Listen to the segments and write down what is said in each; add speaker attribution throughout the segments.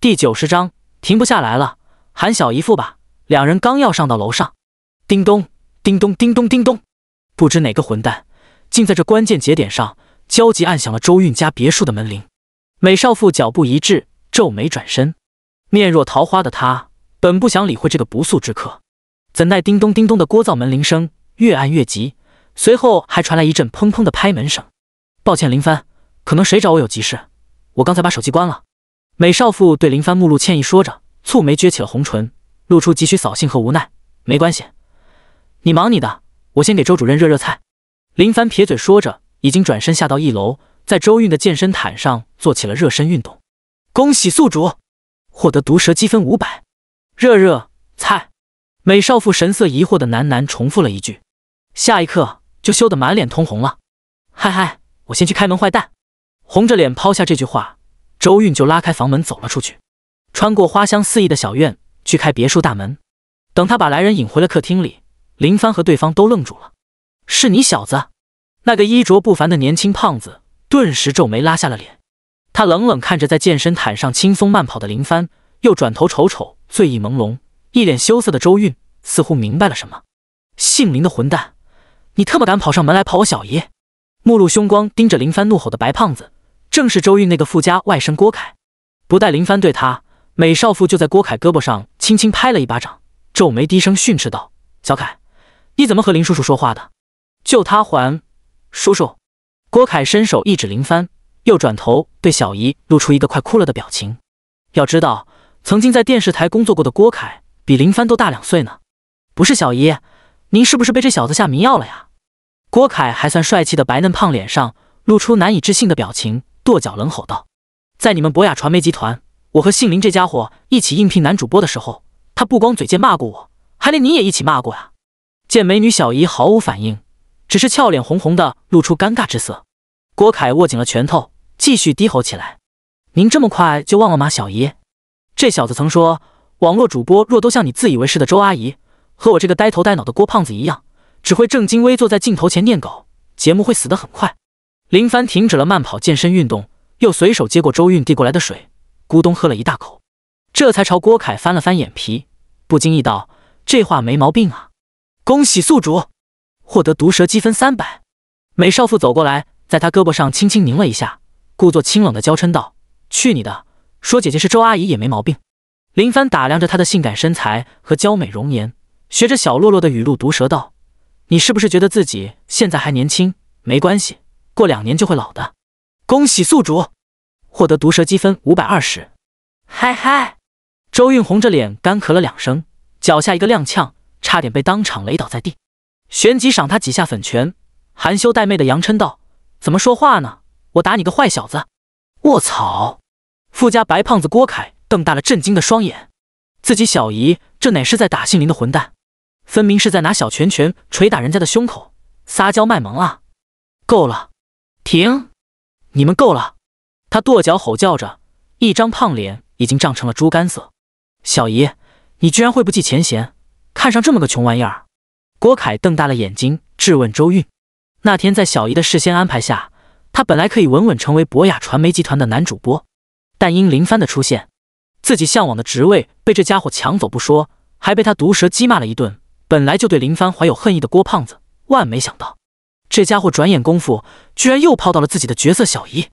Speaker 1: 第九十章停不下来了，喊小姨父吧。两人刚要上到楼上，叮咚，叮咚，叮咚，叮咚，不知哪个混蛋竟在这关键节点上焦急按响了周韵家别墅的门铃。美少妇脚步一滞，皱眉转身，面若桃花的她本不想理会这个不速之客，怎奈叮咚叮咚的聒噪门铃声越按越急，随后还传来一阵砰砰的拍门声。抱歉，林帆，可能谁找我有急事，我刚才把手机关了。美少妇对林帆目露歉意，说着，蹙眉撅起了红唇，露出几许扫兴和无奈。没关系，你忙你的，我先给周主任热热菜。林帆撇嘴说着，已经转身下到一楼，在周韵的健身毯上做起了热身运动。恭喜宿主获得毒蛇积分五百。热热菜。美少妇神色疑惑的喃喃重复了一句，下一刻就羞得满脸通红了。嗨嗨，我先去开门，坏蛋。红着脸抛下这句话。周韵就拉开房门走了出去，穿过花香四溢的小院去开别墅大门。等他把来人引回了客厅里，林帆和对方都愣住了。“是你小子！”那个衣着不凡的年轻胖子顿时皱眉拉下了脸，他冷冷看着在健身毯上轻松慢跑的林帆，又转头瞅瞅醉意朦胧、一脸羞涩的周韵，似乎明白了什么。“姓林的混蛋，你特么敢跑上门来泡我小姨！”目露凶光盯着林帆怒吼的白胖子。正是周韵那个富家外甥郭凯，不待林帆对他，美少妇就在郭凯胳膊上轻轻拍了一巴掌，皱眉低声训斥道：“小凯，你怎么和林叔叔说话的？”就他还叔叔，郭凯伸手一指林帆，又转头对小姨露出一个快哭了的表情。要知道，曾经在电视台工作过的郭凯比林帆都大两岁呢。不是小姨，您是不是被这小子下迷药了呀？郭凯还算帅气的白嫩胖脸上露出难以置信的表情。跺脚冷吼道：“在你们博雅传媒集团，我和杏林这家伙一起应聘男主播的时候，他不光嘴贱骂过我，还连你也一起骂过呀！”见美女小姨毫无反应，只是俏脸红红的露出尴尬之色，郭凯握紧了拳头，继续低吼起来：“您这么快就忘了吗，小姨？这小子曾说，网络主播若都像你自以为是的周阿姨和我这个呆头呆脑的郭胖子一样，只会正襟危坐在镜头前念稿，节目会死得很快。”林帆停止了慢跑健身运动，又随手接过周韵递过来的水，咕咚喝了一大口，这才朝郭凯翻了翻眼皮，不经意道：“这话没毛病啊。”恭喜宿主获得毒蛇积分三百。美少妇走过来，在他胳膊上轻轻拧了一下，故作清冷的娇嗔道：“去你的，说姐姐是周阿姨也没毛病。”林帆打量着她的性感身材和娇美容颜，学着小洛洛的语录毒舌道：“你是不是觉得自己现在还年轻？没关系。”过两年就会老的，恭喜宿主获得毒蛇积分五百二十。嗨嗨！周韵红着脸干咳了两声，脚下一个踉跄，差点被当场雷倒在地。旋即赏他几下粉拳，含羞带媚的杨琛道：“怎么说话呢？我打你个坏小子！”卧槽！富家白胖子郭凯瞪大了震惊的双眼，自己小姨这哪是在打姓林的混蛋，分明是在拿小拳拳捶打人家的胸口，撒娇卖萌啊！够了！停！你们够了！他跺脚吼叫着，一张胖脸已经涨成了猪肝色。小姨，你居然会不计前嫌，看上这么个穷玩意儿！郭凯瞪大了眼睛质问周韵。那天在小姨的事先安排下，他本来可以稳稳成为博雅传媒集团的男主播，但因林帆的出现，自己向往的职位被这家伙抢走不说，还被他毒舌讥骂了一顿。本来就对林帆怀有恨意的郭胖子，万没想到。这家伙转眼功夫，居然又泡到了自己的绝色小姨。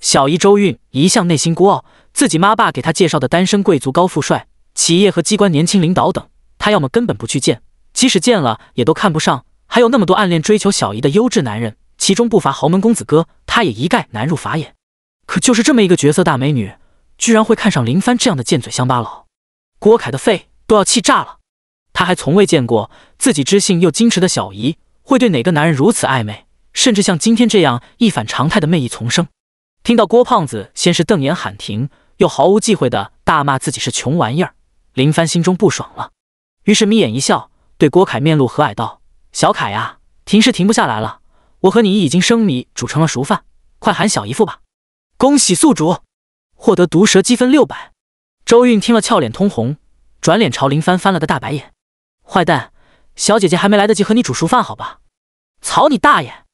Speaker 1: 小姨周韵一向内心孤傲，自己妈爸给她介绍的单身贵族、高富帅、企业和机关年轻领导等，她要么根本不去见，即使见了，也都看不上。还有那么多暗恋追求小姨的优质男人，其中不乏豪门公子哥，她也一概难入法眼。可就是这么一个绝色大美女，居然会看上林帆这样的贱嘴乡巴佬。郭凯的肺都要气炸了，他还从未见过自己知性又矜持的小姨。会对哪个男人如此暧昧，甚至像今天这样一反常态的魅意丛生？听到郭胖子先是瞪眼喊停，又毫无忌讳的大骂自己是穷玩意儿，林帆心中不爽了，于是眯眼一笑，对郭凯面露和蔼道：“小凯呀，停是停不下来了，我和你已经生米煮成了熟饭，快喊小姨夫吧。”恭喜宿主获得毒蛇积分六百。周韵听了，俏脸通红，转脸朝林帆翻了个大白眼：“坏蛋！”小姐姐还没来得及和你煮熟饭，好吧！操你大爷！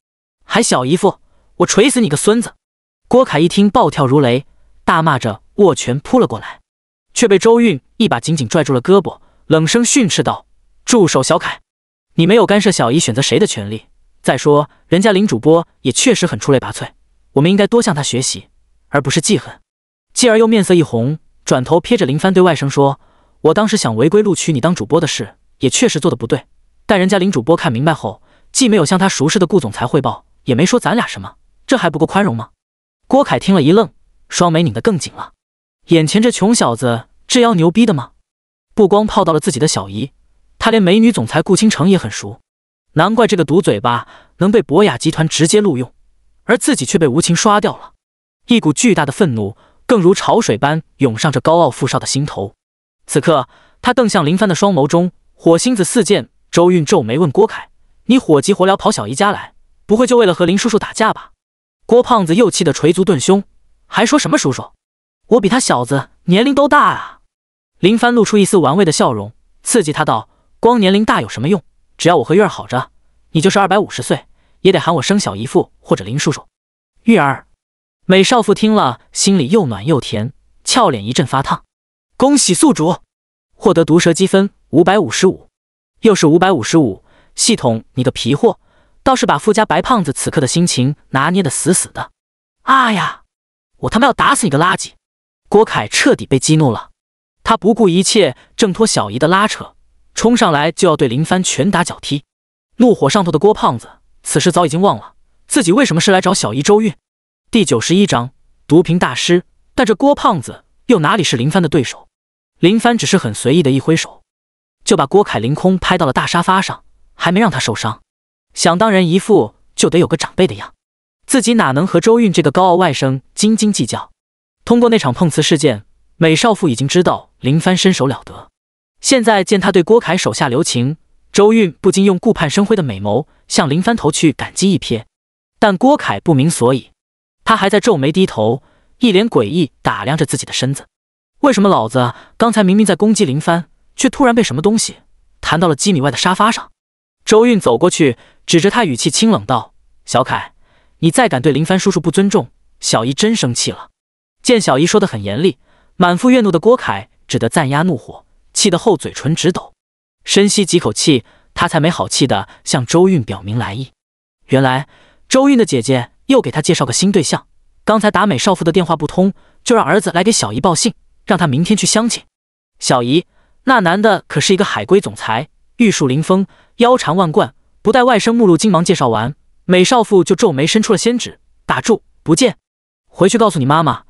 Speaker 1: 还小姨夫，我锤死你个孙子！郭凯一听暴跳如雷，大骂着握拳扑了过来，却被周韵一把紧紧拽住了胳膊，冷声训斥道：“住手，小凯！你没有干涉小姨选择谁的权利。再说，人家林主播也确实很出类拔萃，我们应该多向他学习，而不是记恨。”继而又面色一红，转头瞥着林帆对外甥说：“我当时想违规录取你当主播的事。”也确实做的不对，但人家林主播看明白后，既没有向他熟识的顾总裁汇报，也没说咱俩什么，这还不够宽容吗？郭凯听了一愣，双眉拧得更紧了。眼前这穷小子，这妖牛逼的吗？不光泡到了自己的小姨，他连美女总裁顾倾城也很熟，难怪这个毒嘴巴能被博雅集团直接录用，而自己却被无情刷掉了。一股巨大的愤怒，更如潮水般涌上这高傲富少的心头。此刻，他瞪向林帆的双眸中。火星子四溅，周韵皱眉问郭凯：“你火急火燎跑小姨家来，不会就为了和林叔叔打架吧？”郭胖子又气得捶足顿胸，还说什么叔叔？我比他小子年龄都大啊！林帆露出一丝玩味的笑容，刺激他道：“光年龄大有什么用？只要我和玉儿好着，你就是二百五十岁，也得喊我生小姨父或者林叔叔。”玉儿，美少妇听了心里又暖又甜，俏脸一阵发烫。恭喜宿主获得毒蛇积分。五百五十五，又是五百五十五！系统，你个皮货，倒是把富家白胖子此刻的心情拿捏得死死的。啊呀，我他妈要打死你个垃圾！郭凯彻底被激怒了，他不顾一切挣脱小姨的拉扯，冲上来就要对林帆拳打脚踢。怒火上头的郭胖子，此时早已经忘了自己为什么是来找小姨周韵。第九十一章毒瓶大师，但这郭胖子又哪里是林帆的对手？林帆只是很随意的一挥手。就把郭凯凌空拍到了大沙发上，还没让他受伤。想当人，一副就得有个长辈的样，自己哪能和周韵这个高傲外甥斤斤计较？通过那场碰瓷事件，美少妇已经知道林帆身手了得。现在见他对郭凯手下留情，周韵不禁用顾盼生辉的美眸向林帆投去感激一瞥。但郭凯不明所以，他还在皱眉低头，一脸诡异打量着自己的身子。为什么老子刚才明明在攻击林帆？却突然被什么东西弹到了几米外的沙发上。周韵走过去，指着他，语气清冷道：“小凯，你再敢对林帆叔叔不尊重，小姨真生气了。”见小姨说得很严厉，满腹怨怒的郭凯只得暂压怒火，气得后嘴唇直抖。深吸几口气，他才没好气地向周韵表明来意。原来，周韵的姐姐又给他介绍个新对象，刚才打美少妇的电话不通，就让儿子来给小姨报信，让他明天去相亲。小姨。那男的可是一个海归总裁，玉树临风，腰缠万贯。不待外甥目露金芒介绍完，美少妇就皱眉伸出了仙指：“打住，不见。”回去告诉你妈妈，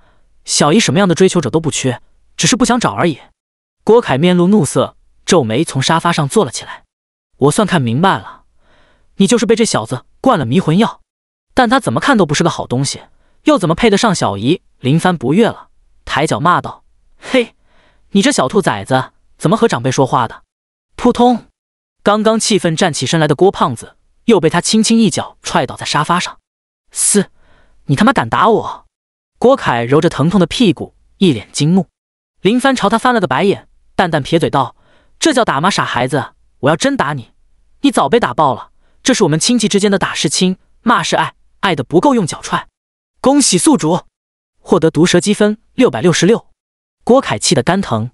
Speaker 1: 小姨什么样的追求者都不缺，只是不想找而已。郭凯面露怒色，皱眉从沙发上坐了起来：“我算看明白了，你就是被这小子灌了迷魂药。但他怎么看都不是个好东西，又怎么配得上小姨？”林帆不悦了，抬脚骂道：“嘿，你这小兔崽子！”怎么和长辈说话的？扑通！刚刚气愤站起身来的郭胖子又被他轻轻一脚踹倒在沙发上。嘶！你他妈敢打我！郭凯揉着疼痛的屁股，一脸惊怒。林帆朝他翻了个白眼，淡淡撇嘴道：“这叫打吗？傻孩子，我要真打你，你早被打爆了。这是我们亲戚之间的打是亲，骂是爱，爱的不够用脚踹。”恭喜宿主获得毒蛇积分六百六十六。郭凯气得肝疼。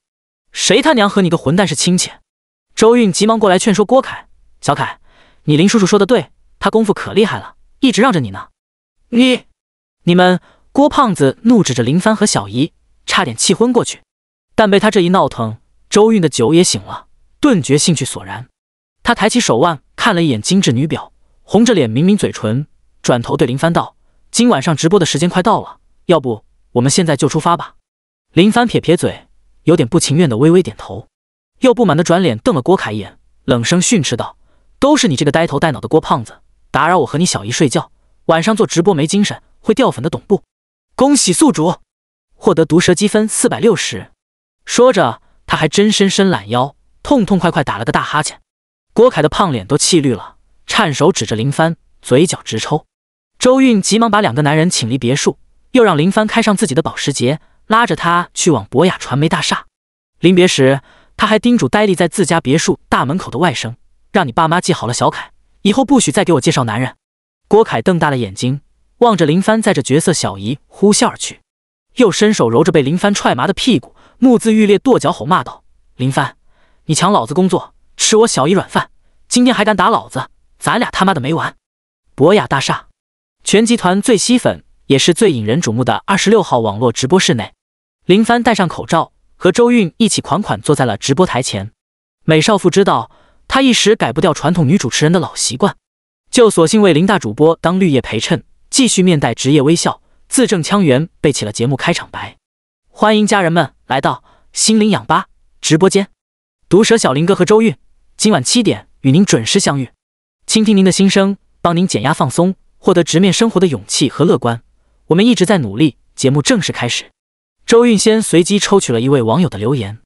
Speaker 1: 谁他娘和你个混蛋是亲戚？周韵急忙过来劝说郭凯：“小凯，你林叔叔说的对，他功夫可厉害了，一直让着你呢。”你、你们，郭胖子怒指着林帆和小姨，差点气昏过去。但被他这一闹腾，周韵的酒也醒了，顿觉兴趣索然。他抬起手腕看了一眼精致女表，红着脸抿抿嘴唇，转头对林帆道：“今晚上直播的时间快到了，要不我们现在就出发吧？”林帆撇撇嘴。有点不情愿的微微点头，又不满地转脸瞪了郭凯一眼，冷声训斥道：“都是你这个呆头呆脑的郭胖子，打扰我和你小姨睡觉，晚上做直播没精神，会掉粉的，懂不？”恭喜宿主获得毒蛇积分四百六十。说着，他还真伸伸懒腰，痛痛快快打了个大哈欠。郭凯的胖脸都气绿了，颤手指着林帆，嘴角直抽。周韵急忙把两个男人请离别墅，又让林帆开上自己的保时捷。拉着他去往博雅传媒大厦，临别时，他还叮嘱呆立在自家别墅大门口的外甥：“让你爸妈记好了，小凯以后不许再给我介绍男人。”郭凯瞪大了眼睛，望着林帆载着绝色小姨呼啸而去，又伸手揉着被林帆踹麻的屁股，目眦欲裂，跺脚吼骂道：“林帆，你抢老子工作，吃我小姨软饭，今天还敢打老子，咱俩他妈的没完！”博雅大厦，全集团最吸粉，也是最引人瞩目的二十六号网络直播室内。林帆戴上口罩，和周韵一起款款坐在了直播台前。美少妇知道他一时改不掉传统女主持人的老习惯，就索性为林大主播当绿叶陪衬，继续面带职业微笑，字正腔圆背起了节目开场白：“欢迎家人们来到心灵氧吧直播间，毒舌小林哥和周韵今晚七点与您准时相遇，倾听您的心声，帮您减压放松，获得直面生活的勇气和乐观。我们一直在努力，节目正式开始。”周韵先随机抽取了一位网友的留言，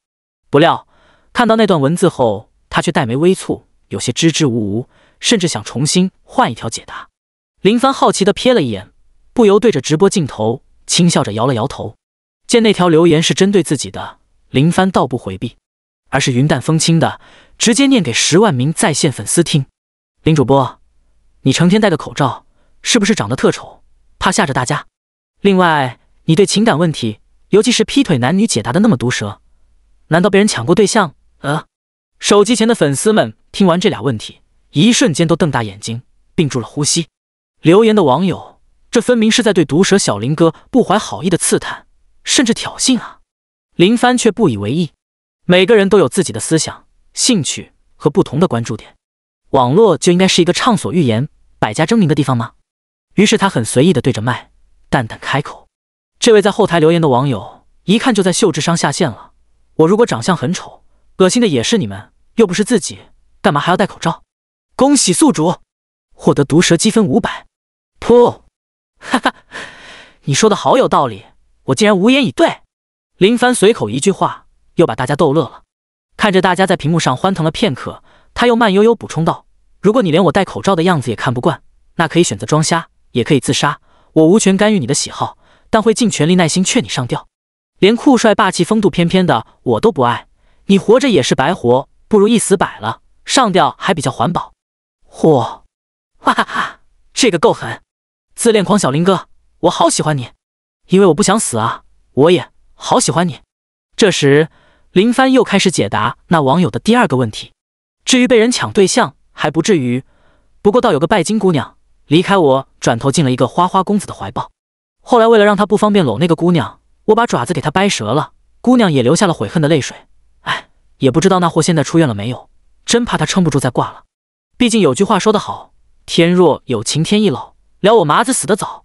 Speaker 1: 不料看到那段文字后，他却带眉微蹙，有些支支吾吾，甚至想重新换一条解答。林帆好奇地瞥了一眼，不由对着直播镜头轻笑着摇了摇头。见那条留言是针对自己的，林帆倒不回避，而是云淡风轻的直接念给十万名在线粉丝听：“林主播，你成天戴个口罩，是不是长得特丑，怕吓着大家？另外，你对情感问题……”尤其是劈腿男女解答的那么毒舌，难道被人抢过对象？呃，手机前的粉丝们听完这俩问题，一瞬间都瞪大眼睛，屏住了呼吸。留言的网友，这分明是在对毒舌小林哥不怀好意的刺探，甚至挑衅啊！林帆却不以为意，每个人都有自己的思想、兴趣和不同的关注点，网络就应该是一个畅所欲言、百家争鸣的地方吗？于是他很随意的对着麦淡淡开口。这位在后台留言的网友，一看就在秀智商下线了。我如果长相很丑，恶心的也是你们，又不是自己，干嘛还要戴口罩？恭喜宿主获得毒蛇积分五百。噗，哈哈，你说的好有道理，我竟然无言以对。林帆随口一句话，又把大家逗乐了。看着大家在屏幕上欢腾了片刻，他又慢悠悠补充道：“如果你连我戴口罩的样子也看不惯，那可以选择装瞎，也可以自杀，我无权干预你的喜好。”但会尽全力耐心劝你上吊，连酷帅霸气风度翩翩的我都不爱你活着也是白活，不如一死摆了，上吊还比较环保。嚯，哈哈哈，这个够狠！自恋狂小林哥，我好喜欢你，因为我不想死啊，我也好喜欢你。这时，林帆又开始解答那网友的第二个问题。至于被人抢对象，还不至于，不过倒有个拜金姑娘离开我，转头进了一个花花公子的怀抱。后来为了让他不方便搂那个姑娘，我把爪子给他掰折了，姑娘也流下了悔恨的泪水。哎，也不知道那货现在出院了没有，真怕他撑不住再挂了。毕竟有句话说得好，天若有情天亦老。聊我麻子死得早，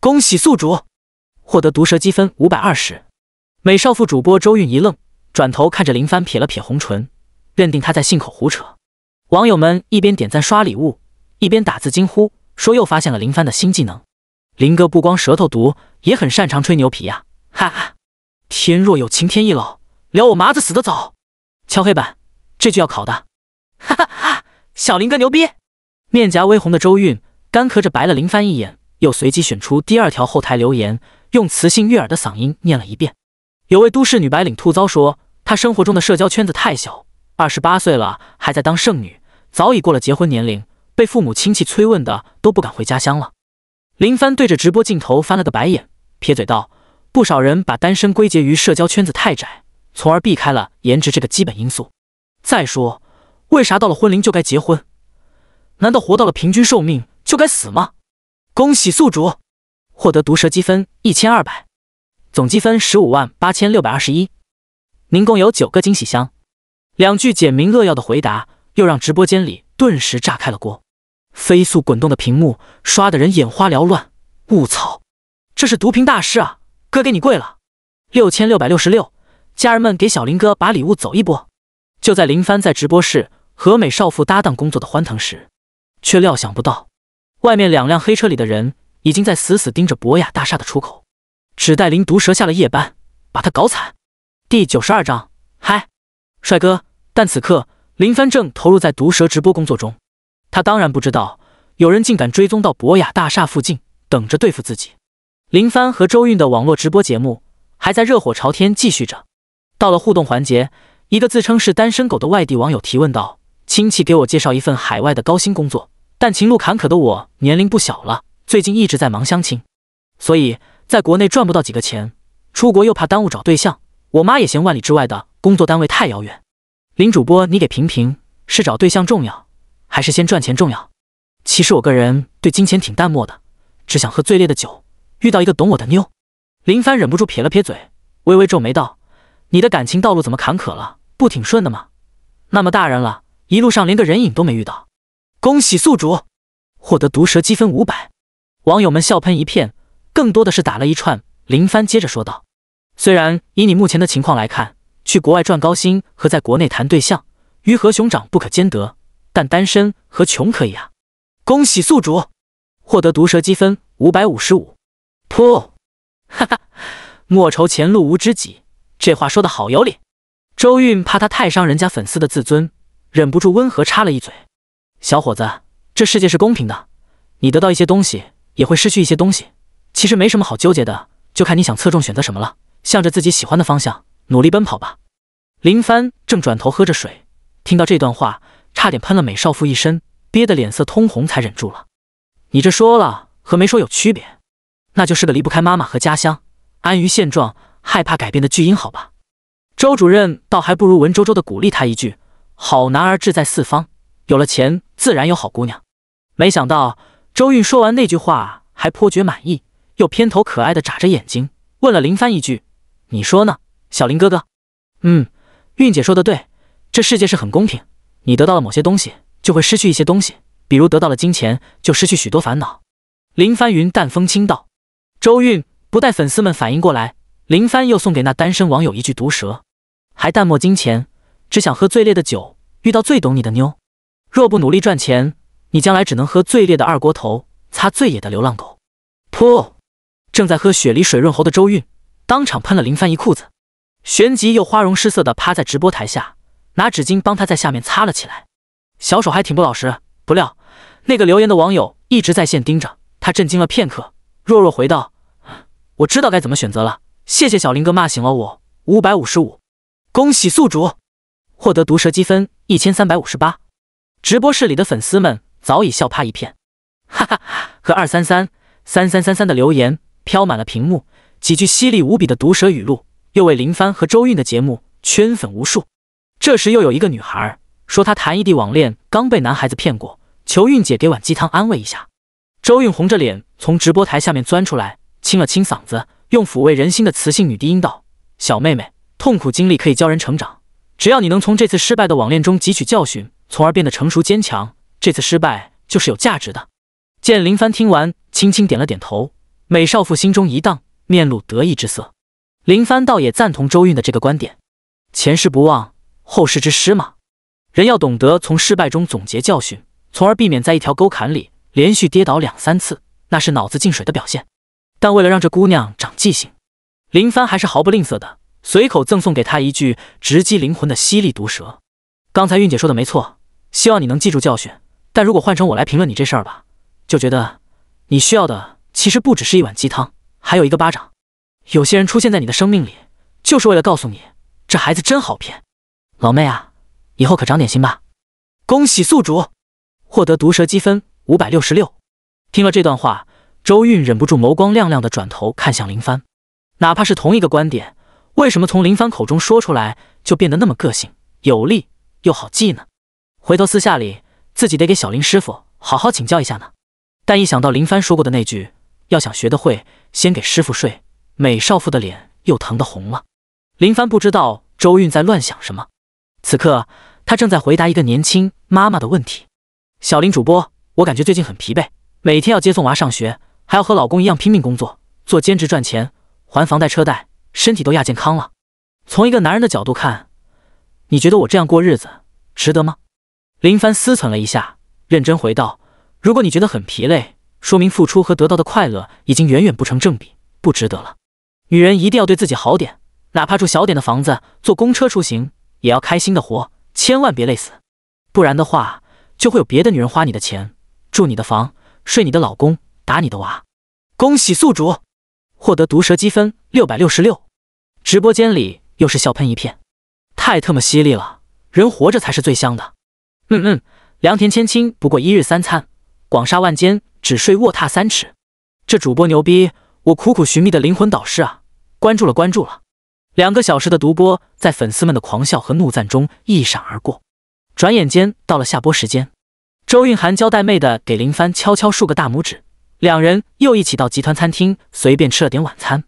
Speaker 1: 恭喜宿主获得毒蛇积分五百二十。美少妇主播周韵一愣，转头看着林帆，撇了撇红唇，认定他在信口胡扯。网友们一边点赞刷礼物，一边打字惊呼，说又发现了林帆的新技能。林哥不光舌头毒，也很擅长吹牛皮呀！哈哈，天若有情天亦老，聊我麻子死得早。敲黑板，这句要考的。哈哈哈，小林哥牛逼！面颊微红的周韵干咳着白了林帆一眼，又随即选出第二条后台留言，用磁性悦耳的嗓音念了一遍：“有位都市女白领吐槽说，她生活中的社交圈子太小，二十八岁了还在当剩女，早已过了结婚年龄，被父母亲戚催问的都不敢回家乡了。”林帆对着直播镜头翻了个白眼，撇嘴道：“不少人把单身归结于社交圈子太窄，从而避开了颜值这个基本因素。再说，为啥到了婚龄就该结婚？难道活到了平均寿命就该死吗？”恭喜宿主获得毒蛇积分一千二百，总积分十五万八千六百二十一。您共有九个惊喜箱。两句简明扼要的回答，又让直播间里顿时炸开了锅。飞速滚动的屏幕刷得人眼花缭乱，我操，这是毒屏大师啊！哥给你跪了，六千六百六十六，家人们给小林哥把礼物走一波。就在林帆在直播室和美少妇搭档工作的欢腾时，却料想不到，外面两辆黑车里的人已经在死死盯着博雅大厦的出口，只待林毒蛇下了夜班，把他搞惨。第九十二章，嗨，帅哥！但此刻林帆正投入在毒蛇直播工作中。他当然不知道，有人竟敢追踪到博雅大厦附近，等着对付自己。林帆和周韵的网络直播节目还在热火朝天继续着。到了互动环节，一个自称是单身狗的外地网友提问道：“亲戚给我介绍一份海外的高薪工作，但情路坎坷的我年龄不小了，最近一直在忙相亲，所以在国内赚不到几个钱，出国又怕耽误找对象。我妈也嫌万里之外的工作单位太遥远。”林主播，你给评评，是找对象重要？还是先赚钱重要。其实我个人对金钱挺淡漠的，只想喝最烈的酒，遇到一个懂我的妞。林帆忍不住撇了撇嘴，微微皱眉道：“你的感情道路怎么坎坷了？不挺顺的吗？那么大人了，一路上连个人影都没遇到。”恭喜宿主获得毒蛇积分五百。网友们笑喷一片，更多的是打了一串。林帆接着说道：“虽然以你目前的情况来看，去国外赚高薪和在国内谈对象，鱼和熊掌不可兼得。”但单身和穷可以啊！恭喜宿主获得毒蛇积分五百五十五。噗！哈哈，莫愁前路无知己，这话说的好有理。周韵怕他太伤人家粉丝的自尊，忍不住温和插了一嘴：“小伙子，这世界是公平的，你得到一些东西，也会失去一些东西。其实没什么好纠结的，就看你想侧重选择什么了。向着自己喜欢的方向努力奔跑吧。”林帆正转头喝着水，听到这段话。差点喷了美少妇一身，憋得脸色通红才忍住了。你这说了和没说有区别，那就是个离不开妈妈和家乡，安于现状、害怕改变的巨婴好吧？周主任倒还不如文绉绉的鼓励他一句：“好男儿志在四方，有了钱自然有好姑娘。”没想到周韵说完那句话，还颇觉满意，又偏头可爱的眨着眼睛问了林帆一句：“你说呢，小林哥哥？”“嗯，韵姐说的对，这世界是很公平。”你得到了某些东西，就会失去一些东西，比如得到了金钱，就失去许多烦恼。林帆云淡风轻道。周韵不待粉丝们反应过来，林帆又送给那单身网友一句毒舌，还淡漠金钱，只想喝最烈的酒，遇到最懂你的妞。若不努力赚钱，你将来只能喝最烈的二锅头，擦最野的流浪狗。噗！正在喝雪梨水润喉的周韵，当场喷了林帆一裤子，旋即又花容失色的趴在直播台下。拿纸巾帮他在下面擦了起来，小手还挺不老实。不料那个留言的网友一直在线盯着他，震惊了片刻，弱弱回道：“我知道该怎么选择了，谢谢小林哥骂醒了我。”五百五十五，恭喜宿主获得毒蛇积分一千三百五十八。直播室里的粉丝们早已笑趴一片，哈哈和二三三三三三三的留言飘满了屏幕，几句犀利无比的毒蛇语录，又为林帆和周韵的节目圈粉无数。这时又有一个女孩说：“她谈异地网恋，刚被男孩子骗过，求韵姐给碗鸡汤安慰一下。”周韵红着脸从直播台下面钻出来，清了清嗓子，用抚慰人心的磁性女低音道：“小妹妹，痛苦经历可以教人成长，只要你能从这次失败的网恋中汲取教训，从而变得成熟坚强，这次失败就是有价值的。”见林帆听完，轻轻点了点头，美少妇心中一荡，面露得意之色。林帆倒也赞同周韵的这个观点，前世不忘。后世之师嘛，人要懂得从失败中总结教训，从而避免在一条沟坎里连续跌倒两三次，那是脑子进水的表现。但为了让这姑娘长记性，林帆还是毫不吝啬的随口赠送给她一句直击灵魂的犀利毒舌。刚才韵姐说的没错，希望你能记住教训。但如果换成我来评论你这事儿吧，就觉得你需要的其实不只是一碗鸡汤，还有一个巴掌。有些人出现在你的生命里，就是为了告诉你，这孩子真好骗。老妹啊，以后可长点心吧！恭喜宿主获得毒蛇积分五百六十六。听了这段话，周韵忍不住眸光亮亮的转头看向林帆。哪怕是同一个观点，为什么从林帆口中说出来就变得那么个性有力又好记呢？回头私下里自己得给小林师傅好好请教一下呢。但一想到林帆说过的那句“要想学得会，先给师傅睡”，美少妇的脸又疼得红了。林帆不知道周韵在乱想什么。此刻，他正在回答一个年轻妈妈的问题：“小林主播，我感觉最近很疲惫，每天要接送娃上学，还要和老公一样拼命工作，做兼职赚钱还房贷车贷，身体都亚健康了。从一个男人的角度看，你觉得我这样过日子值得吗？”林帆思忖了一下，认真回道：“如果你觉得很疲累，说明付出和得到的快乐已经远远不成正比，不值得了。女人一定要对自己好点，哪怕住小点的房子，坐公车出行。”也要开心的活，千万别累死，不然的话就会有别的女人花你的钱，住你的房，睡你的老公，打你的娃。恭喜宿主获得毒蛇积分六百六十六，直播间里又是笑喷一片，太特么犀利了！人活着才是最香的。嗯嗯，良田千顷不过一日三餐，广厦万间只睡卧榻三尺。这主播牛逼，我苦苦寻觅的灵魂导师啊！关注了，关注了。两个小时的独播在粉丝们的狂笑和怒赞中一闪而过，转眼间到了下播时间。周韵涵交代妹的给林帆悄悄竖个大拇指，两人又一起到集团餐厅随便吃了点晚餐，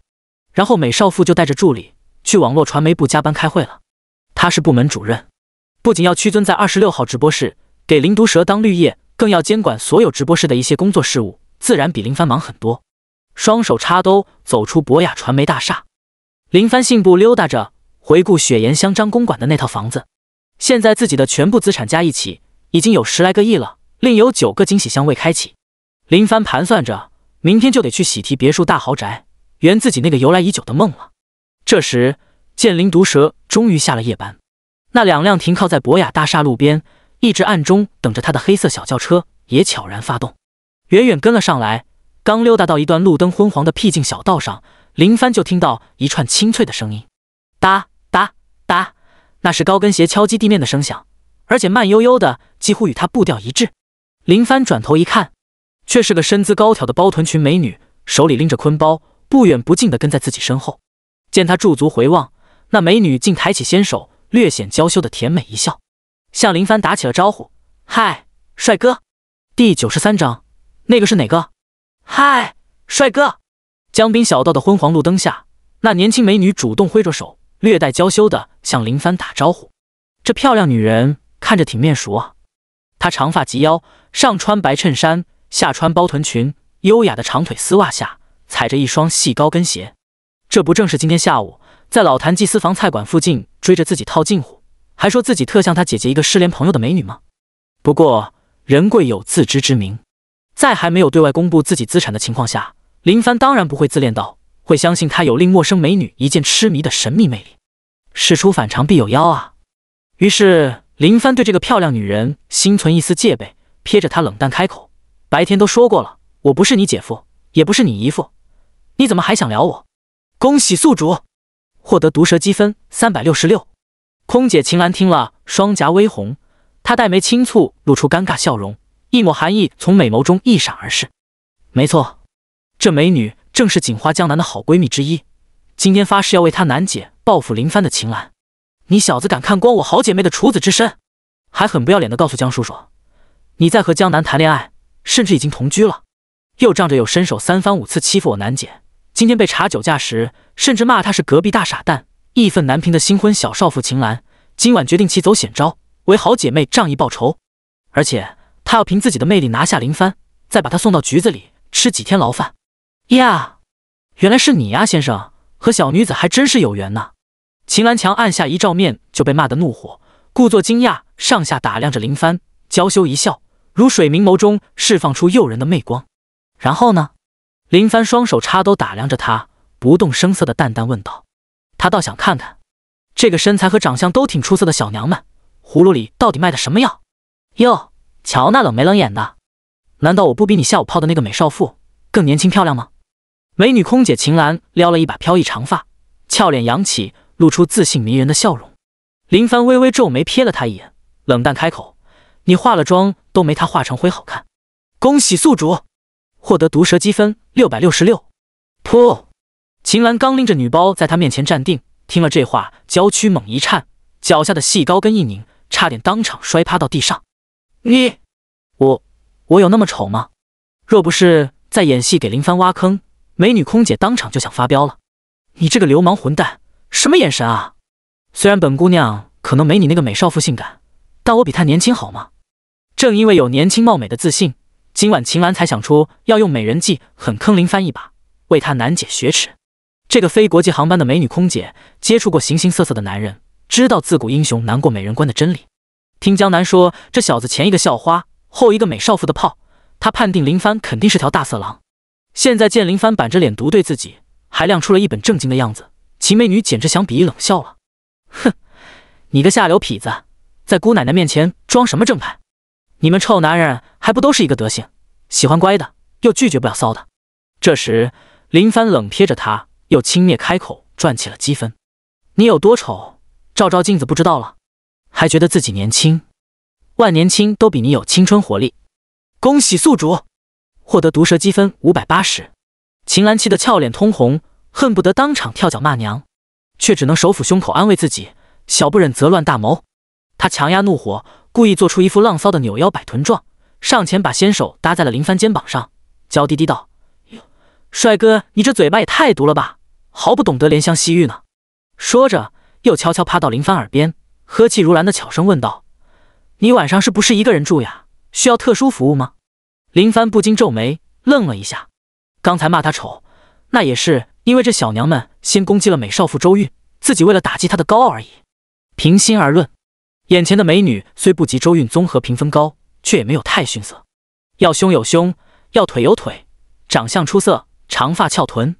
Speaker 1: 然后美少妇就带着助理去网络传媒部加班开会了。她是部门主任，不仅要屈尊在二十六号直播室给林毒蛇当绿叶，更要监管所有直播室的一些工作事务，自然比林帆忙很多。双手插兜走出博雅传媒大厦。林帆信步溜达着，回顾雪岩乡张公馆的那套房子。现在自己的全部资产加一起已经有十来个亿了，另有九个惊喜箱未开启。林帆盘算着，明天就得去喜提别墅大豪宅，圆自己那个由来已久的梦了。这时，剑灵毒蛇终于下了夜班，那两辆停靠在博雅大厦路边、一直暗中等着他的黑色小轿车也悄然发动，远远跟了上来。刚溜达到一段路灯昏黄的僻静小道上。林帆就听到一串清脆的声音，哒哒哒，那是高跟鞋敲击地面的声响，而且慢悠悠的，几乎与他步调一致。林帆转头一看，却是个身姿高挑的包臀裙美女，手里拎着坤包，不远不近的跟在自己身后。见他驻足回望，那美女竟抬起纤手，略显娇羞的甜美一笑，向林帆打起了招呼：“嗨，帅哥。”第九十三章，那个是哪个？嗨，帅哥。江滨小道的昏黄路灯下，那年轻美女主动挥着手，略带娇羞的向林帆打招呼。这漂亮女人看着挺面熟啊！她长发及腰，上穿白衬衫，下穿包臀裙，优雅的长腿丝袜下踩着一双细高跟鞋。这不正是今天下午在老谭祭司房菜馆附近追着自己套近乎，还说自己特像他姐姐一个失联朋友的美女吗？不过人贵有自知之明，在还没有对外公布自己资产的情况下。林帆当然不会自恋到会相信他有令陌生美女一见痴迷的神秘魅力，事出反常必有妖啊！于是林帆对这个漂亮女人心存一丝戒备，瞥着她冷淡开口：“白天都说过了，我不是你姐夫，也不是你姨夫，你怎么还想撩我？”恭喜宿主获得毒蛇积分三百六十六。空姐秦岚听了，双颊微红，她黛眉轻蹙，露出尴尬笑容，一抹寒意从美眸中一闪而逝。没错。这美女正是锦花江南的好闺蜜之一，今天发誓要为她楠姐报复林帆的秦岚。你小子敢看光我好姐妹的处子之身，还很不要脸的告诉江叔叔，你在和江南谈恋爱，甚至已经同居了，又仗着有身手三番五次欺负我南姐。今天被查酒驾时，甚至骂她是隔壁大傻蛋，义愤难平的新婚小少妇秦岚，今晚决定起走险招，为好姐妹仗义报仇，而且她要凭自己的魅力拿下林帆，再把他送到局子里吃几天牢饭。呀，原来是你呀，先生，和小女子还真是有缘呢。秦兰强按下一照面就被骂得怒火，故作惊讶，上下打量着林帆，娇羞一笑，如水明眸中释放出诱人的媚光。然后呢？林帆双手插兜打量着他，不动声色的淡淡问道：“他倒想看看，这个身材和长相都挺出色的小娘们，葫芦里到底卖的什么药？哟，瞧那冷眉冷眼的，难道我不比你下午泡的那个美少妇更年轻漂亮吗？”美女空姐秦岚撩了一把飘逸长发，俏脸扬起，露出自信迷人的笑容。林帆微微皱眉，瞥了她一眼，冷淡开口：“你化了妆都没她化成灰好看。”恭喜宿主获得毒蛇积分六百六十六。噗！秦岚刚拎着女包在她面前站定，听了这话，娇躯猛一颤，脚下的细高跟一拧，差点当场摔趴到地上。你，我，我有那么丑吗？若不是在演戏给林帆挖坑。美女空姐当场就想发飙了，你这个流氓混蛋，什么眼神啊！虽然本姑娘可能没你那个美少妇性感，但我比她年轻好吗？正因为有年轻貌美的自信，今晚秦岚才想出要用美人计，狠坑林帆一把，为他难解雪耻。这个非国际航班的美女空姐接触过形形色色的男人，知道自古英雄难过美人关的真理。听江南说，这小子前一个校花，后一个美少妇的炮，他判定林帆肯定是条大色狼。现在见林帆板着脸独对自己，还亮出了一本正经的样子，秦美女简直想鄙夷冷笑了。哼，你个下流痞子，在姑奶奶面前装什么正派？你们臭男人还不都是一个德行，喜欢乖的，又拒绝不了骚的。这时，林帆冷瞥着她，又轻蔑开口赚起了积分。你有多丑，照照镜子不知道了，还觉得自己年轻，万年轻都比你有青春活力。恭喜宿主。获得毒蛇积分五百八十，秦岚气得俏脸通红，恨不得当场跳脚骂娘，却只能手抚胸口安慰自己：“小不忍则乱大谋。”她强压怒火，故意做出一副浪骚的扭腰摆臀状，上前把纤手搭在了林帆肩膀上，娇滴滴道：“哟，帅哥，你这嘴巴也太毒了吧，毫不懂得怜香惜玉呢。”说着，又悄悄趴到林帆耳边，呵气如兰的悄声问道：“你晚上是不是一个人住呀？需要特殊服务吗？”林帆不禁皱眉，愣了一下。刚才骂他丑，那也是因为这小娘们先攻击了美少妇周韵，自己为了打击她的高傲而已。平心而论，眼前的美女虽不及周韵综合评分高，却也没有太逊色。要胸有胸，要腿有腿，长相出色，长发翘臀，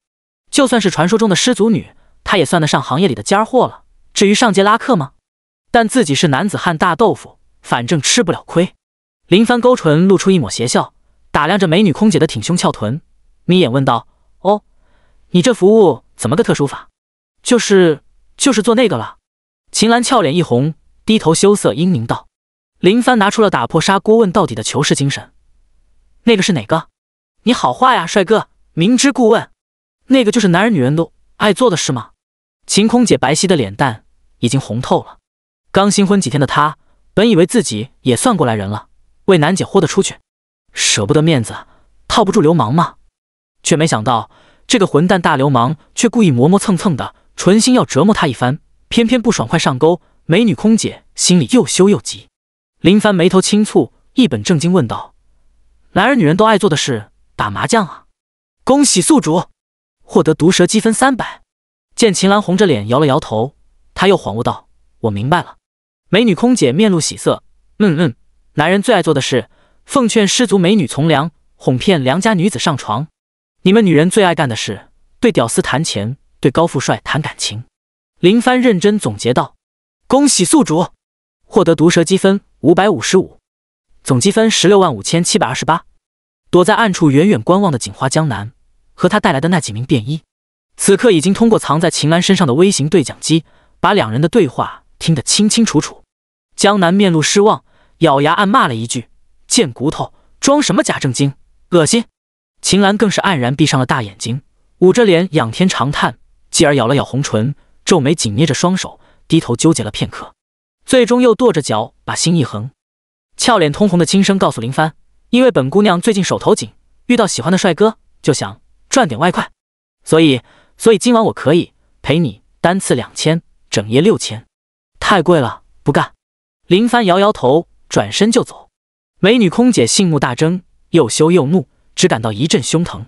Speaker 1: 就算是传说中的失足女，她也算得上行业里的尖儿货了。至于上街拉客吗？但自己是男子汉大豆腐，反正吃不了亏。林帆勾唇，露出一抹邪笑。打量着美女空姐的挺胸翘臀，眯眼问道：“哦，你这服务怎么个特殊法？就是就是做那个了。”秦岚俏脸一红，低头羞涩，英明道：“林帆拿出了打破砂锅问到底的求是精神，那个是哪个？你好坏呀，帅哥，明知故问。那个就是男人女人都爱做的事吗？”秦空姐白皙的脸蛋已经红透了。刚新婚几天的她，本以为自己也算过来人了，为男姐豁得出去。舍不得面子，套不住流氓吗？却没想到这个混蛋大流氓却故意磨磨蹭蹭的，存心要折磨他一番，偏偏不爽快上钩。美女空姐心里又羞又急。林帆眉头轻蹙，一本正经问道：“男人、女人都爱做的事，打麻将啊！”恭喜宿主获得毒蛇积分三百。见秦岚红着脸摇了摇头，他又恍悟道：“我明白了。”美女空姐面露喜色：“嗯嗯，男人最爱做的事。”奉劝失足美女从良，哄骗良家女子上床。你们女人最爱干的事，对屌丝谈钱，对高富帅谈感情。林帆认真总结道：“恭喜宿主获得毒蛇积分五百五十五，总积分十六万五千七百二十八。”躲在暗处远远观望的警花江南和他带来的那几名便衣，此刻已经通过藏在秦岚身上的微型对讲机，把两人的对话听得清清楚楚。江南面露失望，咬牙暗骂了一句。贱骨头，装什么假正经，恶心！秦岚更是黯然闭上了大眼睛，捂着脸仰天长叹，继而咬了咬红唇，皱眉紧捏着双手，低头纠结了片刻，最终又跺着脚把心一横，俏脸通红的轻声告诉林帆：“因为本姑娘最近手头紧，遇到喜欢的帅哥就想赚点外快，所以，所以今晚我可以陪你单次两千，整夜六千，太贵了，不干。”林帆摇摇头，转身就走。美女空姐性目大睁，又羞又怒，只感到一阵胸疼。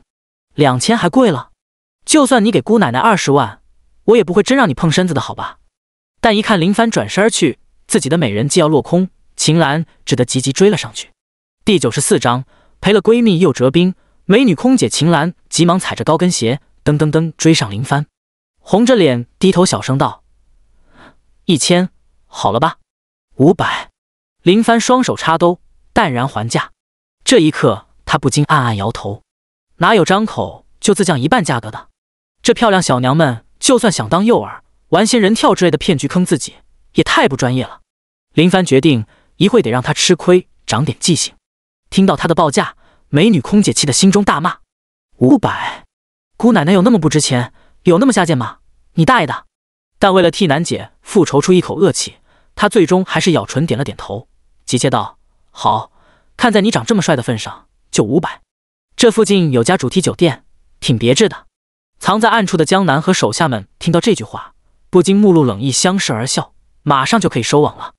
Speaker 1: 两千还贵了，就算你给姑奶奶二十万，我也不会真让你碰身子的，好吧？但一看林帆转身去，自己的美人计要落空，秦岚只得急急追了上去。第九十四章赔了闺蜜又折兵。美女空姐秦岚急忙踩着高跟鞋，噔噔噔追上林帆，红着脸低头小声道：“一千好了吧？五百。”林帆双手插兜。淡然还价，这一刻他不禁暗暗摇头，哪有张口就自降一半价格的？这漂亮小娘们就算想当诱饵，玩仙人跳之类的骗局坑自己，也太不专业了。林帆决定，一会得让她吃亏，长点记性。听到他的报价，美女空姐气得心中大骂：“五百，姑奶奶有那么不值钱，有那么下贱吗？你大爷的！”但为了替楠姐复仇出一口恶气，她最终还是咬唇点了点头，急切道。好看在你长这么帅的份上，就五百。这附近有家主题酒店，挺别致的。藏在暗处的江南和手下们听到这句话，不禁目露冷意，相视而笑。马上就可以收网了。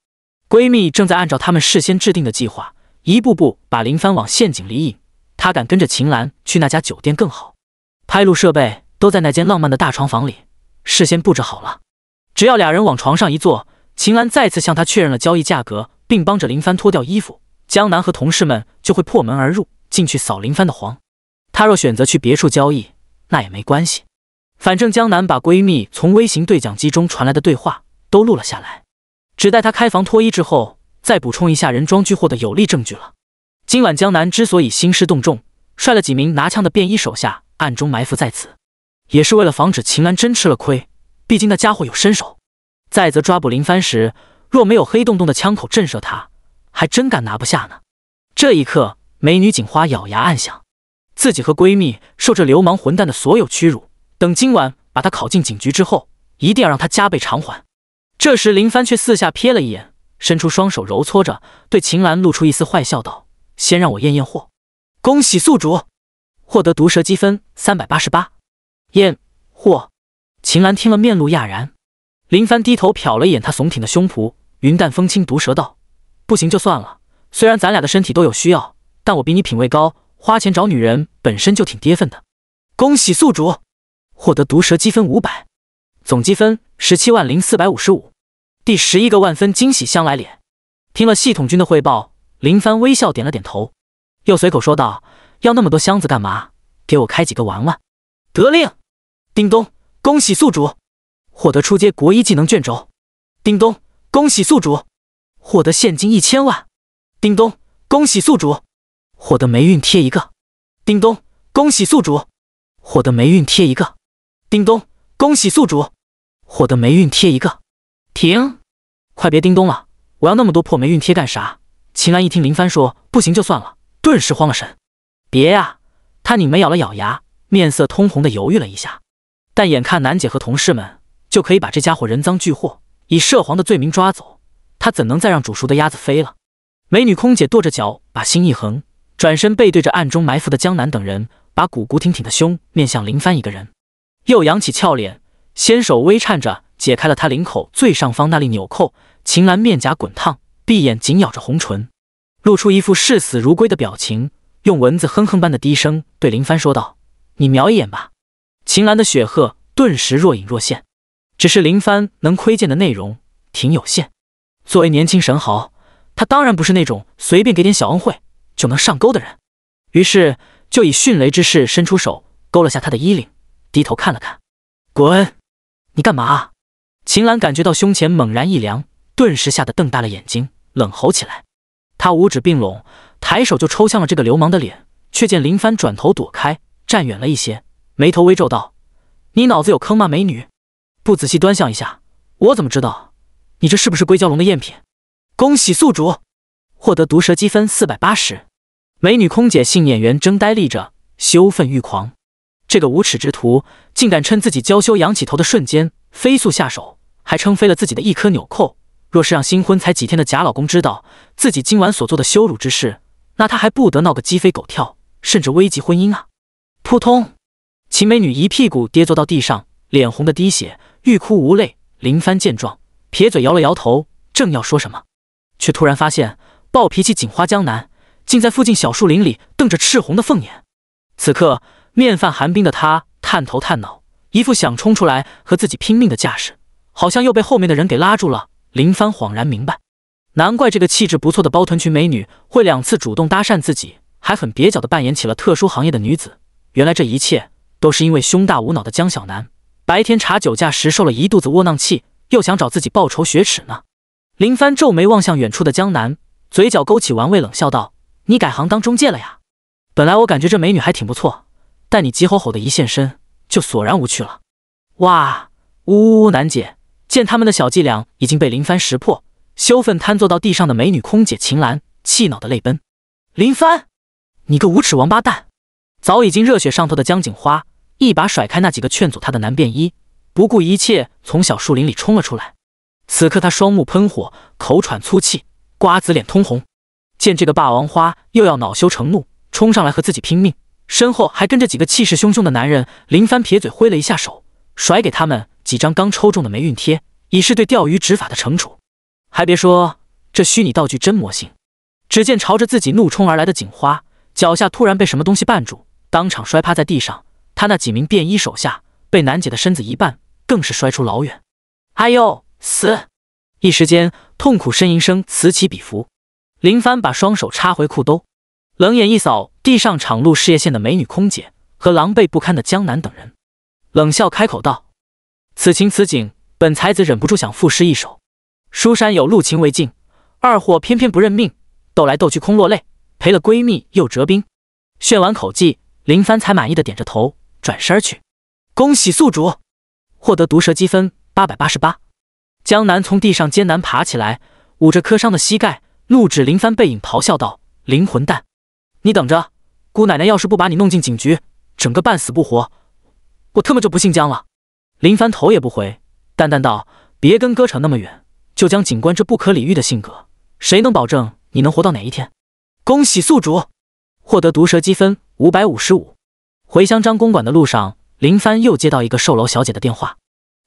Speaker 1: 闺蜜正在按照他们事先制定的计划，一步步把林帆往陷阱里引。她敢跟着秦岚去那家酒店更好。拍录设备都在那间浪漫的大床房里，事先布置好了。只要俩人往床上一坐，秦岚再次向他确认了交易价格。并帮着林帆脱掉衣服，江南和同事们就会破门而入，进去扫林帆的黄。他若选择去别处交易，那也没关系。反正江南把闺蜜从微型对讲机中传来的对话都录了下来，只待他开房脱衣之后，再补充一下人装巨货的有力证据了。今晚江南之所以兴师动众，率了几名拿枪的便衣手下暗中埋伏在此，也是为了防止秦岚真吃了亏。毕竟那家伙有身手。再则抓捕林帆时。若没有黑洞洞的枪口震慑他，还真敢拿不下呢。这一刻，美女警花咬牙暗想，自己和闺蜜受这流氓混蛋的所有屈辱，等今晚把他拷进警局之后，一定要让他加倍偿还。这时，林帆却四下瞥了一眼，伸出双手揉搓着，对秦岚露出一丝坏笑道：“先让我验验货。”恭喜宿主获得毒蛇积分三百八十八。验货。秦岚听了面露讶然，林帆低头瞟了一眼他耸挺的胸脯。云淡风轻，毒蛇道：“不行就算了。虽然咱俩的身体都有需要，但我比你品味高，花钱找女人本身就挺跌份的。”恭喜宿主获得毒蛇积分五百，总积分十七万零四百五十五。第十一个万分惊喜箱来脸。听了系统君的汇报，林帆微笑点了点头，又随口说道：“要那么多箱子干嘛？给我开几个玩玩。”得令。叮咚，恭喜宿主获得出阶国一技能卷轴。叮咚。恭喜宿主获得现金一千万！叮咚，恭喜宿主获得霉运贴一个！叮咚，恭喜宿主获得霉运贴一个！叮咚，恭喜宿主获得霉运贴一个！停，快别叮咚了！我要那么多破霉运贴干啥？秦岚一听林帆说不行就算了，顿时慌了神。别呀！他拧眉咬了咬牙，面色通红的犹豫了一下，但眼看楠姐和同事们就可以把这家伙人赃俱获。以涉黄的罪名抓走他，怎能再让煮熟的鸭子飞了？美女空姐跺着脚，把心一横，转身背对着暗中埋伏的江南等人，把鼓鼓挺挺的胸面向林帆一个人，又扬起俏脸，纤手微颤着解开了他领口最上方那粒纽扣。秦岚面颊滚烫，闭眼紧咬着红唇，露出一副视死如归的表情，用蚊子哼哼般的低声对林帆说道：“你瞄一眼吧。”秦岚的雪鹤顿时若隐若现。只是林帆能窥见的内容挺有限。作为年轻神豪，他当然不是那种随便给点小恩惠就能上钩的人。于是就以迅雷之势伸出手勾了下他的衣领，低头看了看，滚！你干嘛？秦岚感觉到胸前猛然一凉，顿时吓得瞪大了眼睛，冷吼起来。她五指并拢，抬手就抽向了这个流氓的脸，却见林帆转头躲开，站远了一些，眉头微皱道：“你脑子有坑吗，美女？”不仔细端详一下，我怎么知道你这是不是硅胶龙的赝品？恭喜宿主获得毒蛇积分四百八十。美女空姐性演员睁呆立着，羞愤欲狂。这个无耻之徒竟敢趁自己娇羞仰起头的瞬间飞速下手，还撑飞了自己的一颗纽扣。若是让新婚才几天的假老公知道自己今晚所做的羞辱之事，那他还不得闹个鸡飞狗跳，甚至危及婚姻啊！扑通，秦美女一屁股跌坐到地上，脸红的滴血。欲哭无泪，林帆见状撇嘴摇了摇头，正要说什么，却突然发现暴脾气警花江南竟在附近小树林里瞪着赤红的凤眼。此刻面泛寒冰的他探头探脑，一副想冲出来和自己拼命的架势，好像又被后面的人给拉住了。林帆恍然明白，难怪这个气质不错的包臀裙美女会两次主动搭讪自己，还很蹩脚的扮演起了特殊行业的女子。原来这一切都是因为胸大无脑的江小南。白天查酒驾时受了一肚子窝囊气，又想找自己报仇雪耻呢。林帆皱眉望向远处的江南，嘴角勾起玩味，冷笑道：“你改行当中介了呀？本来我感觉这美女还挺不错，但你急吼吼的一现身，就索然无趣了。”哇，呜呜呜！南姐见他们的小伎俩已经被林帆识破，羞愤瘫坐到地上的美女空姐秦岚，气恼的泪奔。林帆，你个无耻王八蛋！早已经热血上头的江景花。一把甩开那几个劝阻他的男便衣，不顾一切从小树林里冲了出来。此刻他双目喷火，口喘粗气，瓜子脸通红。见这个霸王花又要恼羞成怒，冲上来和自己拼命，身后还跟着几个气势汹汹的男人，林帆撇嘴挥了一下手，甩给他们几张刚抽中的霉运贴，以示对钓鱼执法的惩处。还别说，这虚拟道具真魔性。只见朝着自己怒冲而来的警花，脚下突然被什么东西绊住，当场摔趴在地上。他那几名便衣手下被楠姐的身子一绊，更是摔出老远。哎呦，死！一时间痛苦呻吟声此起彼伏。林帆把双手插回裤兜，冷眼一扫地上场露事业线的美女空姐和狼狈不堪的江南等人，冷笑开口道：“此情此景，本才子忍不住想赋诗一首：书山有路勤为径，二货偏偏不认命，斗来斗去空落泪，赔了闺蜜又折兵。”炫完口技，林帆才满意的点着头。转身去，恭喜宿主获得毒蛇积分八百八十八。江南从地上艰难爬起来，捂着磕伤的膝盖，怒指林帆背影，咆哮道：“林魂蛋，你等着！姑奶奶要是不把你弄进警局，整个半死不活，我特么就不姓江了！”林帆头也不回，淡淡道：“别跟哥扯那么远，就江警官这不可理喻的性格，谁能保证你能活到哪一天？”恭喜宿主获得毒蛇积分五百五十五。回乡张公馆的路上，林帆又接到一个售楼小姐的电话：“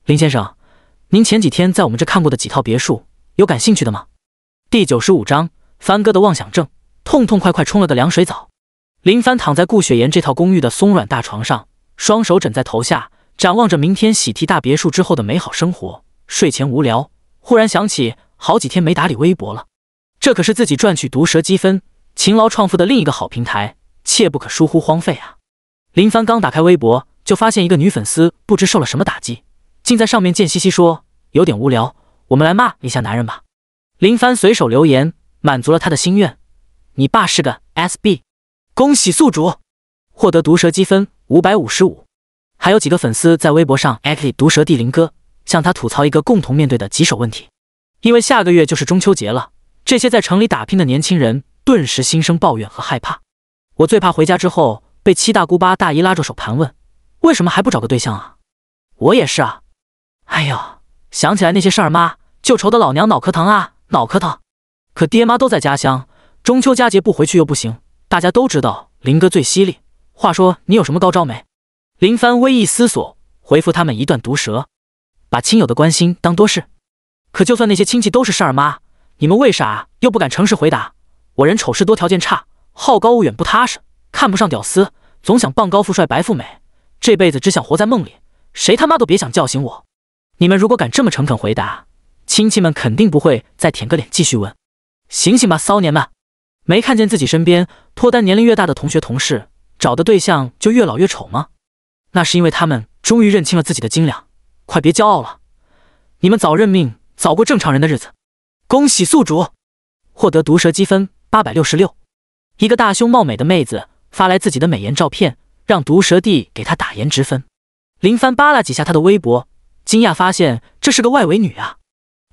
Speaker 1: 林先生，您前几天在我们这看过的几套别墅，有感兴趣的吗？”第九十五章：帆哥的妄想症。痛痛快快冲了个凉水澡，林帆躺在顾雪岩这套公寓的松软大床上，双手枕在头下，展望着明天喜提大别墅之后的美好生活。睡前无聊，忽然想起好几天没打理微博了，这可是自己赚取毒蛇积分、勤劳创富的另一个好平台，切不可疏忽荒废啊！林帆刚打开微博，就发现一个女粉丝不知受了什么打击，竟在上面贱兮兮说：“有点无聊，我们来骂一下男人吧。”林帆随手留言，满足了他的心愿：“你爸是个 SB。”恭喜宿主获得毒蛇积分五百五十五。还有几个粉丝在微博上艾特毒蛇帝林哥，向他吐槽一个共同面对的棘手问题：因为下个月就是中秋节了，这些在城里打拼的年轻人顿时心生抱怨和害怕。我最怕回家之后。被七大姑八大姨拉着手盘问，为什么还不找个对象啊？我也是啊！哎呀，想起来那些事儿妈，就愁的老娘脑壳疼啊，脑壳疼！可爹妈都在家乡，中秋佳节不回去又不行。大家都知道林哥最犀利，话说你有什么高招没？林帆微一思索，回复他们一段毒舌，把亲友的关心当多事。可就算那些亲戚都是事儿妈，你们为啥又不敢诚实回答？我人丑事多，条件差，好高骛远，不踏实。看不上屌丝，总想傍高富帅、白富美，这辈子只想活在梦里，谁他妈都别想叫醒我！你们如果敢这么诚恳回答，亲戚们肯定不会再舔个脸继续问。醒醒吧，骚年们！没看见自己身边脱单年龄越大的同学同事找的对象就越老越丑吗？那是因为他们终于认清了自己的斤两。快别骄傲了，你们早认命早过正常人的日子。恭喜宿主获得毒蛇积分八百六十六，一个大胸貌美的妹子。发来自己的美颜照片，让毒舌帝给他打颜值分。林帆扒拉几下他的微博，惊讶发现这是个外围女啊，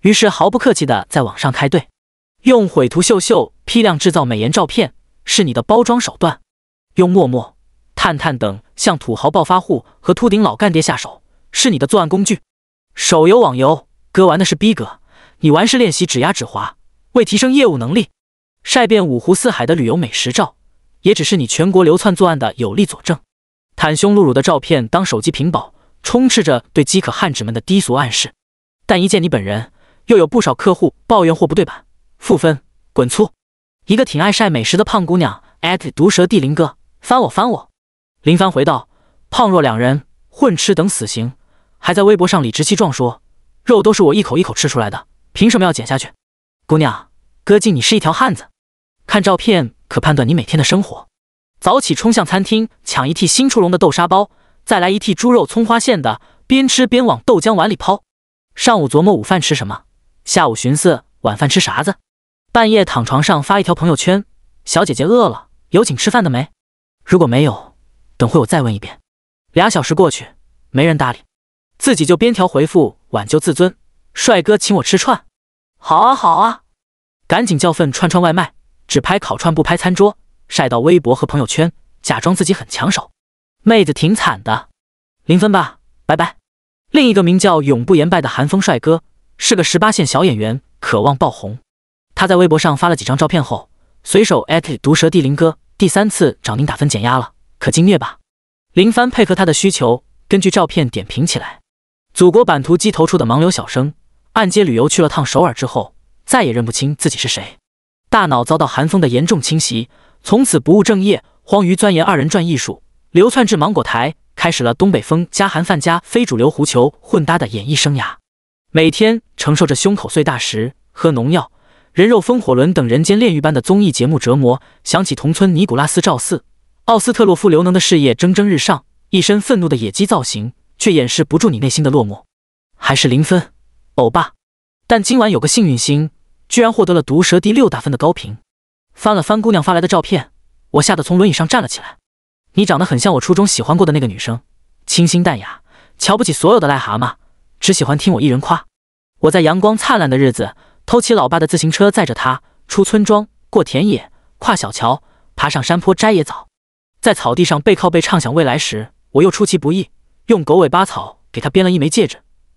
Speaker 1: 于是毫不客气的在网上开怼。用毁图秀秀批量制造美颜照片是你的包装手段，用陌陌、探探等向土豪暴发户和秃顶老干爹下手是你的作案工具。手游、网游哥玩的是逼格，你玩是练习指压指滑，为提升业务能力。晒遍五湖四海的旅游美食照。也只是你全国流窜作案的有力佐证，袒胸露乳的照片当手机屏保，充斥着对饥渴汉子们的低俗暗示。但一见你本人，又有不少客户抱怨货不对板。负分，滚粗！一个挺爱晒美食的胖姑娘艾特毒舌帝林哥，翻我翻我。林帆回道：“胖若两人，混吃等死刑。”还在微博上理直气壮说：“肉都是我一口一口吃出来的，凭什么要减下去？”姑娘，哥敬你是一条汉子。看照片。可判断你每天的生活：早起冲向餐厅抢一屉新出笼的豆沙包，再来一屉猪肉葱花馅的，边吃边往豆浆碗里抛。上午琢磨午饭吃什么，下午寻思晚饭吃啥子，半夜躺床上发一条朋友圈：“小姐姐饿了，有请吃饭的没？如果没有，等会我再问一遍。”俩小时过去，没人搭理，自己就编条回复挽救自尊：“帅哥请我吃串，好啊好啊，赶紧叫份串串外卖。”只拍烤串不拍餐桌，晒到微博和朋友圈，假装自己很抢手。妹子挺惨的，零分吧，拜拜。另一个名叫“永不言败”的韩风帅哥，是个十八线小演员，渴望爆红。他在微博上发了几张照片后，随手艾特毒舌帝林哥，第三次找您打分减压了，可劲虐吧。林帆配合他的需求，根据照片点评起来。祖国版图鸡头处的盲流小生，按揭旅游去了趟首尔之后，再也认不清自己是谁。大脑遭到寒风的严重侵袭，从此不务正业，荒于钻研二人转艺术，流窜至芒果台，开始了东北风加韩范加非主流狐球混搭的演艺生涯。每天承受着胸口碎大石、喝农药、人肉风火轮等人间炼狱般的综艺节目折磨。想起同村尼古拉斯、赵四、奥斯特洛夫、刘能的事业蒸蒸日上，一身愤怒的野鸡造型，却掩饰不住你内心的落寞。还是零分，欧巴。但今晚有个幸运星。居然获得了毒蛇第六大分的高评，翻了翻姑娘发来的照片，我吓得从轮椅上站了起来。你长得很像我初中喜欢过的那个女生，清新淡雅，瞧不起所有的癞蛤蟆，只喜欢听我一人夸。我在阳光灿烂的日子，偷骑老爸的自行车，载着他出村庄，过田野，跨小桥，爬上山坡摘野枣，在草地上背靠背畅想未来时，我又出其不意用狗尾巴草给他编了一枚戒指，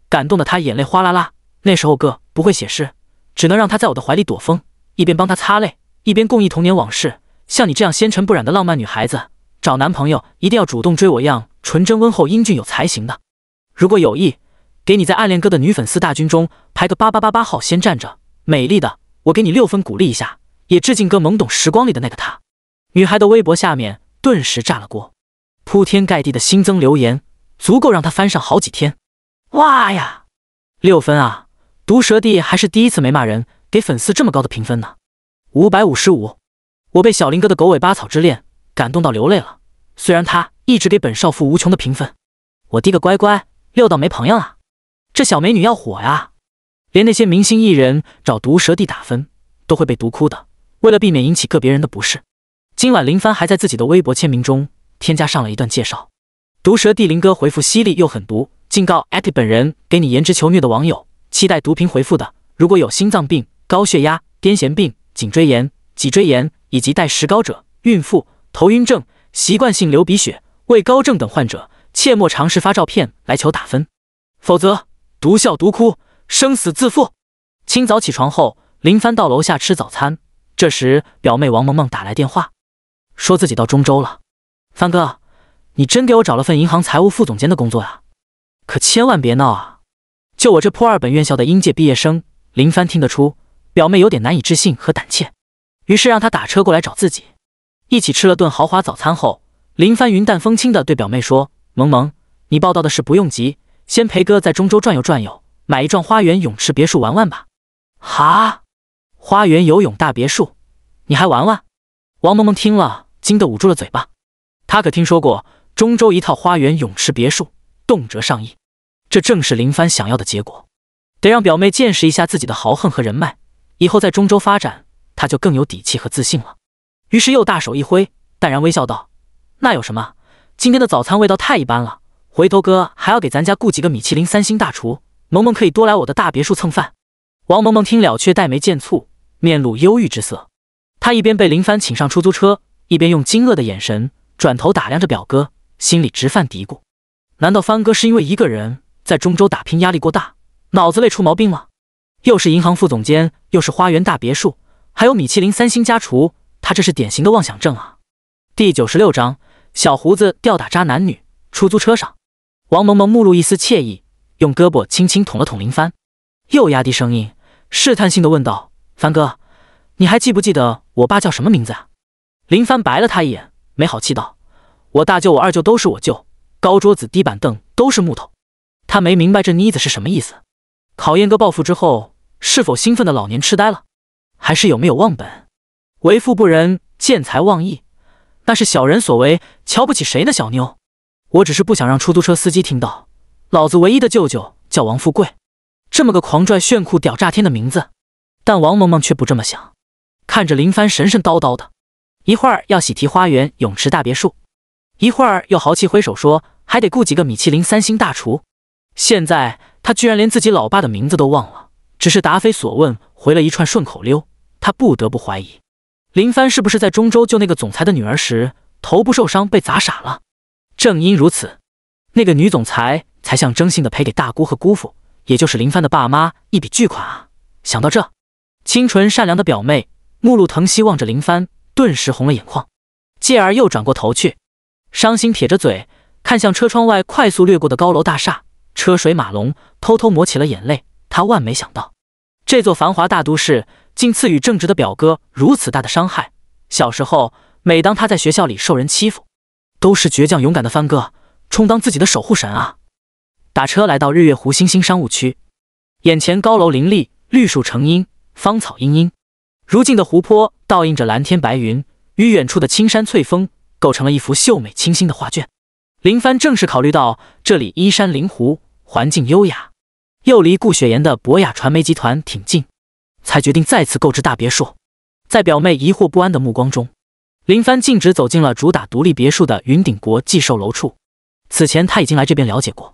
Speaker 1: 感动的他眼泪哗啦啦。那时候哥不会写诗。只能让他在我的怀里躲风，一边帮他擦泪，一边共忆童年往事。像你这样纤尘不染的浪漫女孩子，找男朋友一定要主动追我一样纯真、温厚、英俊、有才型的。如果有意，给你在暗恋哥的女粉丝大军中排个八八八八号，先站着。美丽的，我给你六分鼓励一下，也致敬哥懵懂时光里的那个他。女孩的微博下面顿时炸了锅，铺天盖地的新增留言足够让她翻上好几天。哇呀，六分啊！毒蛇弟还是第一次没骂人，给粉丝这么高的评分呢，五百五十五。我被小林哥的狗尾巴草之恋感动到流泪了，虽然他一直给本少妇无穷的评分。我滴个乖乖，六到没朋友啊！这小美女要火呀！连那些明星艺人找毒蛇弟打分都会被毒哭的。为了避免引起个别人的不适，今晚林帆还在自己的微博签名中添加上了一段介绍。毒蛇弟林哥回复犀利又狠毒，警告艾特本人给你颜值求虐的网友。期待毒评回复的，如果有心脏病、高血压、癫痫病、颈椎炎、脊椎炎以及带石膏者、孕妇、头晕症、习惯性流鼻血、畏高症等患者，切莫尝试发照片来求打分，否则毒笑毒哭，生死自负。清早起床后，林帆到楼下吃早餐，这时表妹王萌萌打来电话，说自己到中州了。帆哥，你真给我找了份银行财务副总监的工作呀？可千万别闹啊！就我这破二本院校的应届毕业生，林帆听得出表妹有点难以置信和胆怯，于是让她打车过来找自己。一起吃了顿豪华早餐后，林帆云淡风轻地对表妹说：“萌萌，你报道的事不用急，先陪哥在中州转悠转悠，买一幢花园泳池别墅玩玩吧。”哈，花园游泳大别墅，你还玩玩？王萌萌听了，惊得捂住了嘴巴。她可听说过中州一套花园泳池别墅，动辄上亿。这正是林帆想要的结果，得让表妹见识一下自己的豪横和人脉，以后在中州发展，他就更有底气和自信了。于是又大手一挥，淡然微笑道：“那有什么？今天的早餐味道太一般了，回头哥还要给咱家雇几个米其林三星大厨，萌萌可以多来我的大别墅蹭饭。”王萌萌听了却黛眉见蹙，面露忧郁之色。她一边被林帆请上出租车，一边用惊愕的眼神转头打量着表哥，心里直犯嘀咕：难道帆哥是因为一个人？在中州打拼压力过大，脑子累出毛病了。又是银行副总监，又是花园大别墅，还有米其林三星家厨，他这是典型的妄想症啊！第九十六章小胡子吊打渣男女。出租车上，王萌萌目露一丝惬意，用胳膊轻轻捅了捅林帆，又压低声音试探性的问道：“帆哥，你还记不记得我爸叫什么名字啊？”林帆白了他一眼，没好气道：“我大舅我二舅都是我舅，高桌子低板凳都是木头。”他没明白这妮子是什么意思，考验哥报复之后是否兴奋的老年痴呆了，还是有没有忘本，为富不仁，见财忘义，那是小人所为。瞧不起谁呢，小妞？我只是不想让出租车司机听到，老子唯一的舅舅叫王富贵，这么个狂拽炫酷屌炸天的名字。但王萌萌却不这么想，看着林帆神神叨叨的，一会儿要喜提花园泳池大别墅，一会儿又豪气挥手说还得雇几个米其林三星大厨。现在他居然连自己老爸的名字都忘了，只是答非所问回了一串顺口溜。他不得不怀疑，林帆是不是在中州救那个总裁的女儿时头部受伤被砸傻了？正因如此，那个女总裁才象征性的赔给大姑和姑父，也就是林帆的爸妈一笔巨款啊！想到这，清纯善良的表妹目露疼惜，望着林帆，顿时红了眼眶，继而又转过头去，伤心撇着嘴，看向车窗外快速掠过的高楼大厦。车水马龙，偷偷抹起了眼泪。他万没想到，这座繁华大都市竟赐予正直的表哥如此大的伤害。小时候，每当他在学校里受人欺负，都是倔强勇敢的帆哥充当自己的守护神啊！打车来到日月湖星星商务区，眼前高楼林立，绿树成荫，芳草茵茵。如镜的湖泊倒映着蓝天白云，与远处的青山翠峰构成了一幅秀美清新的画卷。林帆正是考虑到这里依山临湖。环境优雅，又离顾雪颜的博雅传媒集团挺近，才决定再次购置大别墅。在表妹疑惑不安的目光中，林帆径直走进了主打独立别墅的云顶国际售楼处。此前他已经来这边了解过，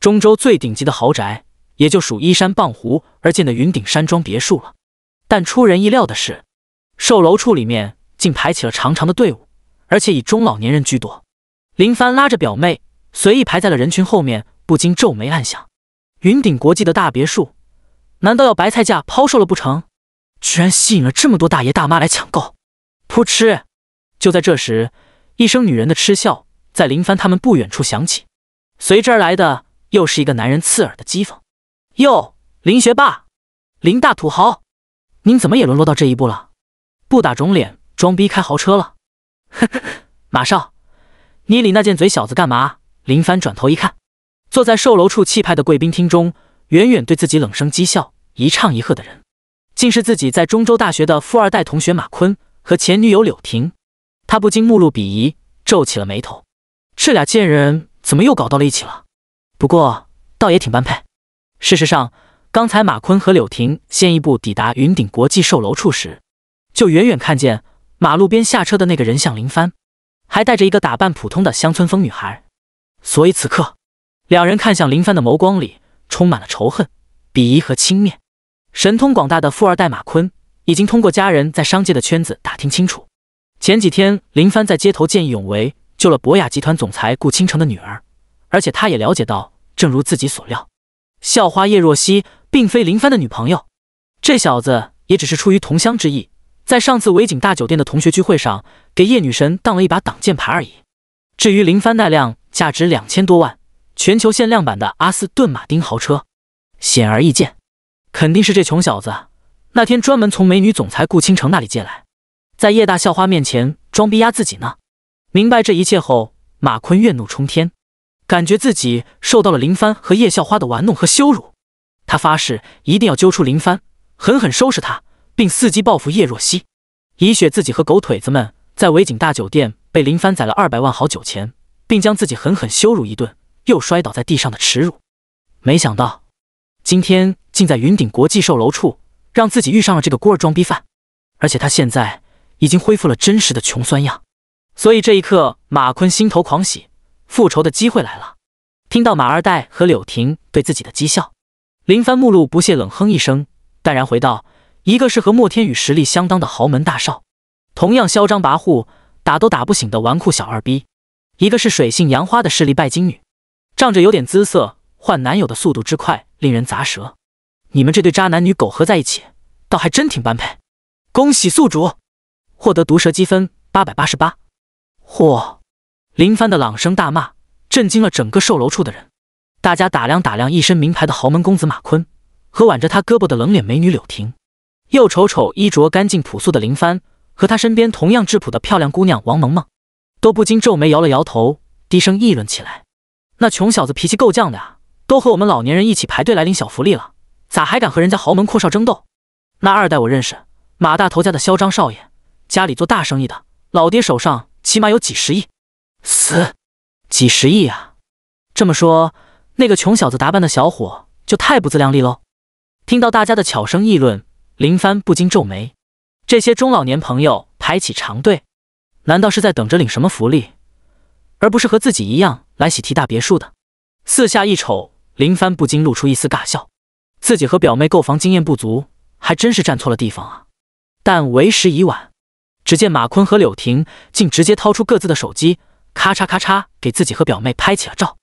Speaker 1: 中州最顶级的豪宅也就属依山傍湖而建的云顶山庄别墅了。但出人意料的是，售楼处里面竟排起了长长的队伍，而且以中老年人居多。林帆拉着表妹，随意排在了人群后面。不禁皱眉暗想：“云顶国际的大别墅，难道要白菜价抛售了不成？居然吸引了这么多大爷大妈来抢购！”噗嗤！就在这时，一声女人的嗤笑在林帆他们不远处响起，随之而来的又是一个男人刺耳的讥讽：“哟，林学霸，林大土豪，您怎么也沦落到这一步了？不打肿脸装逼开豪车了？”呵呵，马少，你理那贱嘴小子干嘛？林帆转头一看。坐在售楼处气派的贵宾厅中，远远对自己冷声讥笑、一唱一和的人，竟是自己在中州大学的富二代同学马坤和前女友柳婷。他不禁目露鄙夷，皱起了眉头。这俩贱人怎么又搞到了一起了？不过倒也挺般配。事实上，刚才马坤和柳婷先一步抵达云顶国际售楼处时，就远远看见马路边下车的那个人像林帆，还带着一个打扮普通的乡村风女孩。所以此刻。两人看向林帆的眸光里充满了仇恨、鄙夷和轻蔑。神通广大的富二代马坤已经通过家人在商界的圈子打听清楚，前几天林帆在街头见义勇为，救了博雅集团总裁顾倾城的女儿，而且他也了解到，正如自己所料，校花叶若曦并非林帆的女朋友。这小子也只是出于同乡之意，在上次维景大酒店的同学聚会上给叶女神当了一把挡箭牌而已。至于林帆那辆价值两千多万。全球限量版的阿斯顿马丁豪车，显而易见，肯定是这穷小子那天专门从美女总裁顾倾城那里借来，在叶大校花面前装逼压自己呢。明白这一切后，马坤怨怒冲天，感觉自己受到了林帆和叶校花的玩弄和羞辱，他发誓一定要揪出林帆，狠狠收拾他，并伺机报复叶若曦，以雪自己和狗腿子们在维景大酒店被林帆宰了二百万好酒钱，并将自己狠狠羞辱一顿。又摔倒在地上的耻辱，没想到今天竟在云顶国际售楼处让自己遇上了这个孤儿装逼犯，而且他现在已经恢复了真实的穷酸样，所以这一刻马坤心头狂喜，复仇的机会来了。听到马二代和柳婷对自己的讥笑，林帆目露不屑，冷哼一声，淡然回道：“一个是和莫天宇实力相当的豪门大少，同样嚣张跋扈、打都打不醒的纨绔小二逼；一个是水性杨花的势力拜金女。”仗着有点姿色换男友的速度之快，令人咂舌。你们这对渣男女苟合在一起，倒还真挺般配。恭喜宿主获得毒蛇积分八百八十八！嚯！林帆的朗声大骂震惊了整个售楼处的人。大家打量打量一身名牌的豪门公子马坤和挽着他胳膊的冷脸美女柳婷，又瞅瞅衣着干净朴素的林帆和他身边同样质朴的漂亮姑娘王萌萌，都不禁皱眉摇了摇头，低声议论起来。那穷小子脾气够犟的呀，都和我们老年人一起排队来领小福利了，咋还敢和人家豪门阔少争斗？那二代我认识，马大头家的嚣张少爷，家里做大生意的，老爹手上起码有几十亿，死几十亿啊！这么说，那个穷小子打扮的小伙就太不自量力喽。听到大家的巧声议论，林帆不禁皱眉：这些中老年朋友排起长队，难道是在等着领什么福利，而不是和自己一样？来喜提大别墅的，四下一瞅，林帆不禁露出一丝尬笑。自己和表妹购房经验不足，还真是站错了地方啊！但为时已晚，只见马坤和柳婷竟直接掏出各自的手机，咔嚓咔嚓给自己和表妹拍起了照。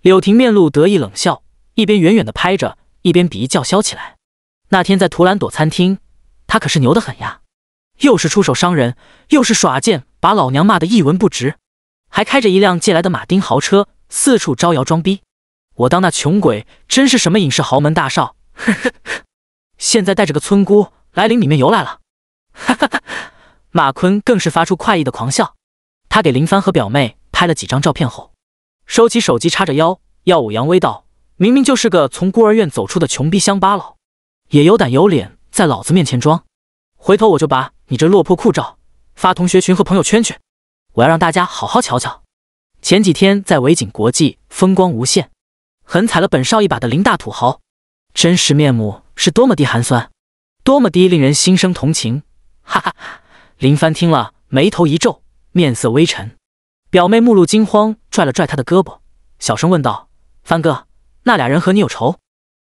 Speaker 1: 柳婷面露得意冷笑，一边远远的拍着，一边鄙夷叫嚣起来：“那天在图兰朵餐厅，他可是牛得很呀！又是出手伤人，又是耍贱，把老娘骂得一文不值。”还开着一辆借来的马丁豪车，四处招摇装逼。我当那穷鬼真是什么影视豪门大少，呵呵！现在带着个村姑来领里面游来了，哈哈哈！马坤更是发出快意的狂笑。他给林帆和表妹拍了几张照片后，收起手机，叉着腰，耀武扬威道：“明明就是个从孤儿院走出的穷逼乡巴佬，也有胆有脸在老子面前装。回头我就把你这落魄酷照发同学群和朋友圈去。”我要让大家好好瞧瞧，前几天在维景国际风光无限，狠踩了本少一把的林大土豪，真实面目是多么的寒酸，多么的令人心生同情！哈哈哈！林帆听了，眉头一皱，面色微沉。表妹目露惊慌，拽了拽他的胳膊，小声问道：“帆哥，那俩人和你有仇？”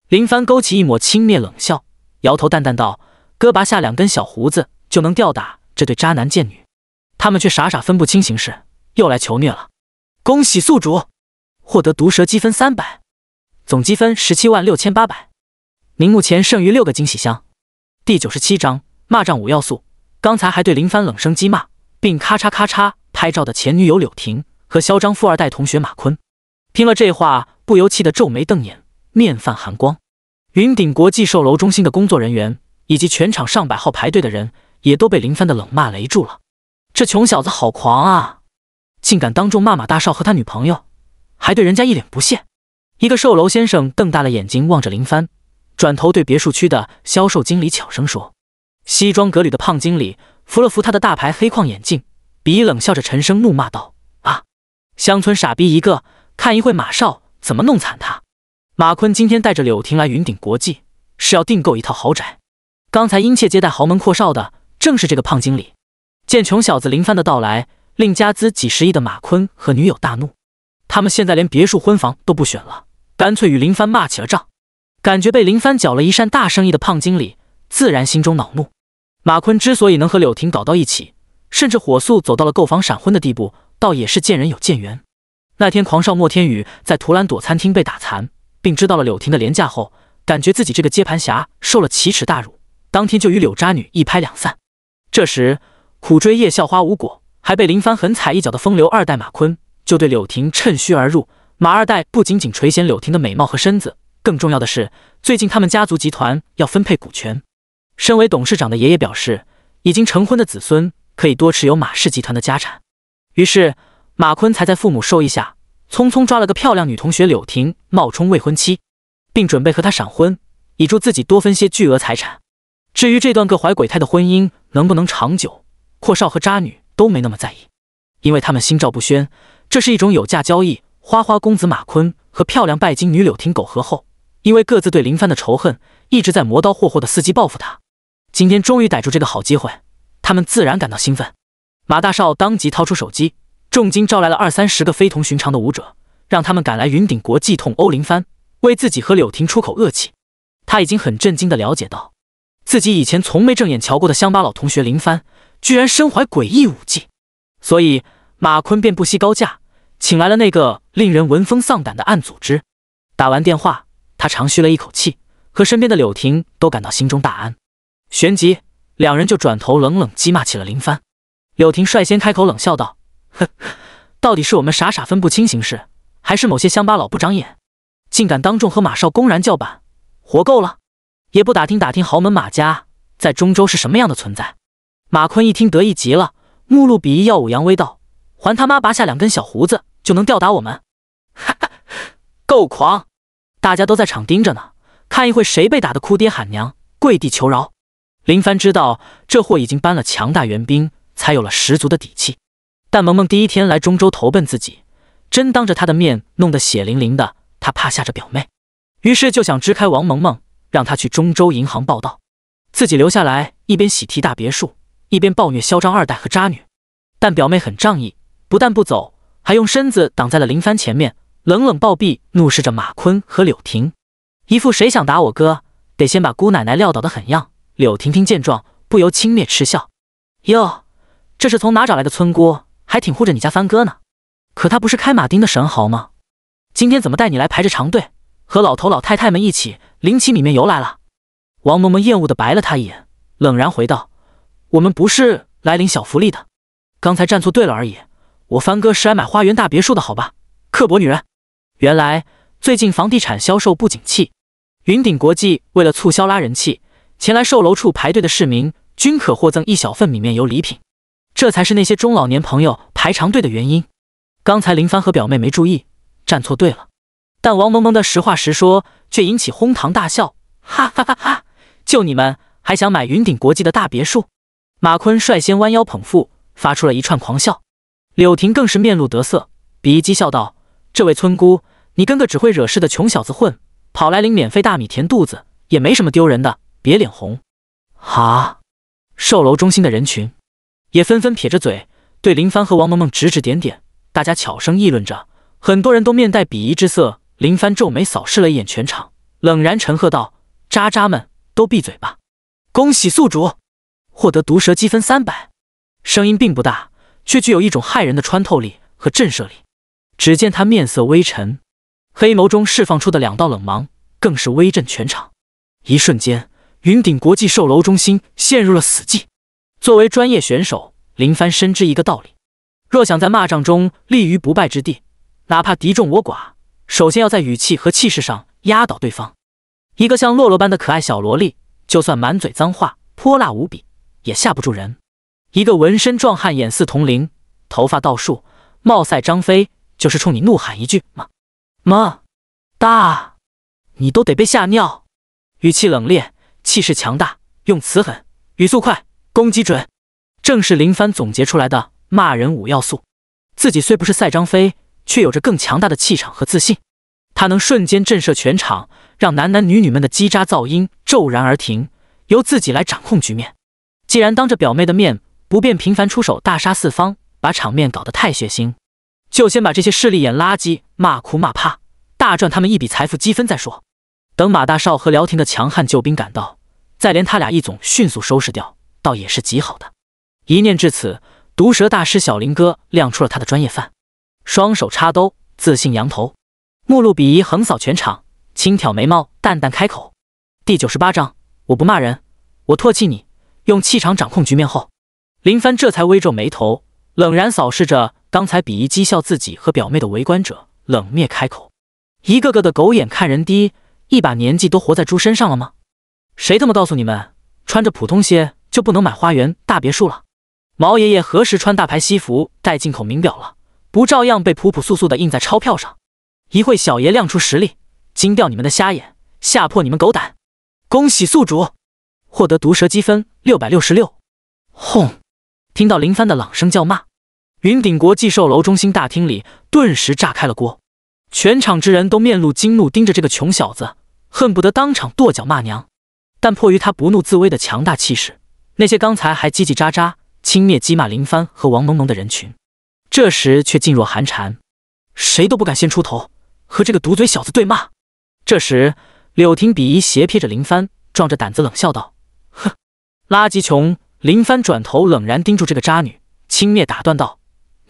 Speaker 1: 林帆勾起一抹轻蔑冷笑，摇头淡淡道：“哥拔下两根小胡子，就能吊打这对渣男贱女。”他们却傻傻分不清形势，又来求虐了。恭喜宿主获得毒蛇积分三百，总积分十七万六千八百。您目前剩余六个惊喜箱。第九十七章骂仗五要素。刚才还对林帆冷声讥骂，并咔嚓咔嚓拍照的前女友柳婷和嚣张富二代同学马坤，听了这话，不由气得皱眉瞪眼，面泛寒光。云顶国际售楼中心的工作人员以及全场上百号排队的人，也都被林帆的冷骂雷住了。这穷小子好狂啊！竟敢当众骂马大少和他女朋友，还对人家一脸不屑。一个售楼先生瞪大了眼睛望着林帆，转头对别墅区的销售经理悄声说：“西装革履的胖经理扶了扶他的大牌黑框眼镜，鼻冷笑着沉声怒骂道：‘啊，乡村傻逼一个！看一会马少怎么弄惨他！’马坤今天带着柳婷来云顶国际是要订购一套豪宅，刚才殷切接待豪门阔少的正是这个胖经理。”见穷小子林帆的到来，令家资几十亿的马坤和女友大怒，他们现在连别墅婚房都不选了，干脆与林帆骂起了仗。感觉被林帆搅了一扇大生意的胖经理自然心中恼怒。马坤之所以能和柳婷搞到一起，甚至火速走到了购房闪婚的地步，倒也是见人有见缘。那天狂少莫天宇在图兰朵餐厅被打残，并知道了柳婷的廉价后，感觉自己这个接盘侠受了奇耻大辱，当天就与柳渣女一拍两散。这时。苦追叶校花无果，还被林帆狠踩一脚的风流二代马坤，就对柳婷趁虚而入。马二代不仅仅垂涎柳婷的美貌和身子，更重要的是，最近他们家族集团要分配股权，身为董事长的爷爷表示，已经成婚的子孙可以多持有马氏集团的家产。于是马坤才在父母授意下，匆匆抓了个漂亮女同学柳婷冒充未婚妻，并准备和她闪婚，以助自己多分些巨额财产。至于这段各怀鬼胎的婚姻能不能长久？阔少和渣女都没那么在意，因为他们心照不宣，这是一种有价交易。花花公子马坤和漂亮拜金女柳婷苟合后，因为各自对林帆的仇恨，一直在磨刀霍霍的伺机报复他。今天终于逮住这个好机会，他们自然感到兴奋。马大少当即掏出手机，重金招来了二三十个非同寻常的舞者，让他们赶来云顶国际痛殴林帆，为自己和柳婷出口恶气。他已经很震惊地了解到，自己以前从没正眼瞧过的乡巴佬同学林帆。居然身怀诡异武技，所以马坤便不惜高价请来了那个令人闻风丧胆的暗组织。打完电话，他长吁了一口气，和身边的柳婷都感到心中大安。旋即，两人就转头冷冷讥骂起了林帆。柳婷率先开口冷笑道：“呵，到底是我们傻傻分不清形势，还是某些乡巴佬不长眼，竟敢当众和马少公然叫板？活够了，也不打听打听豪门马家在中州是什么样的存在？”马坤一听得意极了，目露鄙夷，耀武扬威道：“还他妈拔下两根小胡子就能吊打我们？哈哈，够狂！大家都在场盯着呢，看一会谁被打得哭爹喊娘，跪地求饶。”林帆知道这货已经搬了强大援兵，才有了十足的底气。但萌萌第一天来中州投奔自己，真当着他的面弄得血淋淋的，他怕吓着表妹，于是就想支开王萌萌，让他去中州银行报道，自己留下来一边喜提大别墅。一边暴虐嚣张二代和渣女，但表妹很仗义，不但不走，还用身子挡在了林帆前面，冷冷暴毙怒视着马坤和柳婷，一副谁想打我哥，得先把姑奶奶撂倒的狠样。柳婷婷见状，不由轻蔑嗤笑：“哟，这是从哪找来的村姑，还挺护着你家帆哥呢？可他不是开马丁的神豪吗？今天怎么带你来排着长队，和老头老太太们一起林奇米面游来了？”王萌萌厌恶的白了他一眼，冷然回道。我们不是来领小福利的，刚才站错队了而已。我帆哥是来买花园大别墅的，好吧？刻薄女人。原来最近房地产销售不景气，云顶国际为了促销拉人气，前来售楼处排队的市民均可获赠一小份米面油礼品，这才是那些中老年朋友排长队的原因。刚才林帆和表妹没注意站错队了，但王萌萌的实话实说却引起哄堂大笑，哈哈哈哈！就你们还想买云顶国际的大别墅？马坤率先弯腰捧腹，发出了一串狂笑。柳婷更是面露得色，鄙夷讥笑道：“这位村姑，你跟个只会惹事的穷小子混，跑来领免费大米填肚子，也没什么丢人的，别脸红。”啊！售楼中心的人群也纷纷撇着嘴，对林帆和王萌萌指指点点。大家悄声议论着，很多人都面带鄙夷之色。林帆皱眉扫视了一眼全场，冷然沉喝道：“渣渣们都闭嘴吧！恭喜宿主。”获得毒蛇积分三百，声音并不大，却具有一种骇人的穿透力和震慑力。只见他面色微沉，黑眸中释放出的两道冷芒，更是威震全场。一瞬间，云顶国际售楼中心陷入了死寂。作为专业选手，林帆深知一个道理：若想在骂仗中立于不败之地，哪怕敌众我寡，首先要在语气和气势上压倒对方。一个像洛洛般的可爱小萝莉，就算满嘴脏话，泼辣无比。也吓不住人。一个纹身壮汉，眼似铜铃，头发倒竖，貌赛张飞，就是冲你怒喊一句妈，妈，大，你都得被吓尿！语气冷冽，气势强大，用词狠，语速快，攻击准，正是林帆总结出来的骂人五要素。自己虽不是赛张飞，却有着更强大的气场和自信。他能瞬间震慑全场，让男男女女们的叽喳噪音骤然而停，由自己来掌控局面。既然当着表妹的面不便频繁出手大杀四方，把场面搞得太血腥，就先把这些势利眼垃圾骂哭骂怕，大赚他们一笔财富积分再说。等马大少和辽婷的强悍救兵赶到，再连他俩一总迅速收拾掉，倒也是极好的。一念至此，毒蛇大师小林哥亮出了他的专业范，双手插兜，自信扬头，目露鄙夷，横扫全场，轻挑眉毛，淡淡开口：“第九十八章，我不骂人，我唾弃你。”用气场掌控局面后，林帆这才微皱眉头，冷然扫视着刚才鄙夷讥笑自己和表妹的围观者，冷蔑开口：“一个个的狗眼看人低，一把年纪都活在猪身上了吗？谁他妈告诉你们穿着普通些就不能买花园大别墅了？毛爷爷何时穿大牌西服、戴进口名表了？不照样被普朴素素的印在钞票上？一会小爷亮出实力，惊掉你们的瞎眼，吓破你们狗胆！恭喜宿主。”获得毒蛇积分六百六十六，轰！听到林帆的朗声叫骂，云顶国际售楼中心大厅里顿时炸开了锅，全场之人都面露惊怒，盯着这个穷小子，恨不得当场跺脚骂娘。但迫于他不怒自威的强大气势，那些刚才还叽叽喳喳、轻蔑讥骂林帆和王萌萌的人群，这时却噤若寒蝉，谁都不敢先出头和这个毒嘴小子对骂。这时，柳婷鄙夷斜瞥着林帆，壮着胆子冷笑道。垃圾穷！林帆转头冷然盯住这个渣女，轻蔑打断道：“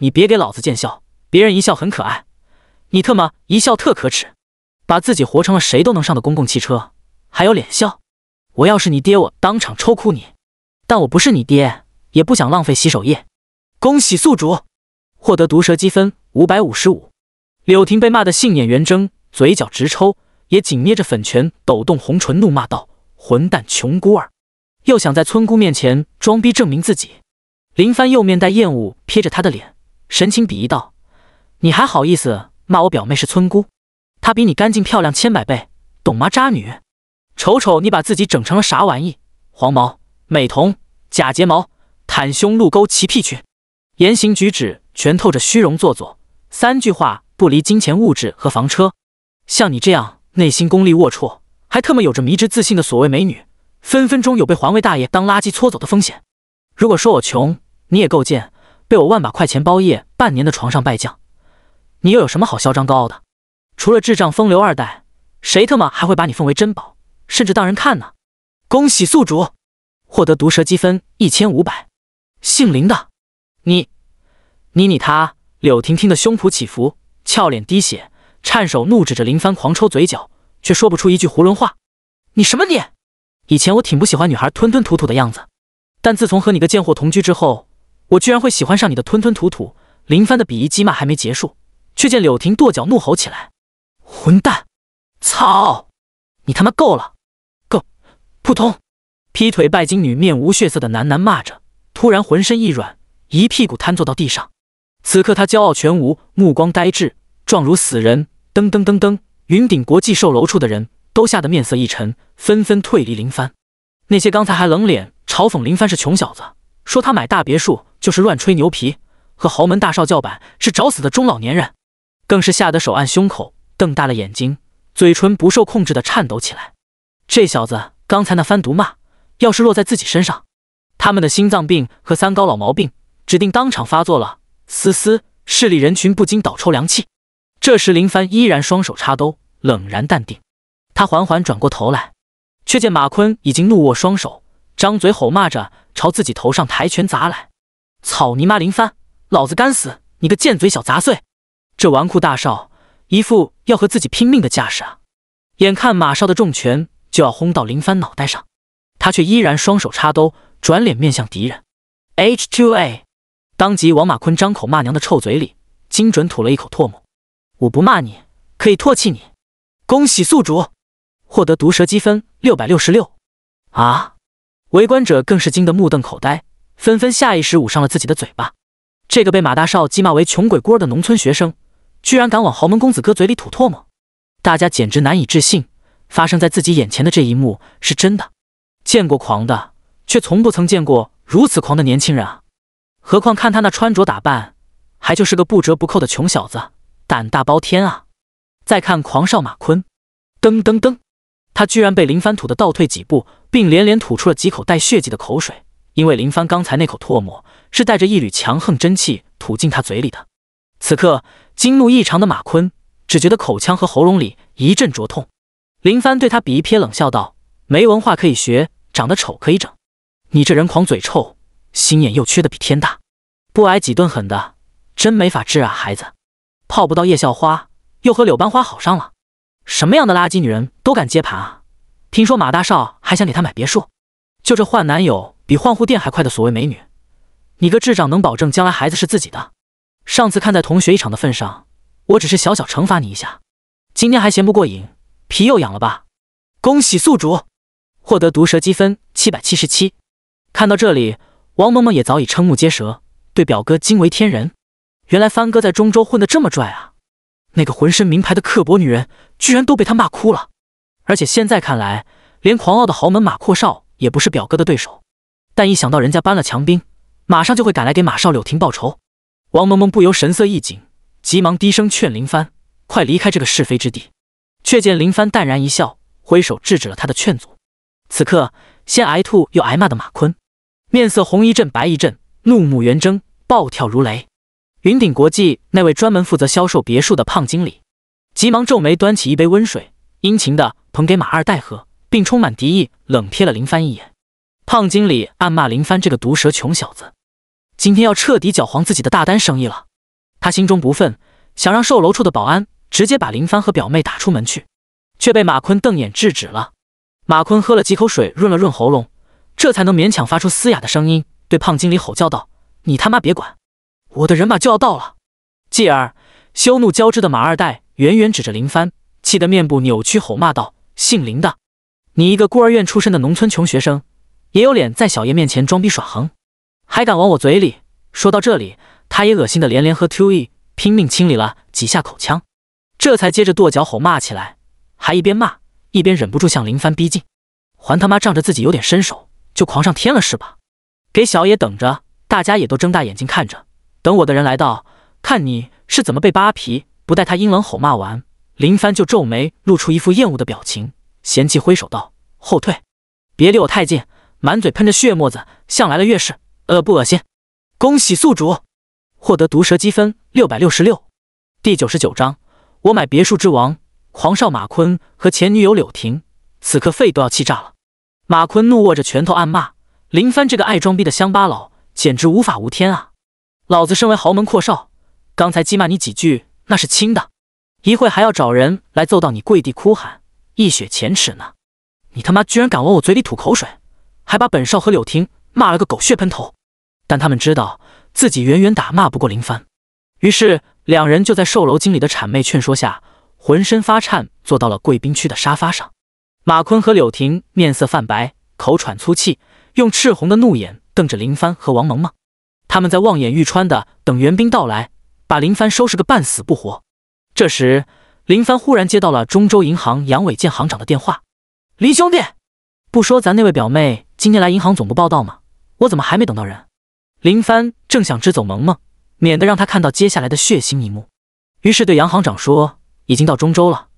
Speaker 1: 你别给老子见笑！别人一笑很可爱，你特么一笑特可耻，把自己活成了谁都能上的公共汽车，还有脸笑！我要是你爹，我当场抽哭你！但我不是你爹，也不想浪费洗手液。恭喜宿主获得毒蛇积分五百五十五。”柳婷被骂得杏眼圆睁，嘴角直抽，也紧捏着粉拳，抖动红唇怒骂道：“混蛋穷孤儿！”又想在村姑面前装逼证明自己，林帆又面带厌恶，瞥着她的脸，神情鄙夷道：“你还好意思骂我表妹是村姑？她比你干净漂亮千百倍，懂吗？渣女！瞅瞅你把自己整成了啥玩意？黄毛、美瞳、假睫毛、袒胸露沟、齐屁裙，言行举止全透着虚荣做作。三句话不离金钱、物质和房车。像你这样内心功利龌龊，还特么有着迷之自信的所谓美女。”分分钟有被环卫大爷当垃圾搓走的风险。如果说我穷，你也够贱，被我万把块钱包夜半年的床上败将，你又有什么好嚣张高傲的？除了智障风流二代，谁他妈还会把你奉为珍宝，甚至当人看呢？恭喜宿主获得毒蛇积分一千五百。姓林的，你、你、你他！柳婷婷的胸脯起伏，俏脸滴血，颤手怒指着林帆，狂抽嘴角，却说不出一句囫囵话。你什么你？以前我挺不喜欢女孩吞吞吐吐的样子，但自从和你个贱货同居之后，我居然会喜欢上你的吞吞吐吐。林帆的鄙夷激骂还没结束，却见柳婷跺脚怒吼起来：“混蛋，操，你他妈够了，够！”扑通，劈腿拜金女面无血色的喃喃骂着，突然浑身一软，一屁股瘫坐到地上。此刻她骄傲全无，目光呆滞，状如死人。噔噔噔噔，云顶国际售楼处的人都吓得面色一沉。纷纷退离林帆。那些刚才还冷脸嘲讽林帆是穷小子，说他买大别墅就是乱吹牛皮，和豪门大少叫板是找死的中老年人，更是吓得手按胸口，瞪大了眼睛，嘴唇不受控制的颤抖起来。这小子刚才那番毒骂，要是落在自己身上，他们的心脏病和三高老毛病，指定当场发作了。嘶嘶，势力人群不禁倒抽凉气。这时，林帆依然双手插兜，冷然淡定。他缓缓转过头来。却见马坤已经怒握双手，张嘴吼骂着，朝自己头上抬拳砸来。草泥妈林帆，老子干死你个贱嘴小杂碎！这纨绔大少一副要和自己拼命的架势啊！眼看马少的重拳就要轰到林帆脑袋上，他却依然双手插兜，转脸面向敌人。H2A，当即往马坤张口骂娘的臭嘴里精准吐了一口唾沫。我不骂你，可以唾弃你。恭喜宿主获得毒蛇积分。六百六十六，啊！围观者更是惊得目瞪口呆，纷纷下意识捂上了自己的嘴巴。这个被马大少讥骂为穷鬼孤儿的农村学生，居然敢往豪门公子哥嘴里吐唾沫，大家简直难以置信，发生在自己眼前的这一幕是真的。见过狂的，却从不曾见过如此狂的年轻人啊！何况看他那穿着打扮，还就是个不折不扣的穷小子，胆大包天啊！再看狂少马坤，噔噔噔。他居然被林帆吐得倒退几步，并连连吐出了几口带血迹的口水，因为林帆刚才那口唾沫是带着一缕强横真气吐进他嘴里的。此刻惊怒异常的马坤，只觉得口腔和喉咙里一阵灼痛。林帆对他鄙夷瞥，冷笑道：“没文化可以学，长得丑可以整，你这人狂嘴臭，心眼又缺的比天大，不挨几顿狠的，真没法治啊！孩子，泡不到夜校花，又和柳班花好上了。”什么样的垃圾女人都敢接盘啊？听说马大少还想给她买别墅，就这换男友比换护垫还快的所谓美女，你个智障能保证将来孩子是自己的？上次看在同学一场的份上，我只是小小惩罚你一下，今天还嫌不过瘾，皮又痒了吧？恭喜宿主获得毒蛇积分七百七十七。看到这里，王萌萌也早已瞠目结舌，对表哥惊为天人。原来帆哥在中州混得这么拽啊！那个浑身名牌的刻薄女人。居然都被他骂哭了，而且现在看来，连狂傲的豪门马阔少也不是表哥的对手。但一想到人家搬了强兵，马上就会赶来给马少柳婷报仇，王萌萌不由神色一紧，急忙低声劝林帆快离开这个是非之地。却见林帆淡然一笑，挥手制止了他的劝阻。此刻，先挨吐又挨骂的马坤，面色红一阵白一阵，怒目圆睁，暴跳如雷。云顶国际那位专门负责销售别墅的胖经理。急忙皱眉，端起一杯温水，殷勤的捧给马二代喝，并充满敌意冷瞥了林帆一眼。胖经理暗骂林帆这个毒蛇穷小子，今天要彻底搅黄自己的大单生意了。他心中不忿，想让售楼处的保安直接把林帆和表妹打出门去，却被马坤瞪眼制止了。马坤喝了几口水，润了润喉咙，这才能勉强发出嘶哑的声音，对胖经理吼叫道：“你他妈别管，我的人马就要到了。”继而，羞怒交织的马二代。远远指着林帆，气得面部扭曲，吼骂道：“姓林的，你一个孤儿院出身的农村穷学生，也有脸在小爷面前装逼耍横，还敢往我嘴里……”说到这里，他也恶心的连连喝唾液，拼命清理了几下口腔，这才接着跺脚吼骂起来，还一边骂一边忍不住向林帆逼近，还他妈仗着自己有点身手就狂上天了是吧？给小野等着！大家也都睁大眼睛看着，等我的人来到，看你是怎么被扒皮！不待他阴冷吼骂完，林帆就皱眉，露出一副厌恶的表情，嫌弃挥手道：“后退，别离我太近。”满嘴喷着血沫子向来了月事，恶不恶心？恭喜宿主获得毒蛇积分六百六十六。第九十九章，我买别墅之王。狂少马坤和前女友柳婷此刻肺都要气炸了。马坤怒握着拳头暗骂：“林帆这个爱装逼的乡巴佬，简直无法无天啊！老子身为豪门阔少，刚才激骂你几句。”那是轻的，一会还要找人来揍到你跪地哭喊，一雪前耻呢！你他妈居然敢往我嘴里吐口水，还把本少和柳婷骂了个狗血喷头！但他们知道自己远远打骂不过林帆，于是两人就在售楼经理的谄媚劝说下，浑身发颤，坐到了贵宾区的沙发上。马坤和柳婷面色泛白，口喘粗气，用赤红的怒眼瞪着林帆和王萌萌，他们在望眼欲穿的等援兵到来。把林帆收拾个半死不活。这时，林帆忽然接到了中州银行杨伟建行长的电话：“林兄弟，不说咱那位表妹今天来银行总部报道吗？我怎么还没等到人？”林帆正想支走萌萌，免得让他看到接下来的血腥一幕，于是对杨行长说：“已经到中州了，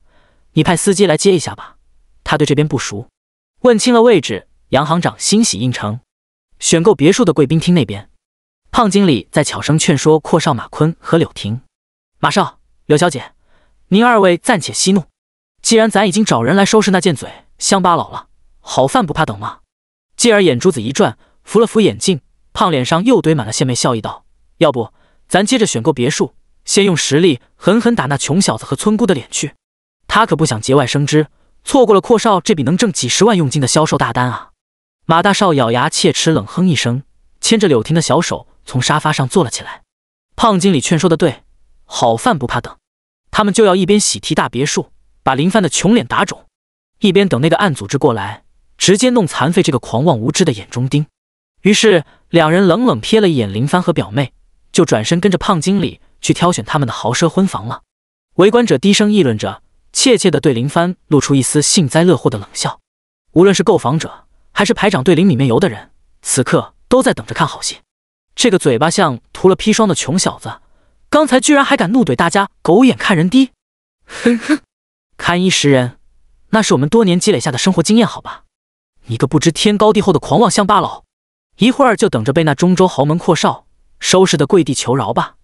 Speaker 1: 你派司机来接一下吧，他对这边不熟。”问清了位置，杨行长欣喜应承：“选购别墅的贵宾厅那边。”胖经理在悄声劝说阔少马坤和柳婷：“马少，柳小姐，您二位暂且息怒。既然咱已经找人来收拾那贱嘴乡巴佬了，好饭不怕等吗？”继而眼珠子一转，扶了扶眼镜，胖脸上又堆满了献媚笑意，道：“要不咱接着选购别墅，先用实力狠狠打那穷小子和村姑的脸去。他可不想节外生枝，错过了阔少这笔能挣几十万佣金的销售大单啊！”马大少咬牙切齿，冷哼一声，牵着柳婷的小手。从沙发上坐了起来，胖经理劝说的对，好饭不怕等，他们就要一边喜提大别墅，把林帆的穷脸打肿，一边等那个暗组织过来，直接弄残废这个狂妄无知的眼中钉。于是两人冷冷瞥了一眼林帆和表妹，就转身跟着胖经理去挑选他们的豪奢婚房了。围观者低声议论着，怯怯的对林帆露出一丝幸灾乐祸的冷笑。无论是购房者，还是排长队林里面游的人，此刻都在等着看好戏。这个嘴巴像涂了砒霜的穷小子，刚才居然还敢怒怼大家，狗眼看人低。哼哼，看衣识人，那是我们多年积累下的生活经验，好吧？你个不知天高地厚的狂妄乡巴佬，一会儿就等着被那中州豪门阔少收拾的跪地求饶吧！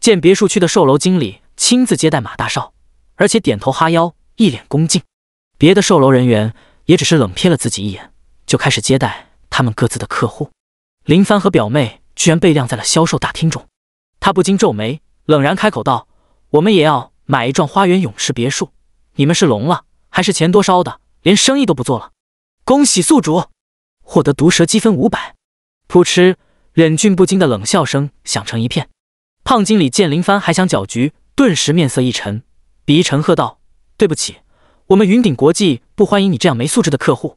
Speaker 1: 见别墅区的售楼经理亲自接待马大少，而且点头哈腰，一脸恭敬，别的售楼人员也只是冷瞥了自己一眼，就开始接待他们各自的客户。林帆和表妹。居然被晾在了销售大厅中，他不禁皱眉，冷然开口道：“我们也要买一幢花园泳池别墅，你们是聋了还是钱多烧的，连生意都不做了？”恭喜宿主获得毒蛇积分五百。扑哧，忍俊不禁的冷笑声响成一片。胖经理见林帆还想搅局，顿时面色一沉，鄙夷陈喝道：“对不起，我们云顶国际不欢迎你这样没素质的客户。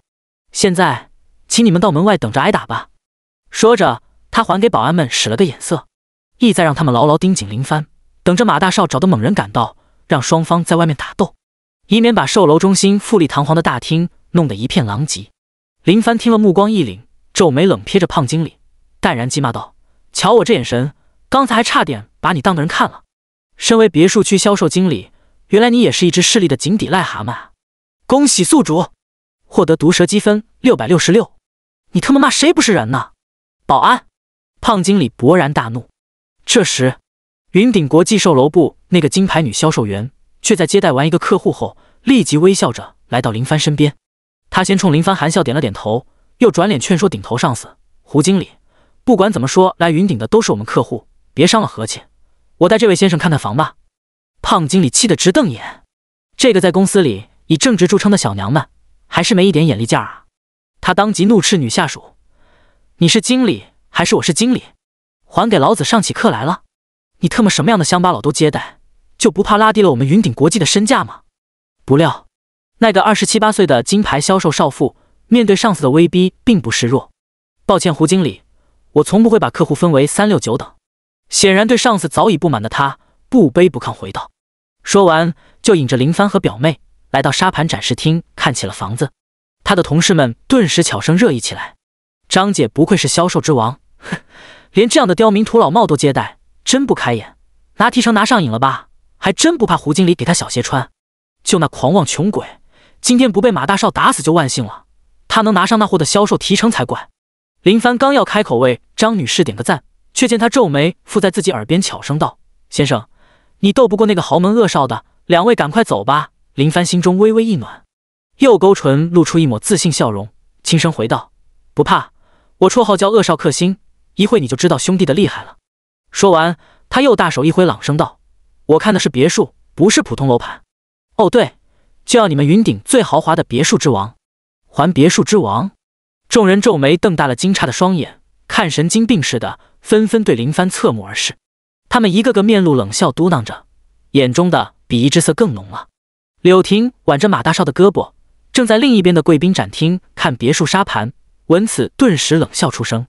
Speaker 1: 现在，请你们到门外等着挨打吧。”说着。他还给保安们使了个眼色，意在让他们牢牢盯紧林帆，等着马大少找的猛人赶到，让双方在外面打斗，以免把售楼中心富丽堂皇的大厅弄得一片狼藉。林帆听了，目光一凛，皱眉冷瞥着胖经理，淡然讥骂道：“瞧我这眼神，刚才还差点把你当个人看了。身为别墅区销售经理，原来你也是一只势力的井底癞蛤蟆啊！恭喜宿主获得毒蛇积分六百六十六。你他妈骂谁不是人呢？保安。”胖经理勃然大怒。这时，云顶国际售楼部那个金牌女销售员却在接待完一个客户后，立即微笑着来到林帆身边。她先冲林帆含笑点了点头，又转脸劝说顶头上司胡经理：“不管怎么说，来云顶的都是我们客户，别伤了和气。我带这位先生看看房吧。”胖经理气得直瞪眼：“这个在公司里以正直著称的小娘们，还是没一点眼力见儿啊！”他当即怒斥女下属：“你是经理！”还是我是经理，还给老子上起课来了！你特么什么样的乡巴佬都接待，就不怕拉低了我们云顶国际的身价吗？不料，那个二十七八岁的金牌销售少妇面对上司的威逼，并不示弱。抱歉，胡经理，我从不会把客户分为三六九等。显然对上司早已不满的他，不卑不亢回道。说完，就引着林帆和表妹来到沙盘展示厅看起了房子。他的同事们顿时悄声热议起来。张姐不愧是销售之王。哼，连这样的刁民土老帽都接待，真不开眼，拿提成拿上瘾了吧？还真不怕胡经理给他小鞋穿。就那狂妄穷鬼，今天不被马大少打死就万幸了。他能拿上那货的销售提成才怪。林帆刚要开口为张女士点个赞，却见她皱眉附在自己耳边悄声道：“先生，你斗不过那个豪门恶少的，两位赶快走吧。”林帆心中微微一暖，又勾唇露出一抹自信笑容，轻声回道：“不怕，我绰号叫恶少克星。”一会你就知道兄弟的厉害了。说完，他又大手一挥，朗声道：“我看的是别墅，不是普通楼盘。哦，对，就要你们云顶最豪华的别墅之王，还别墅之王！”众人皱眉，瞪大了惊诧的双眼，看神经病似的，纷纷对林帆侧目而视。他们一个个面露冷笑，嘟囔着，眼中的鄙夷之色更浓了。柳婷挽着马大少的胳膊，正在另一边的贵宾展厅看别墅沙盘，闻此顿时冷笑出声：“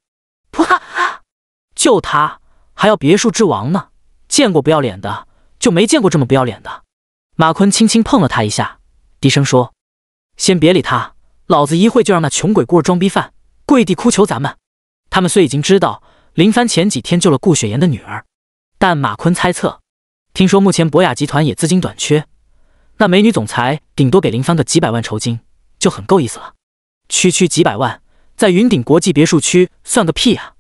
Speaker 1: 哈！”就他还要别墅之王呢？见过不要脸的，就没见过这么不要脸的。马坤轻轻碰了他一下，低声说：“先别理他，老子一会就让那穷鬼孤儿装逼犯跪地哭求咱们。”他们虽已经知道林帆前几天救了顾雪颜的女儿，但马坤猜测，听说目前博雅集团也资金短缺，那美女总裁顶多给林帆个几百万酬金，就很够意思了。区区几百万，在云顶国际别墅区算个屁呀！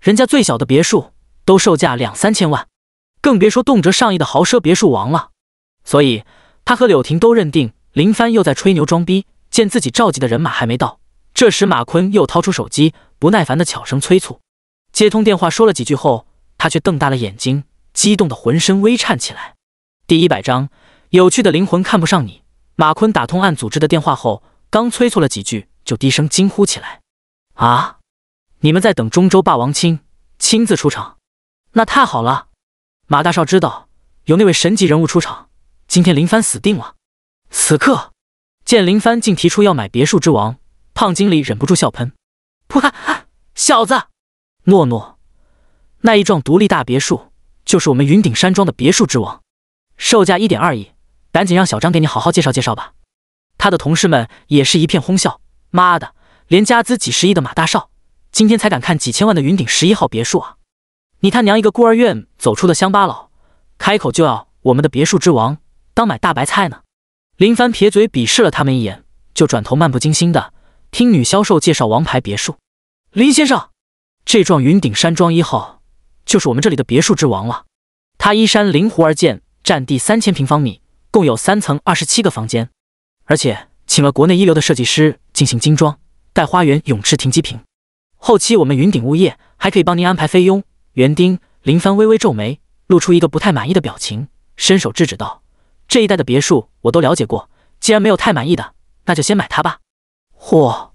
Speaker 1: 人家最小的别墅都售价两三千万，更别说动辄上亿的豪奢别墅王了。所以他和柳婷都认定林帆又在吹牛装逼。见自己召集的人马还没到，这时马坤又掏出手机，不耐烦的悄声催促。接通电话说了几句后，他却瞪大了眼睛，激动的浑身微颤起来。第一百章有趣的灵魂看不上你。马坤打通暗组织的电话后，刚催促了几句，就低声惊呼起来：“啊！”你们在等中州霸王亲亲自出场，那太好了！马大少知道有那位神级人物出场，今天林帆死定了。此刻见林帆竟提出要买别墅之王，胖经理忍不住笑喷，噗哈哈！小子，诺诺，那一幢独立大别墅就是我们云顶山庄的别墅之王，售价一点二亿，赶紧让小张给你好好介绍介绍吧。他的同事们也是一片哄笑，妈的，连家资几十亿的马大少！今天才敢看几千万的云顶十一号别墅啊！你他娘一个孤儿院走出的乡巴佬，开口就要我们的别墅之王当买大白菜呢！林帆撇嘴鄙视了他们一眼，就转头漫不经心的听女销售介绍王牌别墅。林先生，这幢云顶山庄一号就是我们这里的别墅之王了。它依山临湖而建，占地三千平方米，共有三层二十七个房间，而且请了国内一流的设计师进行精装，带花园、泳池、停机坪。后期我们云顶物业还可以帮您安排菲佣、园丁。林帆微微皱眉，露出一个不太满意的表情，伸手制止道：“这一带的别墅我都了解过，既然没有太满意的，那就先买它吧。”嚯！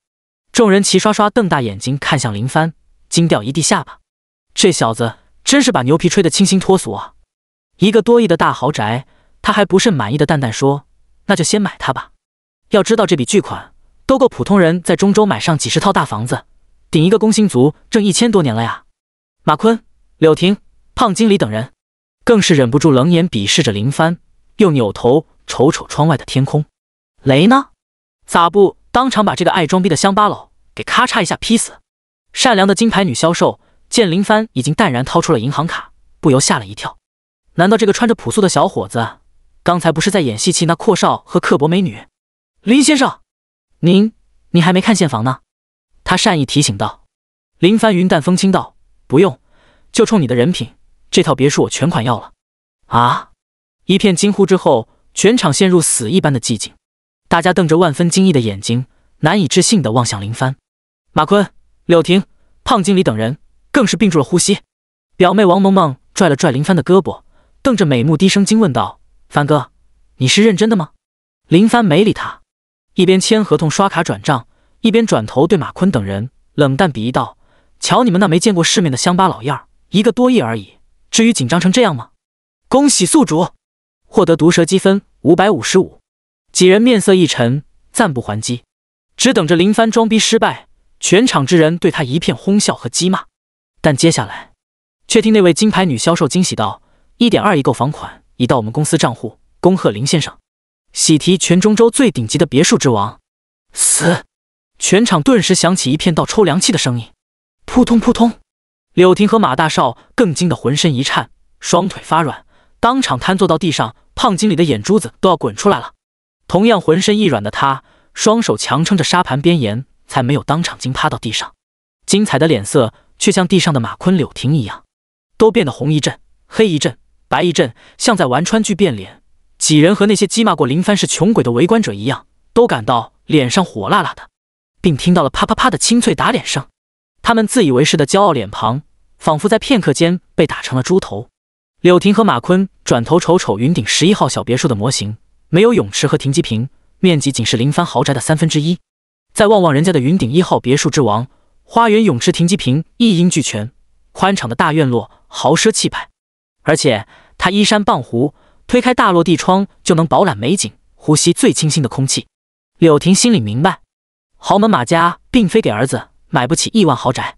Speaker 1: 众人齐刷刷瞪大眼睛看向林帆，惊掉一地下巴。这小子真是把牛皮吹得清新脱俗啊！一个多亿的大豪宅，他还不甚满意的淡淡说：“那就先买它吧。”要知道这笔巨款都够普通人在中州买上几十套大房子。顶一个工薪族挣一千多年了呀！马坤、柳婷、胖经理等人更是忍不住冷眼鄙视着林帆，又扭头瞅瞅窗外的天空。雷呢？咋不当场把这个爱装逼的乡巴佬给咔嚓一下劈死？善良的金牌女销售见林帆已经淡然掏出了银行卡，不由吓了一跳。难道这个穿着朴素的小伙子刚才不是在演戏？气那阔少和刻薄美女，林先生，您您还没看现房呢。他善意提醒道：“林帆，云淡风轻道，不用，就冲你的人品，这套别墅我全款要了。”啊！一片惊呼之后，全场陷入死一般的寂静，大家瞪着万分惊异的眼睛，难以置信地望向林帆。马坤、柳婷、胖经理等人更是屏住了呼吸。表妹王萌萌拽了拽林帆的胳膊，瞪着美目，低声惊问道：“帆哥，你是认真的吗？”林帆没理他，一边签合同，刷卡转账。一边转头对马坤等人冷淡鄙夷道：“瞧你们那没见过世面的乡巴佬样一个多亿而已，至于紧张成这样吗？”恭喜宿主获得毒蛇积分五百五十五。几人面色一沉，暂不还击，只等着林帆装逼失败。全场之人对他一片哄笑和讥骂，但接下来却听那位金牌女销售惊喜道：“一点二亿购房款已到我们公司账户，恭贺林先生，喜提全中州最顶级的别墅之王。”死。全场顿时响起一片倒抽凉气的声音，扑通扑通。柳婷和马大少更惊得浑身一颤，双腿发软，当场瘫坐到地上。胖经理的眼珠子都要滚出来了。同样浑身一软的他，双手强撑着沙盘边沿，才没有当场惊趴到地上。精彩的脸色却像地上的马坤、柳婷一样，都变得红一阵、黑一阵、白一阵，像在玩川剧变脸。几人和那些讥骂过林帆是穷鬼的围观者一样，都感到脸上火辣辣的。并听到了啪啪啪的清脆打脸声，他们自以为是的骄傲脸庞，仿佛在片刻间被打成了猪头。柳婷和马坤转头瞅瞅云顶十一号小别墅的模型，没有泳池和停机坪，面积仅是林帆豪宅的三分之一。再望望人家的云顶一号别墅之王，花园、泳池、停机坪一应俱全，宽敞的大院落，豪奢气派。而且它依山傍湖，推开大落地窗就能饱览美景，呼吸最清新的空气。柳婷心里明白。豪门马家并非给儿子买不起亿万豪宅，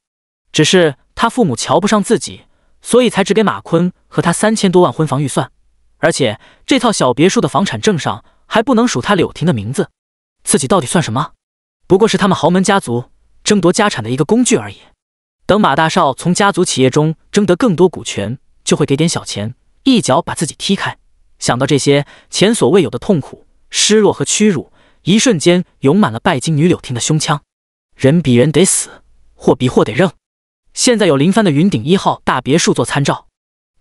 Speaker 1: 只是他父母瞧不上自己，所以才只给马坤和他三千多万婚房预算。而且这套小别墅的房产证上还不能署他柳婷的名字，自己到底算什么？不过是他们豪门家族争夺家产的一个工具而已。等马大少从家族企业中争得更多股权，就会给点小钱，一脚把自己踢开。想到这些前所未有的痛苦、失落和屈辱。一瞬间涌满了拜金女柳婷的胸腔。人比人得死，货比货得扔。现在有林帆的云顶一号大别墅做参照，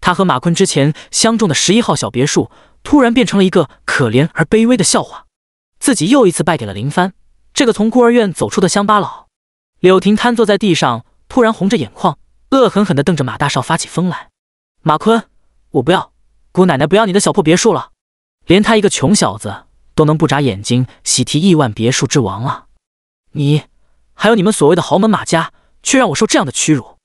Speaker 1: 他和马坤之前相中的十一号小别墅，突然变成了一个可怜而卑微的笑话。自己又一次败给了林帆这个从孤儿院走出的乡巴佬。柳婷瘫坐在地上，突然红着眼眶，恶狠狠地瞪着马大少，发起疯来：“马坤，我不要，姑奶奶不要你的小破别墅了，连他一个穷小子！”都能不眨眼睛，喜提亿万别墅之王了。你，还有你们所谓的豪门马家，却让我受这样的屈辱，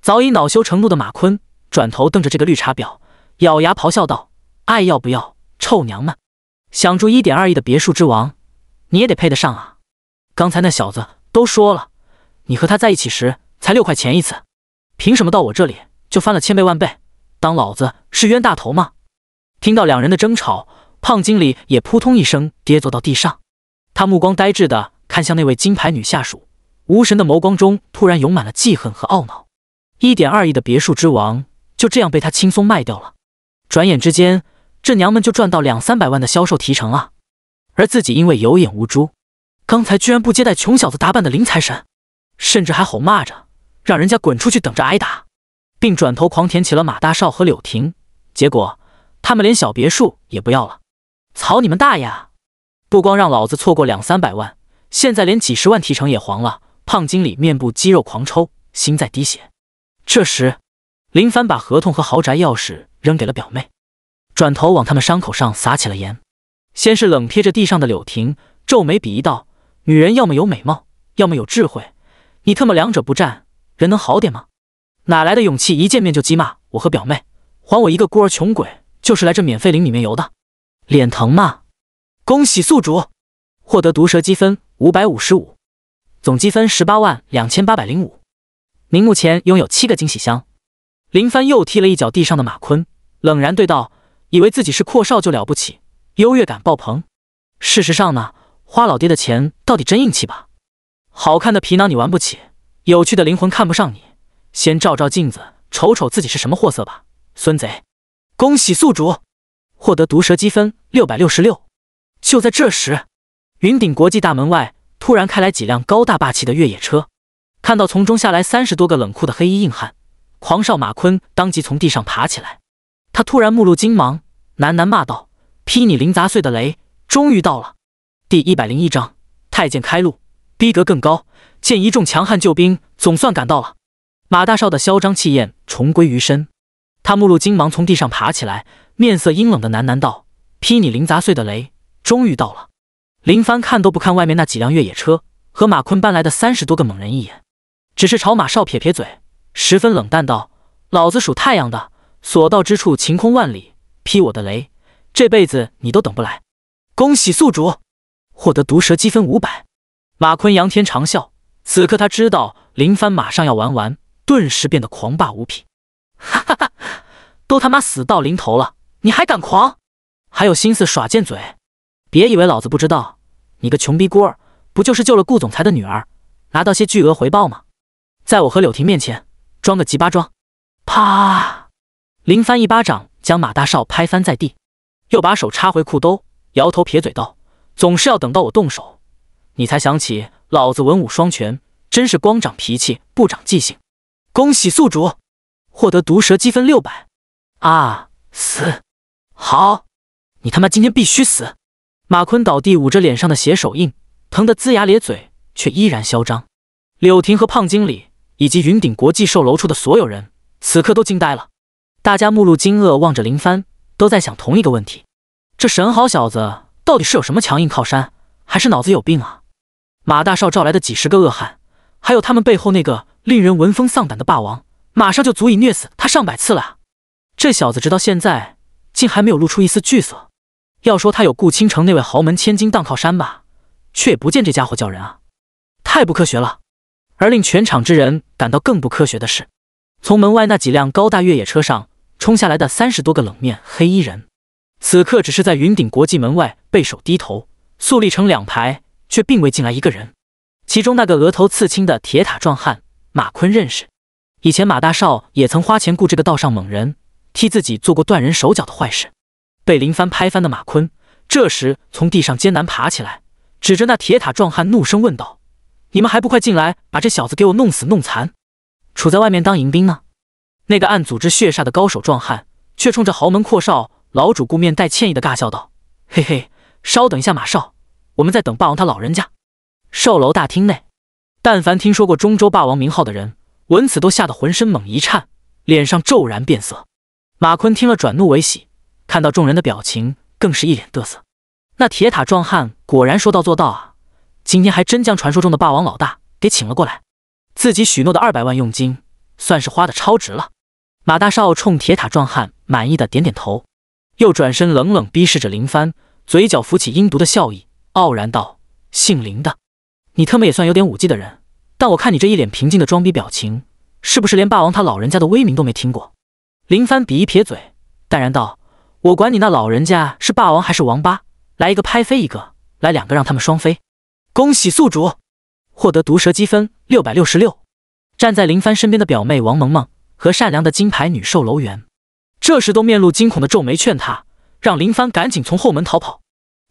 Speaker 1: 早已恼羞成怒的马坤转头瞪着这个绿茶婊，咬牙咆哮道：“爱要不要，臭娘们！想住一点二亿的别墅之王，你也得配得上啊！刚才那小子都说了，你和他在一起时才六块钱一次，凭什么到我这里就翻了千倍万倍？当老子是冤大头吗？”听到两人的争吵。胖经理也扑通一声跌坐到地上，他目光呆滞的看向那位金牌女下属，无神的眸光中突然涌满了记恨和懊恼。一点二亿的别墅之王就这样被他轻松卖掉了，转眼之间这娘们就赚到两三百万的销售提成了。而自己因为有眼无珠，刚才居然不接待穷小子打扮的林财神，甚至还吼骂着让人家滚出去等着挨打，并转头狂舔起了马大少和柳婷，结果他们连小别墅也不要了。操你们大爷！不光让老子错过两三百万，现在连几十万提成也黄了。胖经理面部肌肉狂抽，心在滴血。这时，林帆把合同和豪宅钥匙扔给了表妹，转头往他们伤口上撒起了盐。先是冷瞥着地上的柳婷，皱眉鄙夷道：“女人要么有美貌，要么有智慧，你特么两者不占，人能好点吗？哪来的勇气一见面就激骂我和表妹？还我一个孤儿穷鬼，就是来这免费领里面油的。”脸疼吗？恭喜宿主获得毒蛇积分五百五十五，总积分十八万两千八百零五。您目前拥有七个惊喜箱。林帆又踢了一脚地上的马坤，冷然对道：“以为自己是阔少就了不起，优越感爆棚。事实上呢，花老爹的钱到底真硬气吧？好看的皮囊你玩不起，有趣的灵魂看不上你。先照照镜子，瞅瞅自己是什么货色吧，孙贼！恭喜宿主。”获得毒蛇积分六百六十六。就在这时，云顶国际大门外突然开来几辆高大霸气的越野车，看到从中下来三十多个冷酷的黑衣硬汉，狂少马坤当即从地上爬起来。他突然目露惊芒，喃喃骂道：“劈你零杂碎的雷，终于到了。”第一百零一章，太监开路，逼格更高。见一众强悍救兵总算赶到了，马大少的嚣张气焰重归于身。他目露金芒，从地上爬起来，面色阴冷的喃喃道：“劈你林杂碎的雷，终于到了。”林帆看都不看外面那几辆越野车和马坤搬来的三十多个猛人一眼，只是朝马少撇撇嘴，十分冷淡道：“老子数太阳的，所到之处晴空万里。劈我的雷，这辈子你都等不来。”恭喜宿主获得毒蛇积分五百。马坤仰天长笑，此刻他知道林帆马上要玩完，顿时变得狂霸无匹。哈哈。都他妈死到临头了，你还敢狂，还有心思耍贱嘴？别以为老子不知道，你个穷逼孤儿，不就是救了顾总裁的女儿，拿到些巨额回报吗？在我和柳婷面前装个鸡巴装，啪！林帆一巴掌将马大少拍翻在地，又把手插回裤兜，摇头撇嘴道：“总是要等到我动手，你才想起老子文武双全，真是光长脾气不长记性。”恭喜宿主获得毒蛇积分六百。啊！死！好！你他妈今天必须死！马坤倒地，捂着脸上的血手印，疼得龇牙咧嘴，却依然嚣张。柳婷和胖经理以及云顶国际售楼处的所有人，此刻都惊呆了。大家目露惊愕，望着林帆，都在想同一个问题：这神好小子到底是有什么强硬靠山，还是脑子有病啊？马大少召来的几十个恶汉，还有他们背后那个令人闻风丧胆的霸王，马上就足以虐死他上百次了这小子直到现在，竟还没有露出一丝惧色。要说他有顾倾城那位豪门千金当靠山吧，却也不见这家伙叫人啊，太不科学了。而令全场之人感到更不科学的是，从门外那几辆高大越野车上冲下来的三十多个冷面黑衣人，此刻只是在云顶国际门外背手低头，肃立成两排，却并未进来一个人。其中那个额头刺青的铁塔壮汉马坤认识，以前马大少也曾花钱雇这个道上猛人。替自己做过断人手脚的坏事，被林帆拍翻的马坤，这时从地上艰难爬起来，指着那铁塔壮汉怒声问道：“你们还不快进来，把这小子给我弄死弄残？杵在外面当迎宾呢？”那个暗组织血煞的高手壮汉，却冲着豪门阔少老主顾面带歉意的尬笑道：“嘿嘿，稍等一下，马少，我们在等霸王他老人家。”售楼大厅内，但凡听说过中州霸王名号的人，闻此都吓得浑身猛一颤，脸上骤然变色。马坤听了，转怒为喜，看到众人的表情，更是一脸得瑟。那铁塔壮汉果然说到做到啊！今天还真将传说中的霸王老大给请了过来，自己许诺的二百万佣金算是花的超值了。马大少冲铁塔壮汉满意的点点头，又转身冷冷逼视着林帆，嘴角浮起阴毒的笑意，傲然道：“姓林的，你特么也算有点武技的人，但我看你这一脸平静的装逼表情，是不是连霸王他老人家的威名都没听过？”林帆比一撇嘴，淡然道：“我管你那老人家是霸王还是王八，来一个拍飞一个，来两个让他们双飞。恭喜宿主获得毒蛇积分六百六十六。”站在林帆身边的表妹王萌萌和善良的金牌女售楼员，这时都面露惊恐的皱眉劝他，让林帆赶紧从后门逃跑。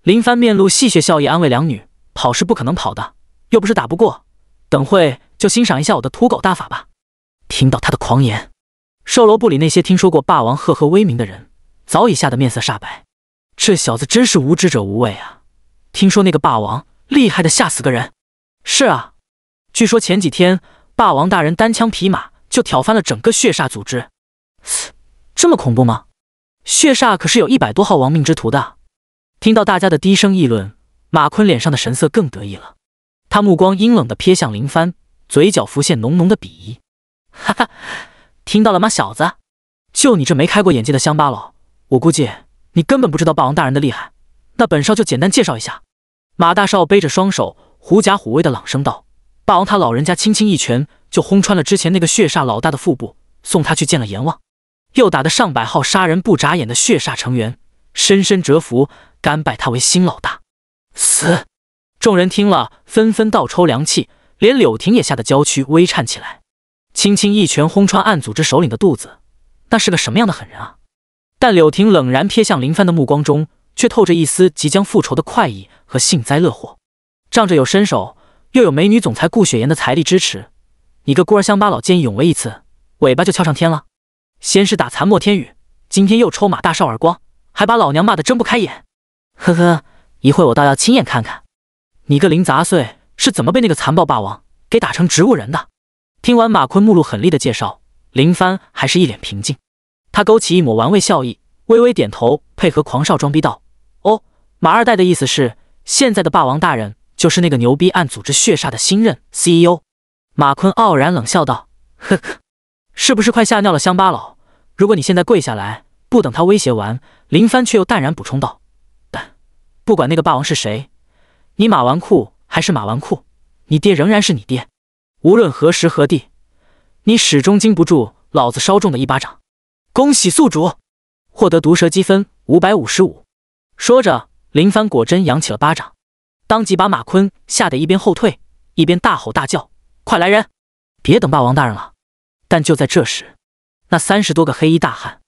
Speaker 1: 林帆面露戏谑笑意，安慰两女：“跑是不可能跑的，又不是打不过，等会就欣赏一下我的土狗大法吧。”听到他的狂言。售楼部里那些听说过霸王赫赫威名的人，早已吓得面色煞白。这小子真是无知者无畏啊！听说那个霸王厉害的吓死个人。是啊，据说前几天霸王大人单枪匹马就挑翻了整个血煞组织。这么恐怖吗？血煞可是有一百多号亡命之徒的。听到大家的低声议论，马坤脸上的神色更得意了。他目光阴冷的瞥向林帆，嘴角浮现浓浓的鄙夷。哈哈。听到了吗，小子？就你这没开过眼界的乡巴佬，我估计你根本不知道霸王大人的厉害。那本少就简单介绍一下。马大少背着双手，狐假虎威的朗声道：“霸王他老人家轻轻一拳，就轰穿了之前那个血煞老大的腹部，送他去见了阎王。又打得上百号杀人不眨眼的血煞成员深深折服，甘拜他为新老大。”死！众人听了纷纷倒抽凉气，连柳婷也吓得娇躯微颤起来。轻轻一拳轰穿暗组织首领的肚子，那是个什么样的狠人啊！但柳婷冷然瞥向林帆的目光中，却透着一丝即将复仇的快意和幸灾乐祸。仗着有身手，又有美女总裁顾雪颜的财力支持，你个孤儿乡巴佬，见义勇为一次，尾巴就翘上天了。先是打残莫天宇，今天又抽马大少耳光，还把老娘骂得睁不开眼。呵呵，一会我倒要亲眼看看，你个林杂碎是怎么被那个残暴霸王给打成植物人的。听完马坤目露狠厉的介绍，林帆还是一脸平静，他勾起一抹玩味笑意，微微点头，配合狂少装逼道：“哦，马二代的意思是，现在的霸王大人就是那个牛逼暗组织血煞的新任 CEO。”马坤傲然冷笑道：“呵呵，是不是快吓尿了乡巴佬？如果你现在跪下来，不等他威胁完，林帆却又淡然补充道：但不管那个霸王是谁，你马纨绔还是马纨绔，你爹仍然是你爹。”无论何时何地，你始终经不住老子稍重的一巴掌。恭喜宿主获得毒蛇积分五百五十五。说着，林帆果真扬起了巴掌，当即把马坤吓得一边后退一边大吼大叫：“快来人！别等霸王大人了！”但就在这时，那三十多个黑衣大汉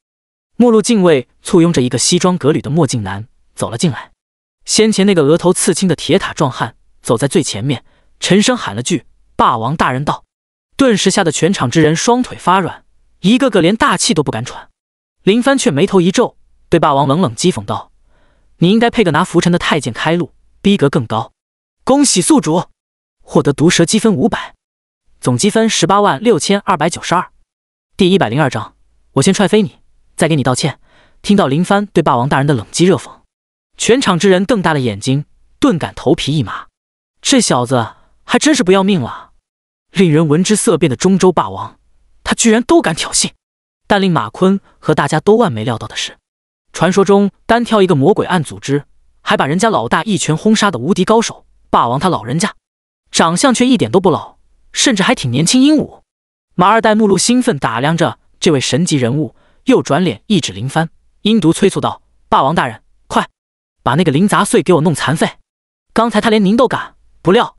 Speaker 1: 目露敬畏，簇拥着一个西装革履的墨镜男走了进来。先前那个额头刺青的铁塔壮汉走在最前面，沉声喊了句。霸王大人道，顿时吓得全场之人双腿发软，一个个连大气都不敢喘。林帆却眉头一皱，对霸王冷冷讥讽道：“你应该配个拿拂尘的太监开路，逼格更高。”恭喜宿主获得毒蛇积分五百，总积分十八万六千二百九十二。第一百零二章，我先踹飞你，再给你道歉。听到林帆对霸王大人的冷讥热讽，全场之人瞪大了眼睛，顿感头皮一麻，这小子还真是不要命了。令人闻之色变的中州霸王，他居然都敢挑衅！但令马坤和大家都万没料到的是，传说中单挑一个魔鬼暗组织，还把人家老大一拳轰杀的无敌高手霸王，他老人家长相却一点都不老，甚至还挺年轻英武。马二代目露兴奋，打量着这位神级人物，又转脸一指林帆，阴毒催促道：“霸王大人，快把那个林杂碎给我弄残废！刚才他连您都敢！”不料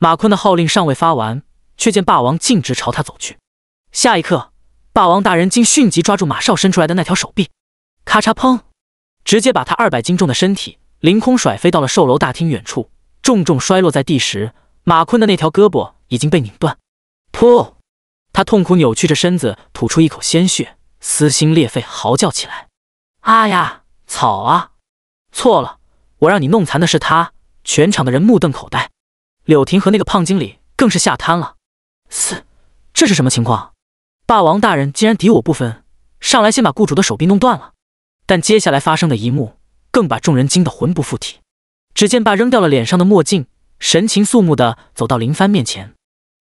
Speaker 1: 马坤的号令尚未发完。却见霸王径直朝他走去，下一刻，霸王大人竟迅即抓住马少伸出来的那条手臂，咔嚓砰，直接把他二百斤重的身体凌空甩飞到了售楼大厅远处，重重摔落在地时，马坤的那条胳膊已经被拧断，噗，他痛苦扭曲着身子，吐出一口鲜血，撕心裂肺嚎叫起来：“啊呀，草啊！错了，我让你弄残的是他！”全场的人目瞪口呆，柳婷和那个胖经理更是吓瘫了。四，这是什么情况？霸王大人竟然敌我不分，上来先把雇主的手臂弄断了。但接下来发生的一幕更把众人惊得魂不附体。只见爸扔掉了脸上的墨镜，神情肃穆的走到林帆面前，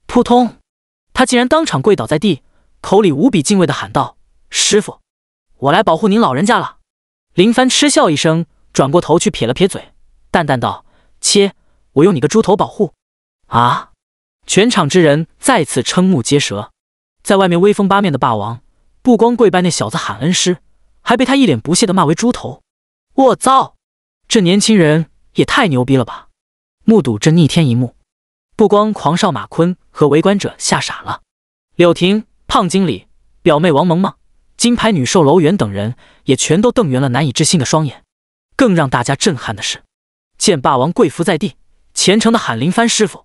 Speaker 1: 扑通，他竟然当场跪倒在地，口里无比敬畏的喊道：“师傅，我来保护您老人家了。”林帆嗤笑一声，转过头去撇了撇嘴，淡淡道：“切，我用你个猪头保护？”啊！全场之人再次瞠目结舌，在外面威风八面的霸王，不光跪拜那小子喊恩师，还被他一脸不屑的骂为猪头。我操，这年轻人也太牛逼了吧！目睹这逆天一幕，不光狂少马坤和围观者吓傻了，柳婷、胖经理、表妹王萌萌、金牌女售楼员等人也全都瞪圆了难以置信的双眼。更让大家震撼的是，见霸王跪伏在地，虔诚的喊林帆师傅。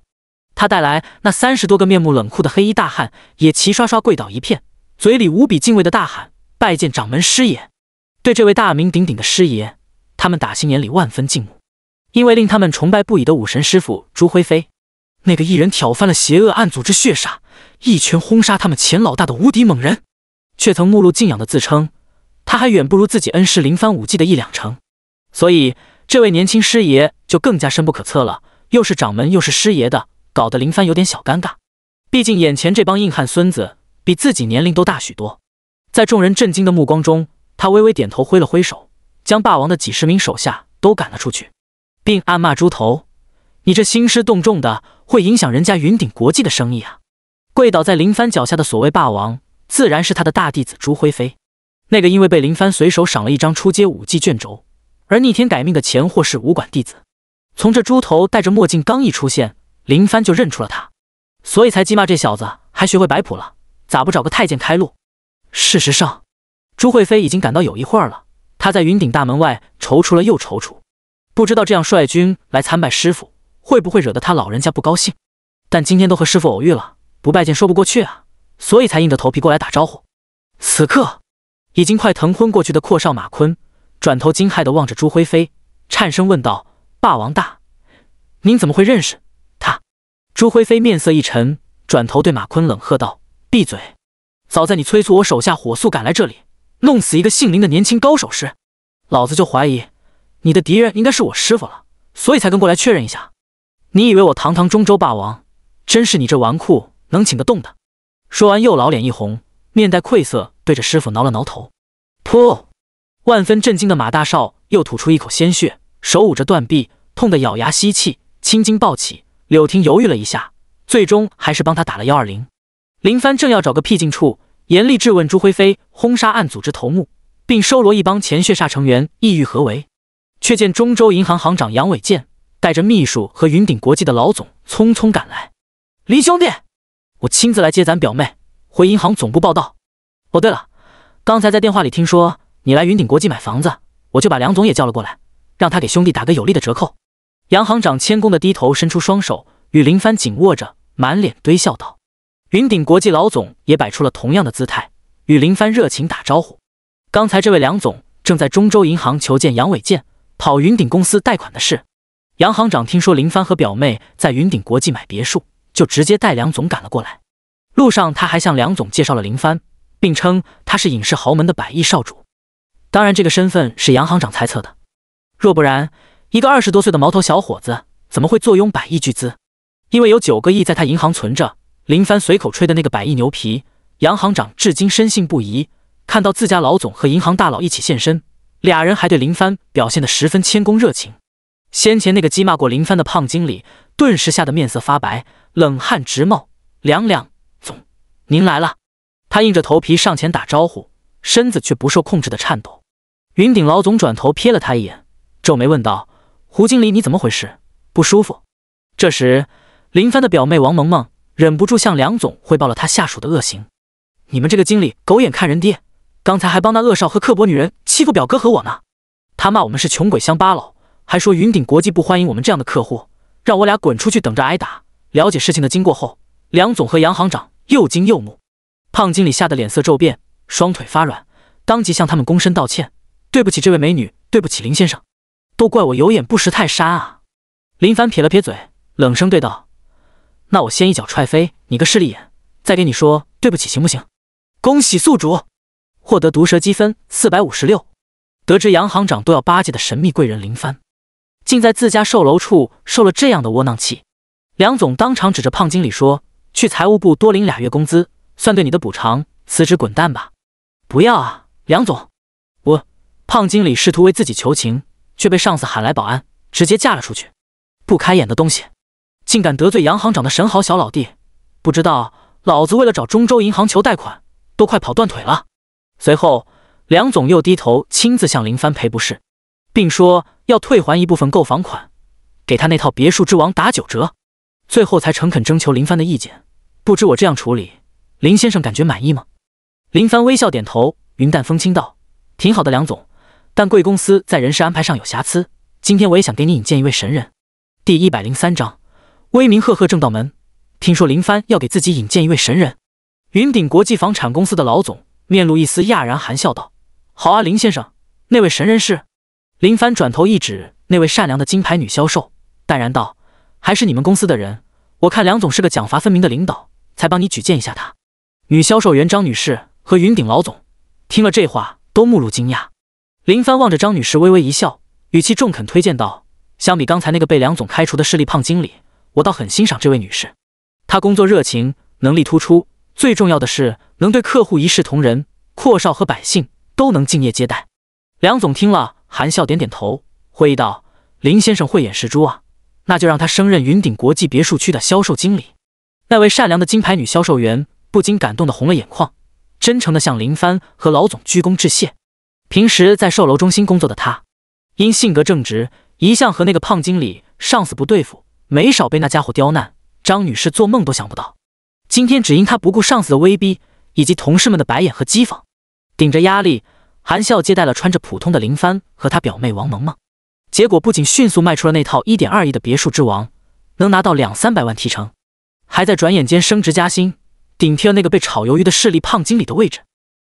Speaker 1: 他带来那三十多个面目冷酷的黑衣大汉，也齐刷刷跪倒一片，嘴里无比敬畏的大喊：“拜见掌门师爷！”对这位大名鼎鼎的师爷，他们打心眼里万分敬慕，因为令他们崇拜不已的武神师傅朱辉飞，那个一人挑翻了邪恶暗组织血煞，一拳轰杀他们前老大的无敌猛人，却曾目露敬仰的自称他还远不如自己恩师林帆武技的一两成，所以这位年轻师爷就更加深不可测了，又是掌门又是师爷的。搞得林帆有点小尴尬，毕竟眼前这帮硬汉孙子比自己年龄都大许多。在众人震惊的目光中，他微微点头，挥了挥手，将霸王的几十名手下都赶了出去，并暗骂猪头：“你这兴师动众的，会影响人家云顶国际的生意啊！”跪倒在林帆脚下的所谓霸王，自然是他的大弟子朱辉飞，那个因为被林帆随手赏了一张出阶武技卷轴而逆天改命的前霍氏武馆弟子。从这猪头戴着墨镜刚一出现。林帆就认出了他，所以才讥骂这小子还学会摆谱了，咋不找个太监开路？事实上，朱辉飞已经感到有一会儿了，他在云顶大门外踌躇了又踌躇，不知道这样率军来参拜师傅会不会惹得他老人家不高兴。但今天都和师傅偶遇了，不拜见说不过去啊，所以才硬着头皮过来打招呼。此刻，已经快疼昏过去的阔少马坤转头惊骇地望着朱辉飞，颤声问道：“霸王大，您怎么会认识？”朱辉飞面色一沉，转头对马坤冷喝道：“闭嘴！早在你催促我手下火速赶来这里，弄死一个姓林的年轻高手时，老子就怀疑你的敌人应该是我师傅了，所以才跟过来确认一下。你以为我堂堂中州霸王，真是你这纨绔能请得动的？”说完，又老脸一红，面带愧色，对着师傅挠了挠头。噗！万分震惊的马大少又吐出一口鲜血，手捂着断臂，痛得咬牙吸气，青筋暴起。柳婷犹豫了一下，最终还是帮他打了幺二零。林帆正要找个僻静处，严厉质问朱辉飞轰杀案组织头目，并收罗一帮前血煞成员意欲何为，却见中州银行行长杨伟健带着秘书和云顶国际的老总匆匆赶来。林兄弟，我亲自来接咱表妹回银行总部报道。哦，对了，刚才在电话里听说你来云顶国际买房子，我就把梁总也叫了过来，让他给兄弟打个有利的折扣。杨行长谦恭地低头，伸出双手与林帆紧握着，满脸堆笑道：“云顶国际老总也摆出了同样的姿态，与林帆热情打招呼。刚才这位梁总正在中州银行求见杨伟健，跑云顶公司贷款的事。杨行长听说林帆和表妹在云顶国际买别墅，就直接带梁总赶了过来。路上他还向梁总介绍了林帆，并称他是影视豪门的百亿少主。当然，这个身份是杨行长猜测的，若不然。”一个二十多岁的毛头小伙子怎么会坐拥百亿巨资？因为有九个亿在他银行存着。林帆随口吹的那个百亿牛皮，杨行长至今深信不疑。看到自家老总和银行大佬一起现身，俩人还对林帆表现得十分谦恭热情。先前那个讥骂过林帆的胖经理，顿时吓得面色发白，冷汗直冒。两两总，您来了！他硬着头皮上前打招呼，身子却不受控制的颤抖。云顶老总转头瞥了他一眼，皱眉问道。胡经理，你怎么回事？不舒服？这时，林帆的表妹王萌萌忍不住向梁总汇报了他下属的恶行。你们这个经理狗眼看人低，刚才还帮那恶少和刻薄女人欺负表哥和我呢。他骂我们是穷鬼乡巴佬，还说云顶国际不欢迎我们这样的客户，让我俩滚出去等着挨打。了解事情的经过后，梁总和杨行长又惊又怒，胖经理吓得脸色骤变，双腿发软，当即向他们躬身道歉：“对不起，这位美女，对不起林先生。”都怪我有眼不识泰山啊！林帆撇了撇嘴，冷声对道：“那我先一脚踹飞你个势利眼，再给你说对不起，行不行？”恭喜宿主获得毒蛇积分四百五十六。得知杨行长都要巴结的神秘贵人林帆，竟在自家售楼处受了这样的窝囊气。梁总当场指着胖经理说：“去财务部多领俩月工资，算对你的补偿。辞职滚蛋吧！”不要啊，梁总！我……胖经理试图为自己求情。却被上司喊来，保安直接嫁了出去。不开眼的东西，竟敢得罪杨行长的神豪小老弟！不知道老子为了找中州银行求贷款，都快跑断腿了。随后，梁总又低头亲自向林帆赔不是，并说要退还一部分购房款，给他那套别墅之王打九折。最后才诚恳征求林帆的意见，不知我这样处理，林先生感觉满意吗？林帆微笑点头，云淡风轻道：“挺好的，梁总。”但贵公司在人事安排上有瑕疵，今天我也想给你引荐一位神人。第一百零三章，威名赫赫正道门。听说林帆要给自己引荐一位神人，云顶国际房产公司的老总面露一丝讶然，含笑道：“好啊，林先生，那位神人是？”林帆转头一指那位善良的金牌女销售，淡然道：“还是你们公司的人。我看梁总是个奖罚分明的领导，才帮你举荐一下他。”女销售员张女士和云顶老总听了这话，都目露惊讶。林帆望着张女士，微微一笑，语气中肯推荐道：“相比刚才那个被梁总开除的势力胖经理，我倒很欣赏这位女士。她工作热情，能力突出，最重要的是能对客户一视同仁，阔少和百姓都能敬业接待。”梁总听了，含笑点点头，会意道：“林先生慧眼识珠啊，那就让他升任云顶国际别墅区的销售经理。”那位善良的金牌女销售员不禁感动的红了眼眶，真诚的向林帆和老总鞠躬致谢。平时在售楼中心工作的他，因性格正直，一向和那个胖经理上司不对付，没少被那家伙刁难。张女士做梦都想不到，今天只因她不顾上司的威逼，以及同事们的白眼和讥讽，顶着压力含笑接待了穿着普通的林帆和他表妹王萌萌。结果不仅迅速卖出了那套一点二亿的别墅之王，能拿到两三百万提成，还在转眼间升职加薪，顶替了那个被炒鱿鱼的势力胖经理的位置。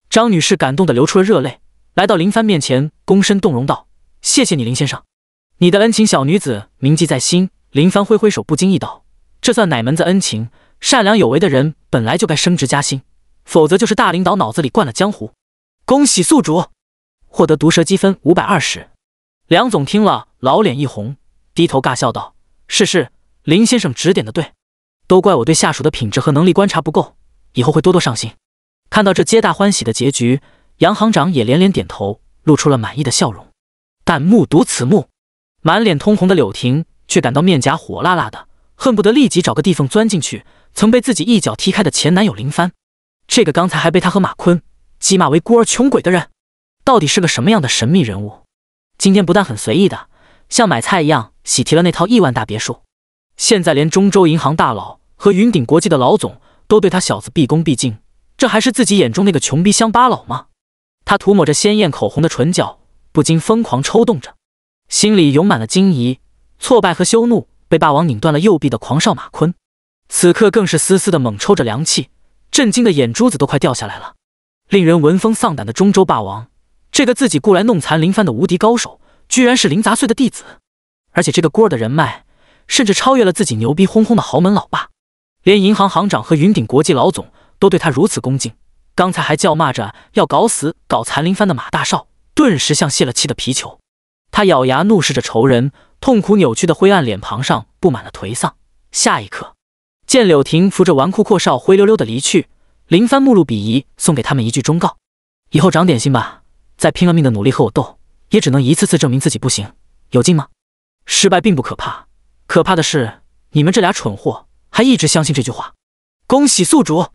Speaker 1: 张女士感动得流出了热泪。来到林帆面前，躬身动容道：“谢谢你，林先生，你的恩情小女子铭记在心。”林帆挥挥手，不经意道：“这算哪门子恩情？善良有为的人本来就该升职加薪，否则就是大领导脑子里灌了江湖。”恭喜宿主获得毒蛇积分五百二十。梁总听了，老脸一红，低头尬笑道：“是是，林先生指点的对，都怪我对下属的品质和能力观察不够，以后会多多上心。”看到这皆大欢喜的结局。杨行长也连连点头，露出了满意的笑容。但目睹此幕，满脸通红的柳婷却感到面颊火辣辣的，恨不得立即找个地缝钻进去。曾被自己一脚踢开的前男友林帆，这个刚才还被他和马坤讥骂为孤儿穷鬼的人，到底是个什么样的神秘人物？今天不但很随意的像买菜一样喜提了那套亿万大别墅，现在连中州银行大佬和云顶国际的老总都对他小子毕恭毕敬，这还是自己眼中那个穷逼乡巴佬吗？他涂抹着鲜艳口红的唇角不禁疯狂抽动着，心里涌满了惊疑、挫败和羞怒。被霸王拧断了右臂的狂少马坤，此刻更是丝丝的猛抽着凉气，震惊的眼珠子都快掉下来了。令人闻风丧胆的中州霸王，这个自己雇来弄残林帆的无敌高手，居然是林杂碎的弟子，而且这个孤儿的人脉甚至超越了自己牛逼哄哄的豪门老爸，连银行行长和云顶国际老总都对他如此恭敬。刚才还叫骂着要搞死、搞残林帆的马大少，顿时像泄了气的皮球。他咬牙怒视着仇人，痛苦扭曲的灰暗脸庞上布满了颓丧。下一刻，见柳婷扶着纨绔阔少灰溜溜的离去，林帆目露鄙夷，送给他们一句忠告：“以后长点心吧，再拼了命的努力和我斗，也只能一次次证明自己不行，有劲吗？失败并不可怕，可怕的是你们这俩蠢货还一直相信这句话。”恭喜宿主。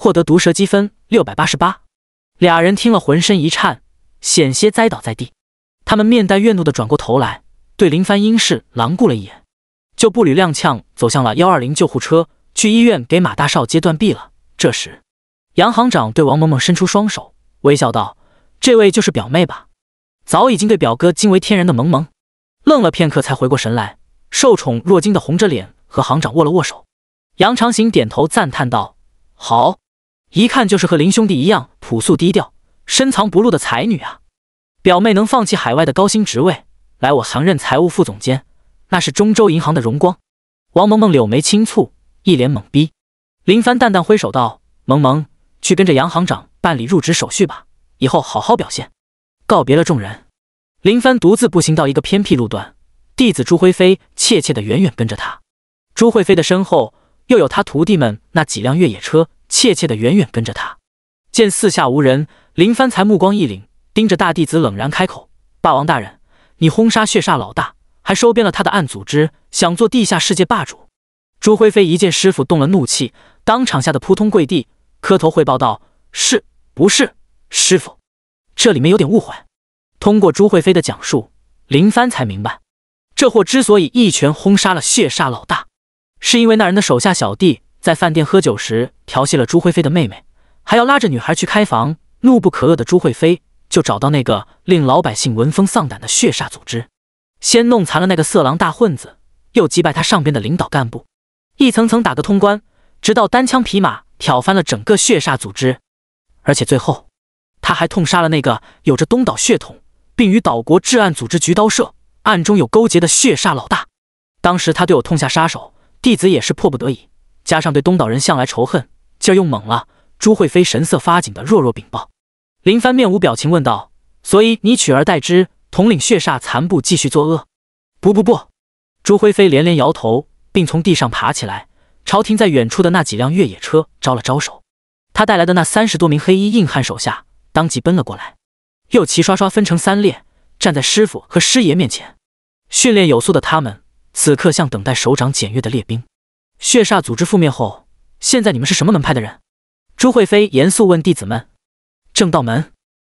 Speaker 1: 获得毒蛇积分六百八十八，俩人听了浑身一颤，险些栽倒在地。他们面带怨怒的转过头来，对林凡英氏狼顾了一眼，就步履踉跄走向了幺二零救护车，去医院给马大少接断臂了。这时，杨行长对王萌萌伸出双手，微笑道：“这位就是表妹吧？”早已经对表哥惊为天人的萌萌，愣了片刻才回过神来，受宠若惊的红着脸和行长握了握手。杨长行点头赞叹道：“好。”一看就是和林兄弟一样朴素低调、深藏不露的才女啊！表妹能放弃海外的高薪职位来我行任财务副总监，那是中州银行的荣光。王萌萌柳眉轻蹙，一脸懵逼。林帆淡淡挥手道：“萌萌，去跟着杨行长办理入职手续吧，以后好好表现。”告别了众人，林帆独自步行到一个偏僻路段，弟子朱辉飞怯怯的远远跟着他。朱辉飞的身后又有他徒弟们那几辆越野车。怯怯的远远跟着他，见四下无人，林帆才目光一凛，盯着大弟子冷然开口：“霸王大人，你轰杀血煞老大，还收编了他的暗组织，想做地下世界霸主？”朱辉飞一见师傅动了怒气，当场吓得扑通跪地，磕头汇报道：“是不是师傅？这里面有点误会。”通过朱慧飞的讲述，林帆才明白，这货之所以一拳轰杀了血煞老大，是因为那人的手下小弟。在饭店喝酒时调戏了朱慧飞的妹妹，还要拉着女孩去开房。怒不可遏的朱慧飞就找到那个令老百姓闻风丧胆的血煞组织，先弄残了那个色狼大混子，又击败他上边的领导干部，一层层打个通关，直到单枪匹马挑翻了整个血煞组织。而且最后，他还痛杀了那个有着东岛血统，并与岛国治安组织局刀社暗中有勾结的血煞老大。当时他对我痛下杀手，弟子也是迫不得已。加上对东岛人向来仇恨，劲儿用猛了。朱慧飞神色发紧的弱弱禀报，林帆面无表情问道：“所以你取而代之，统领血煞残部继续作恶？”“不不不！”朱辉飞连连摇头，并从地上爬起来，朝停在远处的那几辆越野车招了招手。他带来的那三十多名黑衣硬汉手下，当即奔了过来，又齐刷刷分成三列，站在师傅和师爷面前。训练有素的他们，此刻像等待首长检阅的列兵。血煞组织覆灭后，现在你们是什么门派的人？朱慧飞严肃问弟子们：“正道门。”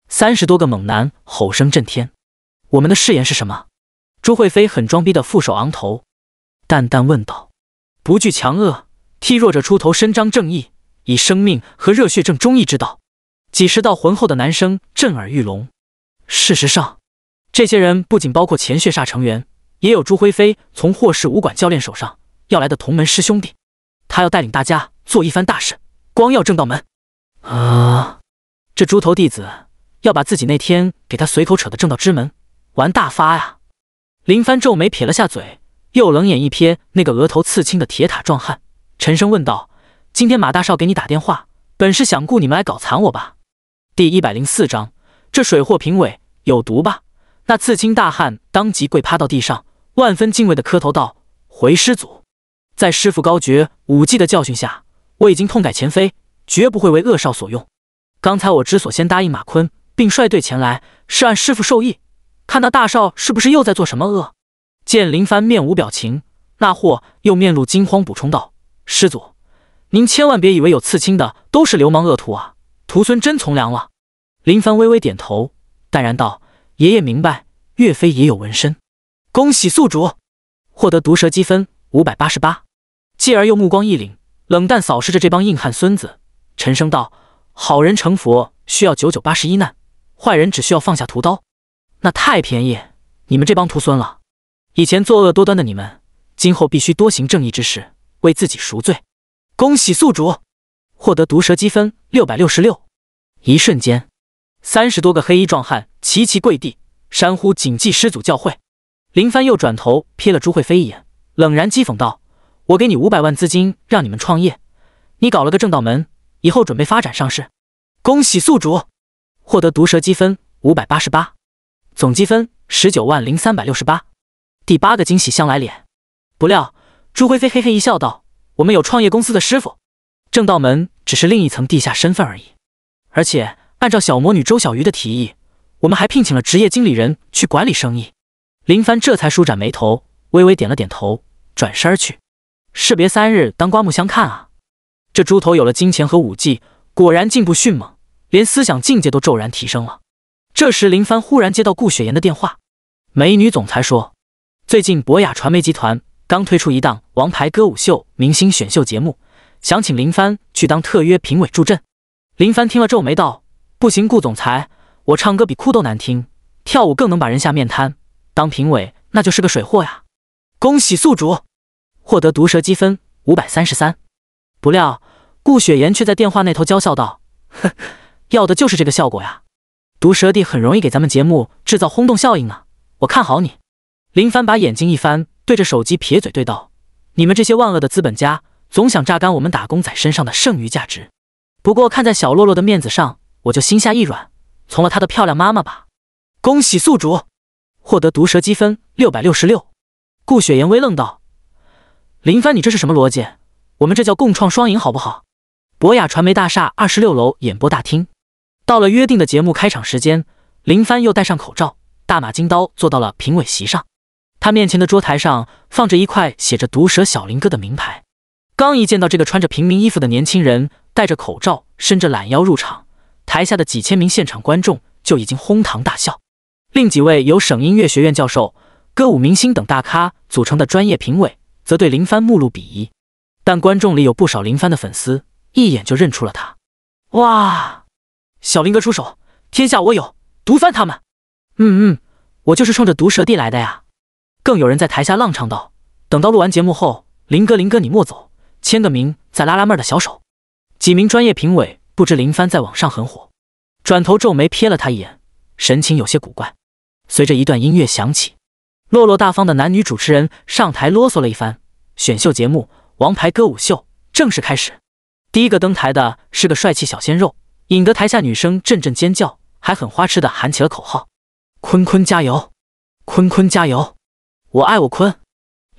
Speaker 1: 三十多个猛男吼声震天。我们的誓言是什么？朱慧飞很装逼的负手昂头，淡淡问道：“不惧强恶，替弱者出头，伸张正义，以生命和热血正忠义之道。”几十道浑厚的男声震耳欲聋。事实上，这些人不仅包括前血煞成员，也有朱辉飞从霍氏武馆教练手上。要来的同门师兄弟，他要带领大家做一番大事，光耀正道门。啊！这猪头弟子要把自己那天给他随口扯的正道之门玩大发呀！林帆皱眉撇了下嘴，又冷眼一瞥那个额头刺青的铁塔壮汉，沉声问道：“今天马大少给你打电话，本是想雇你们来搞残我吧？”第一百零四章，这水货评委有毒吧？那刺青大汉当即跪趴到地上，万分敬畏的磕头道：“回师祖。”在师父高觉武技的教训下，我已经痛改前非，绝不会为恶少所用。刚才我之所先答应马坤，并率队前来，是按师父授意。看那大少是不是又在做什么恶？见林帆面无表情，那货又面露惊慌，补充道：“师祖，您千万别以为有刺青的都是流氓恶徒啊！徒孙真从良了。”林帆微微点头，淡然道：“爷爷明白。岳飞也有纹身，恭喜宿主获得毒蛇积分五百八十八。”继而又目光一凛，冷淡扫视着这帮硬汉孙子，沉声道：“好人成佛需要九九八十一难，坏人只需要放下屠刀，那太便宜你们这帮徒孙了。以前作恶多端的你们，今后必须多行正义之事，为自己赎罪。恭喜宿主获得毒蛇积分六百六十六。”一瞬间，三十多个黑衣壮汉齐齐跪地，山呼谨记师祖教诲。林帆又转头瞥了朱慧飞一眼，冷然讥讽道。我给你五百万资金，让你们创业。你搞了个正道门，以后准备发展上市？恭喜宿主获得毒蛇积分五百八十八，总积分十九万零三百六十八。第八个惊喜相来脸。不料朱辉飞嘿嘿一笑，道：“我们有创业公司的师傅，正道门只是另一层地下身份而已。而且按照小魔女周小鱼的提议，我们还聘请了职业经理人去管理生意。”林帆这才舒展眉头，微微点了点头，转身而去。士别三日，当刮目相看啊！这猪头有了金钱和武技，果然进步迅猛，连思想境界都骤然提升了。这时，林帆忽然接到顾雪颜的电话。美女总裁说，最近博雅传媒集团刚推出一档王牌歌舞秀明星选秀节目，想请林帆去当特约评委助阵。林帆听了皱眉道：“不行，顾总裁，我唱歌比哭都难听，跳舞更能把人下面瘫，当评委那就是个水货呀！”恭喜宿主。获得毒蛇积分五百三十三，不料顾雪颜却在电话那头娇笑道：“呵要的就是这个效果呀！毒蛇帝很容易给咱们节目制造轰动效应呢，我看好你。”林帆把眼睛一翻，对着手机撇嘴对道：“你们这些万恶的资本家，总想榨干我们打工仔身上的剩余价值。不过看在小洛洛的面子上，我就心下一软，从了她的漂亮妈妈吧。恭喜宿主获得毒蛇积分六百六十六。”顾雪颜微愣道。林帆，你这是什么逻辑？我们这叫共创双赢，好不好？博雅传媒大厦二十六楼演播大厅，到了约定的节目开场时间，林帆又戴上口罩，大马金刀坐到了评委席上。他面前的桌台上放着一块写着“毒舌小林哥”的名牌。刚一见到这个穿着平民衣服的年轻人，戴着口罩，伸着懒腰入场，台下的几千名现场观众就已经哄堂大笑。另几位由省音乐学院教授、歌舞明星等大咖组成的专业评委。则对林帆目露鄙夷，但观众里有不少林帆的粉丝，一眼就认出了他。哇，小林哥出手，天下我有！毒翻他们，嗯嗯，我就是冲着毒蛇弟来的呀。更有人在台下浪唱道：“等到录完节目后，林哥林哥你莫走，签个名再拉拉妹的小手。”几名专业评委不知林帆在网上很火，转头皱眉瞥了他一眼，神情有些古怪。随着一段音乐响起，落落大方的男女主持人上台啰嗦了一番。选秀节目《王牌歌舞秀》正式开始，第一个登台的是个帅气小鲜肉，引得台下女生阵阵尖叫，还很花痴的喊起了口号：“坤坤加油，坤坤加油，我爱我坤。”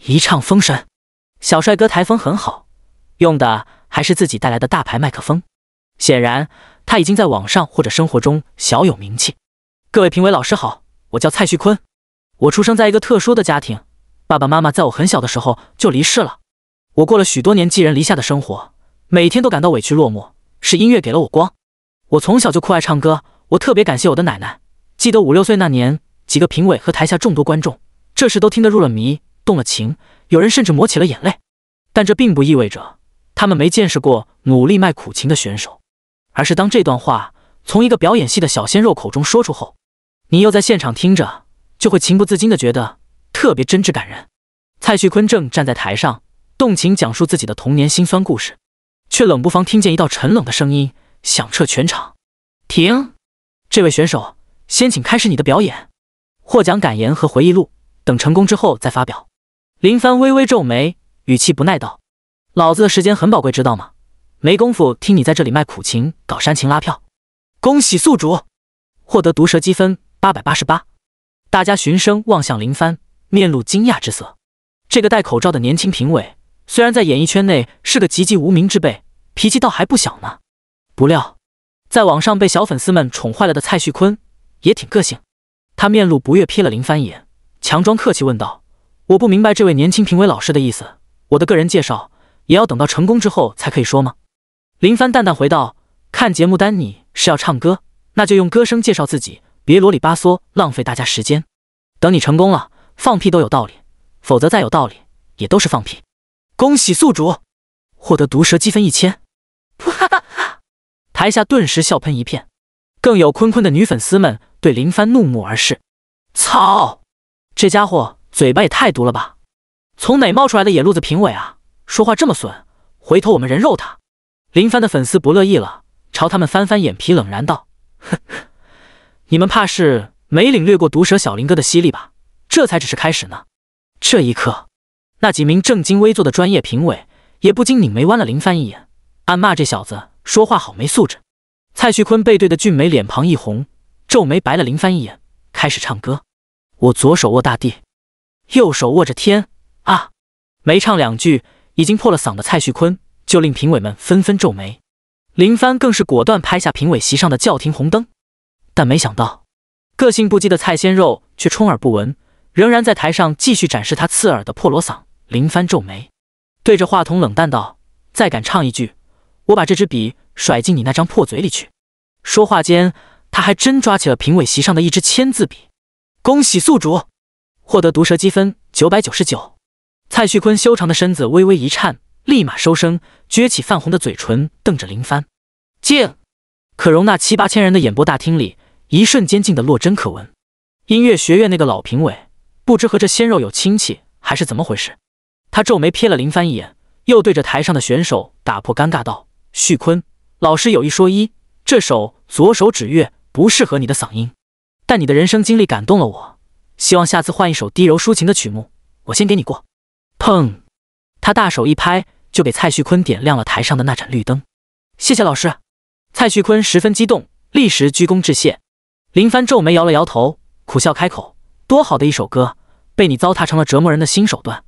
Speaker 1: 一唱封神，小帅哥台风很好，用的还是自己带来的大牌麦克风，显然他已经在网上或者生活中小有名气。各位评委老师好，我叫蔡徐坤，我出生在一个特殊的家庭。爸爸妈妈在我很小的时候就离世了，我过了许多年寄人篱下的生活，每天都感到委屈落寞。是音乐给了我光。我从小就酷爱唱歌，我特别感谢我的奶奶。记得五六岁那年，几个评委和台下众多观众，这时都听得入了迷，动了情，有人甚至抹起了眼泪。但这并不意味着他们没见识过努力卖苦情的选手，而是当这段话从一个表演系的小鲜肉口中说出后，你又在现场听着，就会情不自禁的觉得。特别真挚感人。蔡徐坤正站在台上，动情讲述自己的童年辛酸故事，却冷不防听见一道沉冷的声音响彻全场：“停！这位选手，先请开始你的表演、获奖感言和回忆录等成功之后再发表。”林帆微微皱眉，语气不耐道：“老子的时间很宝贵，知道吗？没工夫听你在这里卖苦情、搞煽情拉票。”恭喜宿主获得毒蛇积分八百八十八。大家循声望向林帆。面露惊讶之色，这个戴口罩的年轻评委虽然在演艺圈内是个籍籍无名之辈，脾气倒还不小呢。不料，在网上被小粉丝们宠坏了的蔡徐坤也挺个性。他面露不悦，瞥了林帆一眼，强装客气问道：“我不明白这位年轻评委老师的意思，我的个人介绍也要等到成功之后才可以说吗？”林帆淡淡回道：“看节目单，你是要唱歌，那就用歌声介绍自己，别啰里吧嗦，浪费大家时间。等你成功了。”放屁都有道理，否则再有道理也都是放屁。恭喜宿主获得毒蛇积分一千。哈哈哈！台下顿时笑喷一片，更有坤坤的女粉丝们对林帆怒目而视。操！这家伙嘴巴也太毒了吧！从哪冒出来的野路子评委啊？说话这么损，回头我们人肉他。林帆的粉丝不乐意了，朝他们翻翻眼皮，冷然道：“你们怕是没领略过毒蛇小林哥的犀利吧？”这才只是开始呢！这一刻，那几名正襟危坐的专业评委也不禁拧眉弯了林帆一眼，暗骂这小子说话好没素质。蔡徐坤背对的俊美脸庞一红，皱眉白了林帆一眼，开始唱歌。我左手握大地，右手握着天啊！没唱两句，已经破了嗓的蔡徐坤就令评委们纷纷皱眉，林帆更是果断拍下评委席上的叫停红灯。但没想到，个性不羁的蔡鲜肉却充耳不闻。仍然在台上继续展示他刺耳的破锣嗓，林帆皱眉，对着话筒冷淡道：“再敢唱一句，我把这支笔甩进你那张破嘴里去。”说话间，他还真抓起了评委席上的一支签字笔。恭喜宿主获得毒蛇积分九百九十九。蔡旭坤修长的身子微微一颤，立马收声，撅起泛红的嘴唇，瞪着林帆。静，可容纳七八千人的演播大厅里，一瞬间静得落针可闻。音乐学院那个老评委。不知和这鲜肉有亲戚还是怎么回事，他皱眉瞥了林帆一眼，又对着台上的选手打破尴尬道：“旭坤老师有一说一，这首左手指月不适合你的嗓音，但你的人生经历感动了我。希望下次换一首低柔抒情的曲目。我先给你过。”砰，他大手一拍，就给蔡旭坤点亮了台上的那盏绿灯。谢谢老师，蔡旭坤十分激动，立时鞠躬致谢。林帆皱眉摇了摇头，苦笑开口：“多好的一首歌！”被你糟蹋成了折磨人的新手段，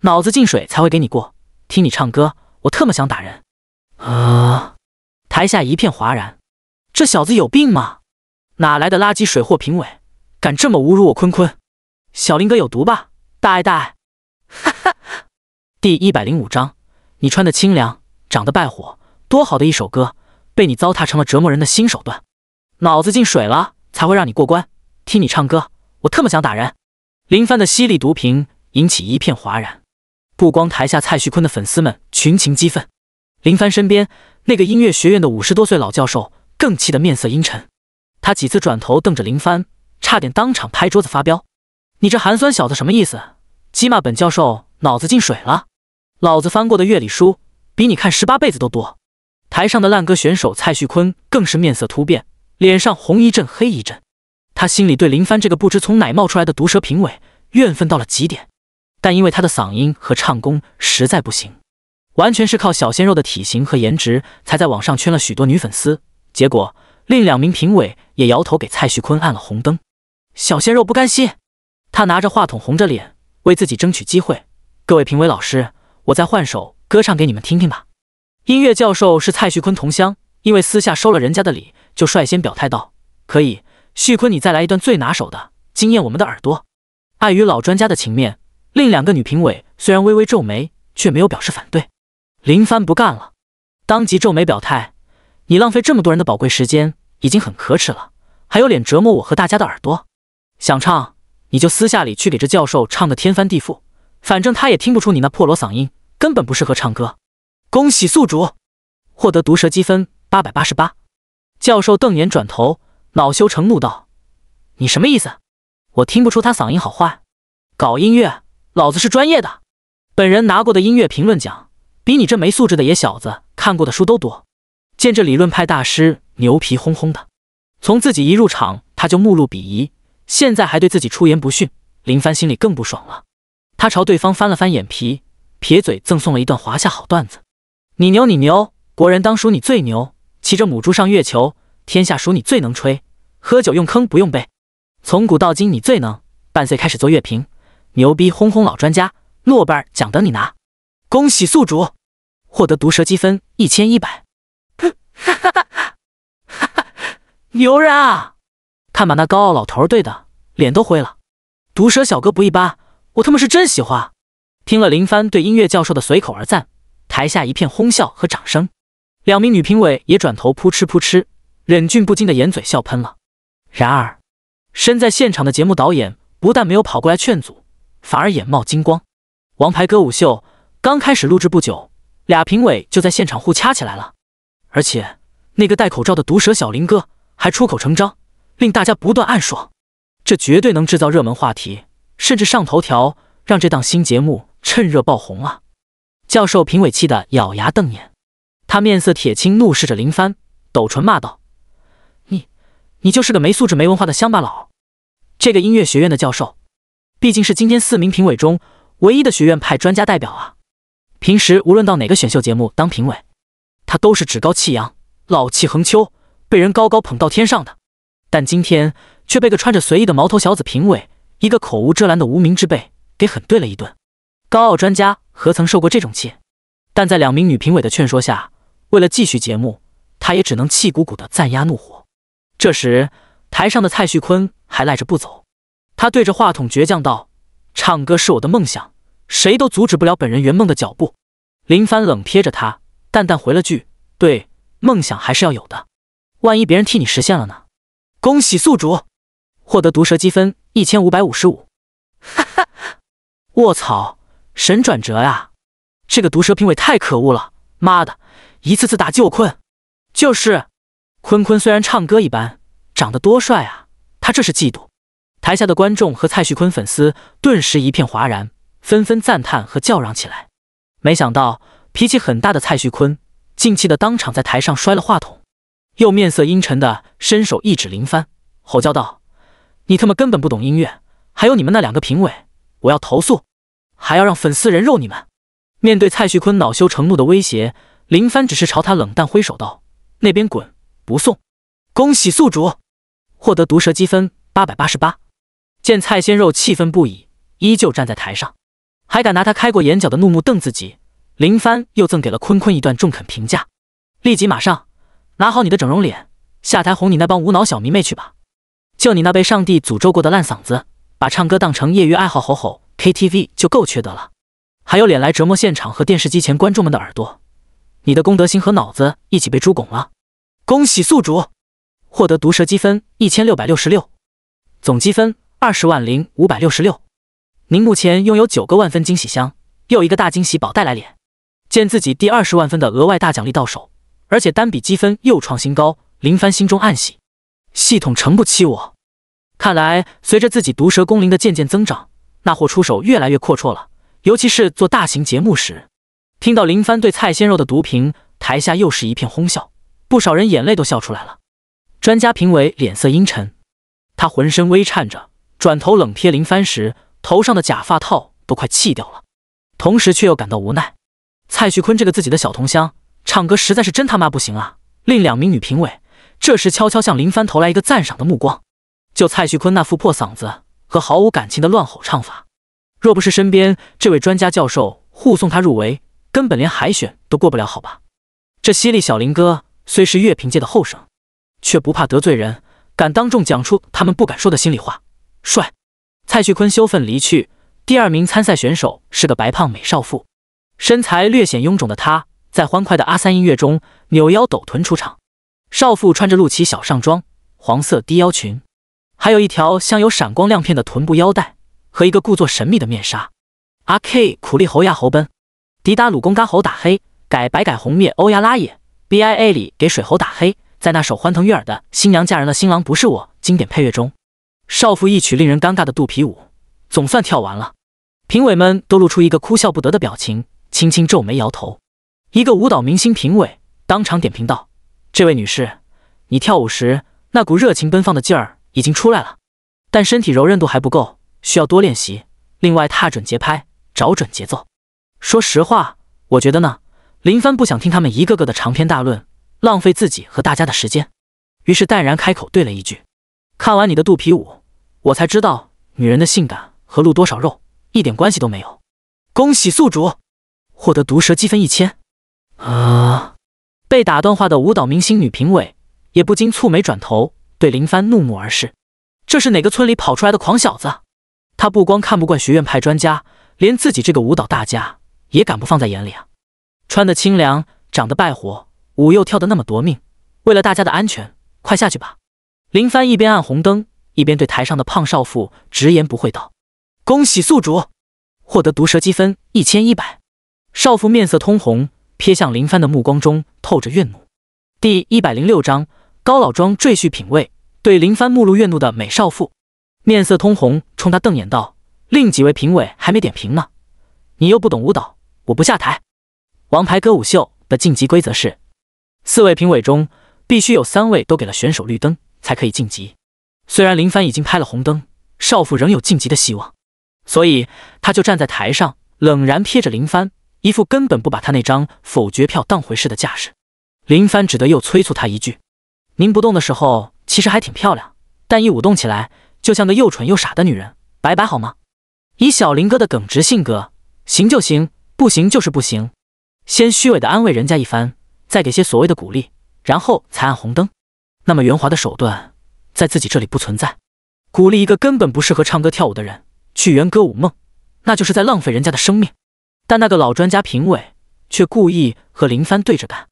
Speaker 1: 脑子进水才会给你过，听你唱歌，我特么想打人！啊！台下一片哗然，这小子有病吗？哪来的垃圾水货评委，敢这么侮辱我坤坤？小林哥有毒吧？大爱大爱！哈哈！第一百零五章，你穿的清凉，长得败火，多好的一首歌，被你糟蹋成了折磨人的新手段，脑子进水了才会让你过关，听你唱歌，我特么想打人！林帆的犀利毒评引起一片哗然，不光台下蔡徐坤的粉丝们群情激愤，林帆身边那个音乐学院的五十多岁老教授更气得面色阴沉，他几次转头瞪着林帆，差点当场拍桌子发飙：“你这寒酸小子什么意思？激骂本教授脑子进水了？老子翻过的乐理书比你看十八辈子都多！”台上的烂歌选手蔡徐坤更是面色突变，脸上红一阵黑一阵。他心里对林帆这个不知从哪冒出来的毒舌评委怨愤到了极点，但因为他的嗓音和唱功实在不行，完全是靠小鲜肉的体型和颜值才在网上圈了许多女粉丝。结果，另两名评委也摇头，给蔡徐坤按了红灯。小鲜肉不甘心，他拿着话筒，红着脸为自己争取机会。各位评委老师，我再换首歌唱给你们听听吧。音乐教授是蔡徐坤同乡，因为私下收了人家的礼，就率先表态道：“可以。”旭坤，你再来一段最拿手的，惊艳我们的耳朵。碍于老专家的情面，另两个女评委虽然微微皱眉，却没有表示反对。林帆不干了，当即皱眉表态：“你浪费这么多人的宝贵时间，已经很可耻了，还有脸折磨我和大家的耳朵？想唱你就私下里去给这教授唱个天翻地覆，反正他也听不出你那破锣嗓音，根本不适合唱歌。”恭喜宿主获得毒蛇积分八百八十八。教授瞪眼转头。恼羞成怒道：“你什么意思？我听不出他嗓音好坏。搞音乐，老子是专业的，本人拿过的音乐评论奖比你这没素质的野小子看过的书都多。见这理论派大师牛皮哄哄的，从自己一入场他就目露鄙夷，现在还对自己出言不逊，林帆心里更不爽了。他朝对方翻了翻眼皮，撇嘴赠送了一段华夏好段子：‘你牛，你牛，国人当属你最牛，骑着母猪上月球，天下属你最能吹。’”喝酒用坑不用杯，从古到今你最能。半岁开始做月评，牛逼哄哄老专家，诺贝尔奖等你拿。恭喜宿主获得毒蛇积分一千一百。哈哈哈哈哈哈！牛人啊！看把那高傲老头对的脸都灰了。毒蛇小哥不一般，我他妈是真喜欢。听了林帆对音乐教授的随口而赞，台下一片哄笑和掌声。两名女评委也转头扑哧扑哧，忍俊不禁的掩嘴笑喷了。然而，身在现场的节目导演不但没有跑过来劝阻，反而眼冒金光。王牌歌舞秀刚开始录制不久，俩评委就在现场互掐起来了。而且，那个戴口罩的毒舌小林哥还出口成章，令大家不断暗爽。这绝对能制造热门话题，甚至上头条，让这档新节目趁热爆红啊！教授评委气得咬牙瞪眼，他面色铁青，怒视着林帆，抖唇骂道。你就是个没素质、没文化的乡巴佬！这个音乐学院的教授，毕竟是今天四名评委中唯一的学院派专家代表啊。平时无论到哪个选秀节目当评委，他都是趾高气扬、老气横秋，被人高高捧到天上的。但今天却被个穿着随意的毛头小子评委，一个口无遮拦的无名之辈给狠怼了一顿。高傲专家何曾受过这种气？但在两名女评委的劝说下，为了继续节目，他也只能气鼓鼓的暂压怒火。这时，台上的蔡旭坤还赖着不走，他对着话筒倔强道：“唱歌是我的梦想，谁都阻止不了本人圆梦的脚步。”林帆冷瞥着他，淡淡回了句：“对，梦想还是要有的，万一别人替你实现了呢？”恭喜宿主获得毒蛇积分一千五百五十五，哈哈！卧槽，神转折呀！这个毒蛇评委太可恶了，妈的，一次次打击我坤，就是。坤坤虽然唱歌一般，长得多帅啊！他这是嫉妒。台下的观众和蔡徐坤粉丝顿时一片哗然，纷纷赞叹和叫嚷起来。没想到脾气很大的蔡徐坤，竟气得当场在台上摔了话筒，又面色阴沉的伸手一指林帆，吼叫道：“你他妈根本不懂音乐！还有你们那两个评委，我要投诉，还要让粉丝人肉你们！”面对蔡徐坤恼羞成怒的威胁，林帆只是朝他冷淡挥手道：“那边滚！”不送，恭喜宿主获得毒蛇积分八百八十八。见蔡鲜肉气愤不已，依旧站在台上，还敢拿他开过眼角的怒目瞪自己。林帆又赠给了坤坤一段中肯评价：立即马上拿好你的整容脸，下台哄你那帮无脑小迷妹去吧！就你那被上帝诅咒过的烂嗓子，把唱歌当成业余爱好吼吼 KTV 就够缺德了，还有脸来折磨现场和电视机前观众们的耳朵？你的公德心和脑子一起被猪拱了！恭喜宿主获得毒蛇积分一千六百六十六，总积分二十万零五百六十六。您目前拥有九个万分惊喜箱，又一个大惊喜宝带来脸。见自己第二十万分的额外大奖励到手，而且单笔积分又创新高，林帆心中暗喜。系统诚不欺我。看来随着自己毒蛇功龄的渐渐增长，那货出手越来越阔绰了。尤其是做大型节目时，听到林帆对蔡鲜肉的毒评，台下又是一片哄笑。不少人眼泪都笑出来了，专家评委脸色阴沉，他浑身微颤着，转头冷瞥林帆时，头上的假发套都快气掉了，同时却又感到无奈。蔡徐坤这个自己的小同乡，唱歌实在是真他妈不行啊！另两名女评委这时悄悄向林帆投来一个赞赏的目光。就蔡徐坤那副破嗓子和毫无感情的乱吼唱法，若不是身边这位专家教授护送他入围，根本连海选都过不了，好吧？这犀利小林哥。虽是乐平界的后生，却不怕得罪人，敢当众讲出他们不敢说的心里话，帅！蔡徐坤羞愤离去。第二名参赛选手是个白胖美少妇，身材略显臃肿的她，在欢快的阿三音乐中扭腰抖臀出场。少妇穿着露脐小上装、黄色低腰裙，还有一条镶有闪光亮片的臀部腰带和一个故作神秘的面纱。阿 K 苦力猴牙猴奔，迪达鲁公嘎猴打黑，改白改红灭欧亚拉也。B I A 里给水猴打黑，在那首欢腾悦耳的新娘嫁人了，新郎不是我经典配乐中，少妇一曲令人尴尬的肚皮舞总算跳完了，评委们都露出一个哭笑不得的表情，轻轻皱眉摇头。一个舞蹈明星评委当场点评道：“这位女士，你跳舞时那股热情奔放的劲儿已经出来了，但身体柔韧度还不够，需要多练习。另外，踏准节拍，找准节奏。说实话，我觉得呢。”林帆不想听他们一个个的长篇大论，浪费自己和大家的时间，于是淡然开口对了一句：“看完你的肚皮舞，我才知道女人的性感和露多少肉一点关系都没有。”恭喜宿主获得毒蛇积分一千。啊！被打断话的舞蹈明星女评委也不禁蹙眉转头，对林帆怒目而视：“这是哪个村里跑出来的狂小子？他不光看不惯学院派专家，连自己这个舞蹈大家也敢不放在眼里啊！”穿得清凉，长得败火，舞又跳得那么夺命，为了大家的安全，快下去吧！林帆一边按红灯，一边对台上的胖少妇直言不讳道：“恭喜宿主获得毒蛇积分一千一百。”少妇面色通红，瞥向林帆的目光中透着怨怒。第一百零六章高老庄赘婿品味对林帆目露怨怒的美少妇面色通红，冲他瞪眼道：“另几位评委还没点评呢，你又不懂舞蹈，我不下台。”王牌歌舞秀的晋级规则是，四位评委中必须有三位都给了选手绿灯才可以晋级。虽然林帆已经拍了红灯，少妇仍有晋级的希望，所以他就站在台上冷然瞥着林帆，一副根本不把他那张否决票当回事的架势。林帆只得又催促他一句：“您不动的时候其实还挺漂亮，但一舞动起来就像个又蠢又傻的女人，拜拜好吗？”以小林哥的耿直性格，行就行，不行就是不行。先虚伪的安慰人家一番，再给些所谓的鼓励，然后才按红灯。那么圆滑的手段，在自己这里不存在。鼓励一个根本不适合唱歌跳舞的人去圆歌舞梦，那就是在浪费人家的生命。但那个老专家评委却故意和林帆对着干，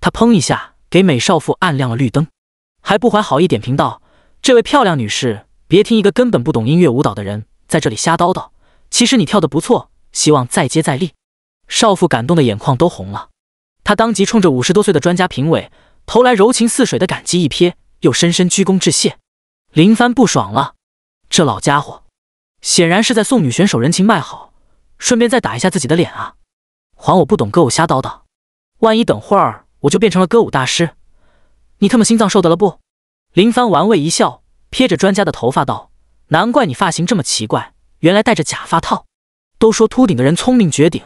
Speaker 1: 他砰一下给美少妇按亮了绿灯，还不怀好意点评道：“这位漂亮女士，别听一个根本不懂音乐舞蹈的人在这里瞎叨叨。其实你跳的不错，希望再接再厉。”少妇感动的眼眶都红了，她当即冲着五十多岁的专家评委投来柔情似水的感激一瞥，又深深鞠躬致谢。林帆不爽了，这老家伙显然是在送女选手人情卖好，顺便再打一下自己的脸啊！还我不懂歌舞瞎叨叨，万一等会儿我就变成了歌舞大师，你他妈心脏受得了不？林帆玩味一笑，瞥着专家的头发道：“难怪你发型这么奇怪，原来戴着假发套。都说秃顶的人聪明绝顶。”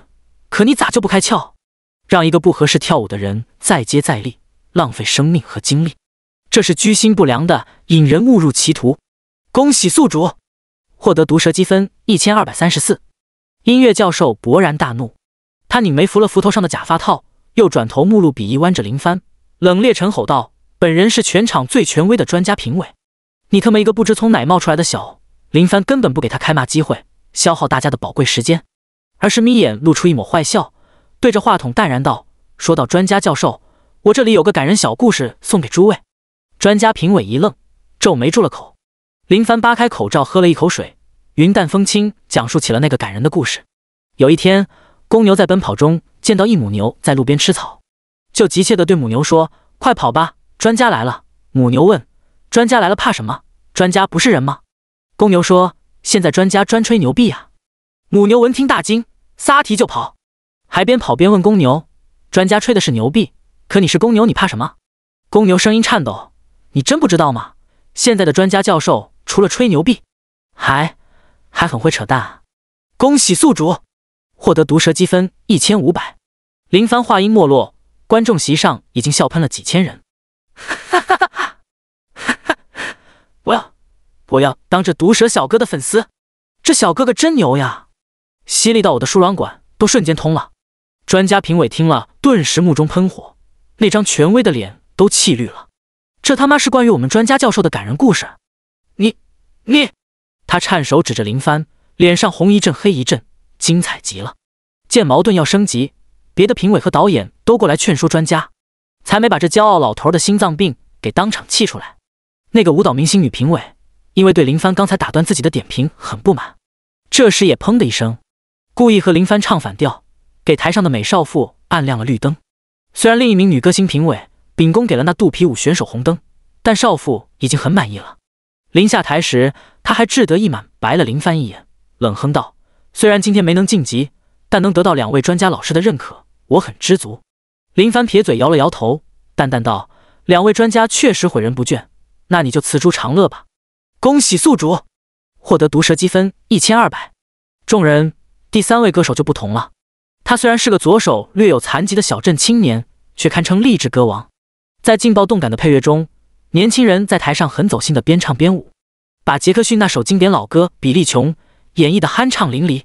Speaker 1: 可你咋就不开窍？让一个不合适跳舞的人再接再厉，浪费生命和精力，这是居心不良的引人误入歧途。恭喜宿主获得毒蛇积分一千二百三十四。音乐教授勃然大怒，他拧眉扶了扶头上的假发套，又转头目露鄙夷，弯着林帆，冷冽沉吼道：“本人是全场最权威的专家评委，你他妈一个不知从哪冒出来的小林帆，根本不给他开骂机会，消耗大家的宝贵时间。”而是眯眼露出一抹坏笑，对着话筒淡然道：“说到专家教授，我这里有个感人小故事送给诸位。”专家评委一愣，皱眉住了口。林帆扒开口罩，喝了一口水，云淡风轻讲述起了那个感人的故事。有一天，公牛在奔跑中见到一母牛在路边吃草，就急切地对母牛说：“快跑吧，专家来了！”母牛问：“专家来了怕什么？专家不是人吗？”公牛说：“现在专家专吹牛逼呀！”母牛闻听大惊。撒蹄就跑，还边跑边问公牛专家：“吹的是牛逼，可你是公牛，你怕什么？”公牛声音颤抖：“你真不知道吗？现在的专家教授除了吹牛逼，还还很会扯淡啊！”恭喜宿主获得毒蛇积分一千五百。林帆话音没落，观众席上已经笑喷了几千人。哈哈哈哈哈哈！哈哈！我要我要当这毒蛇小哥的粉丝，这小哥哥真牛呀！犀利到我的输卵管都瞬间通了。专家评委听了，顿时目中喷火，那张权威的脸都气绿了。这他妈是关于我们专家教授的感人故事？你，你！他颤手指着林帆，脸上红一阵黑一阵，精彩极了。见矛盾要升级，别的评委和导演都过来劝说专家，才没把这骄傲老头的心脏病给当场气出来。那个舞蹈明星女评委，因为对林帆刚才打断自己的点评很不满，这时也砰的一声。故意和林帆唱反调，给台上的美少妇按亮了绿灯。虽然另一名女歌星评委秉公给了那肚皮舞选手红灯，但少妇已经很满意了。临下台时，她还志得意满，白了林帆一眼，冷哼道：“虽然今天没能晋级，但能得到两位专家老师的认可，我很知足。”林帆撇嘴摇了摇头，淡淡道：“两位专家确实毁人不倦，那你就辞诛长乐吧。恭喜宿主获得毒蛇积分一千二百。”众人。第三位歌手就不同了，他虽然是个左手略有残疾的小镇青年，却堪称励志歌王。在劲爆动感的配乐中，年轻人在台上很走心的边唱边舞，把杰克逊那首经典老歌《比利琼》演绎的酣畅淋漓。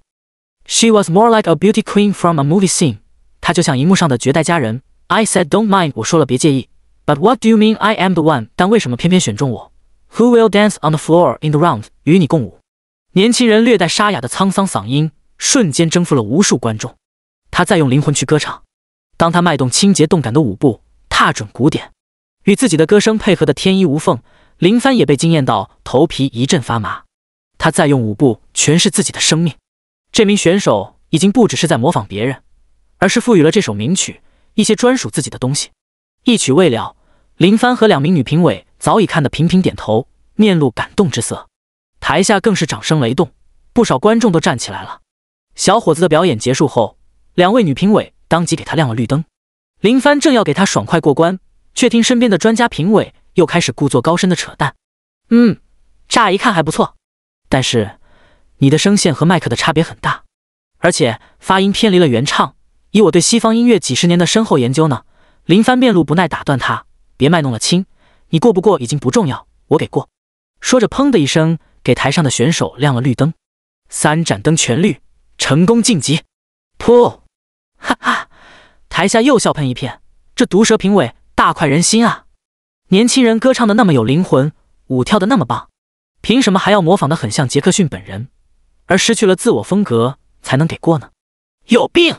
Speaker 1: She was more like a beauty queen from a movie scene，她就像荧幕上的绝代佳人。I said don't mind，我说了别介意。But what do you mean I am the one？但为什么偏偏选中我？Who will dance on the floor in the round？与你共舞。年轻人略带沙哑的沧桑嗓音。瞬间征服了无数观众。他再用灵魂去歌唱，当他迈动清洁动感的舞步，踏准鼓点，与自己的歌声配合的天衣无缝，林帆也被惊艳到头皮一阵发麻。他再用舞步诠释自己的生命。这名选手已经不只是在模仿别人，而是赋予了这首名曲一些专属自己的东西。一曲未了，林帆和两名女评委早已看得频频点头，面露感动之色。台下更是掌声雷动，不少观众都站起来了。小伙子的表演结束后，两位女评委当即给他亮了绿灯。林帆正要给他爽快过关，却听身边的专家评委又开始故作高深的扯淡：“嗯，乍一看还不错，但是你的声线和麦克的差别很大，而且发音偏离了原唱。以我对西方音乐几十年的深厚研究呢。”林帆面露不耐，打断他：“别卖弄了，亲，你过不过已经不重要，我给过。”说着，砰的一声，给台上的选手亮了绿灯，三盏灯全绿。成功晋级！噗！哈哈，台下又笑喷一片。这毒舌评委大快人心啊！年轻人歌唱的那么有灵魂，舞跳的那么棒，凭什么还要模仿的很像杰克逊本人，而失去了自我风格才能给过呢？有病！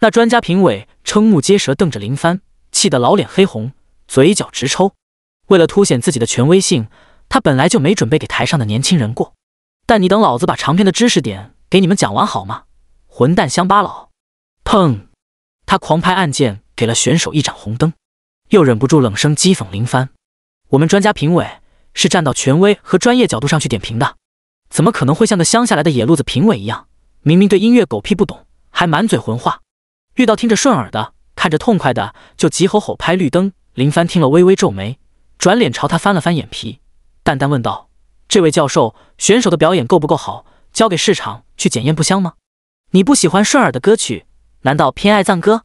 Speaker 1: 那专家评委瞠目结舌，瞪着林帆，气得老脸黑红，嘴角直抽。为了凸显自己的权威性，他本来就没准备给台上的年轻人过。但你等老子把长篇的知识点……给你们讲完好吗？混蛋乡巴佬！砰！他狂拍按键，给了选手一盏红灯，又忍不住冷声讥讽林帆：“我们专家评委是站到权威和专业角度上去点评的，怎么可能会像个乡下来的野路子评委一样，明明对音乐狗屁不懂，还满嘴混话？遇到听着顺耳的、看着痛快的，就急吼吼拍绿灯。”林帆听了微微皱眉，转脸朝他翻了翻眼皮，淡淡问道：“这位教授，选手的表演够不够好？交给市场。”去检验不香吗？你不喜欢顺耳的歌曲，难道偏爱藏歌？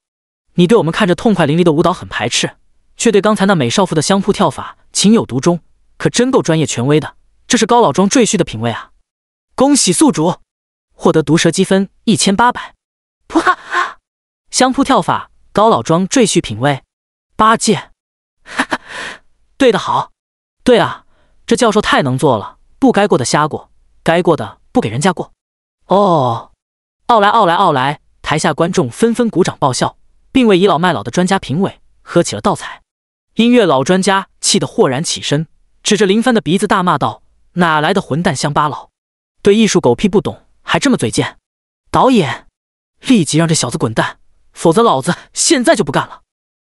Speaker 1: 你对我们看着痛快淋漓的舞蹈很排斥，却对刚才那美少妇的相扑跳法情有独钟，可真够专业权威的。这是高老庄赘婿的品味啊！恭喜宿主获得毒蛇积分一千八百。哇！哈哈，扑跳法，高老庄赘婿品味，八戒。哈哈，对的好。对啊，这教授太能做了，不该过的瞎过，该过的不给人家过。哦，奥莱奥莱奥莱！台下观众纷纷鼓掌爆笑，并为倚老卖老的专家评委喝起了倒彩。音乐老专家气得豁然起身，指着林帆的鼻子大骂道：“哪来的混蛋乡巴佬，对艺术狗屁不懂，还这么嘴贱！导演，立即让这小子滚蛋，否则老子现在就不干了。”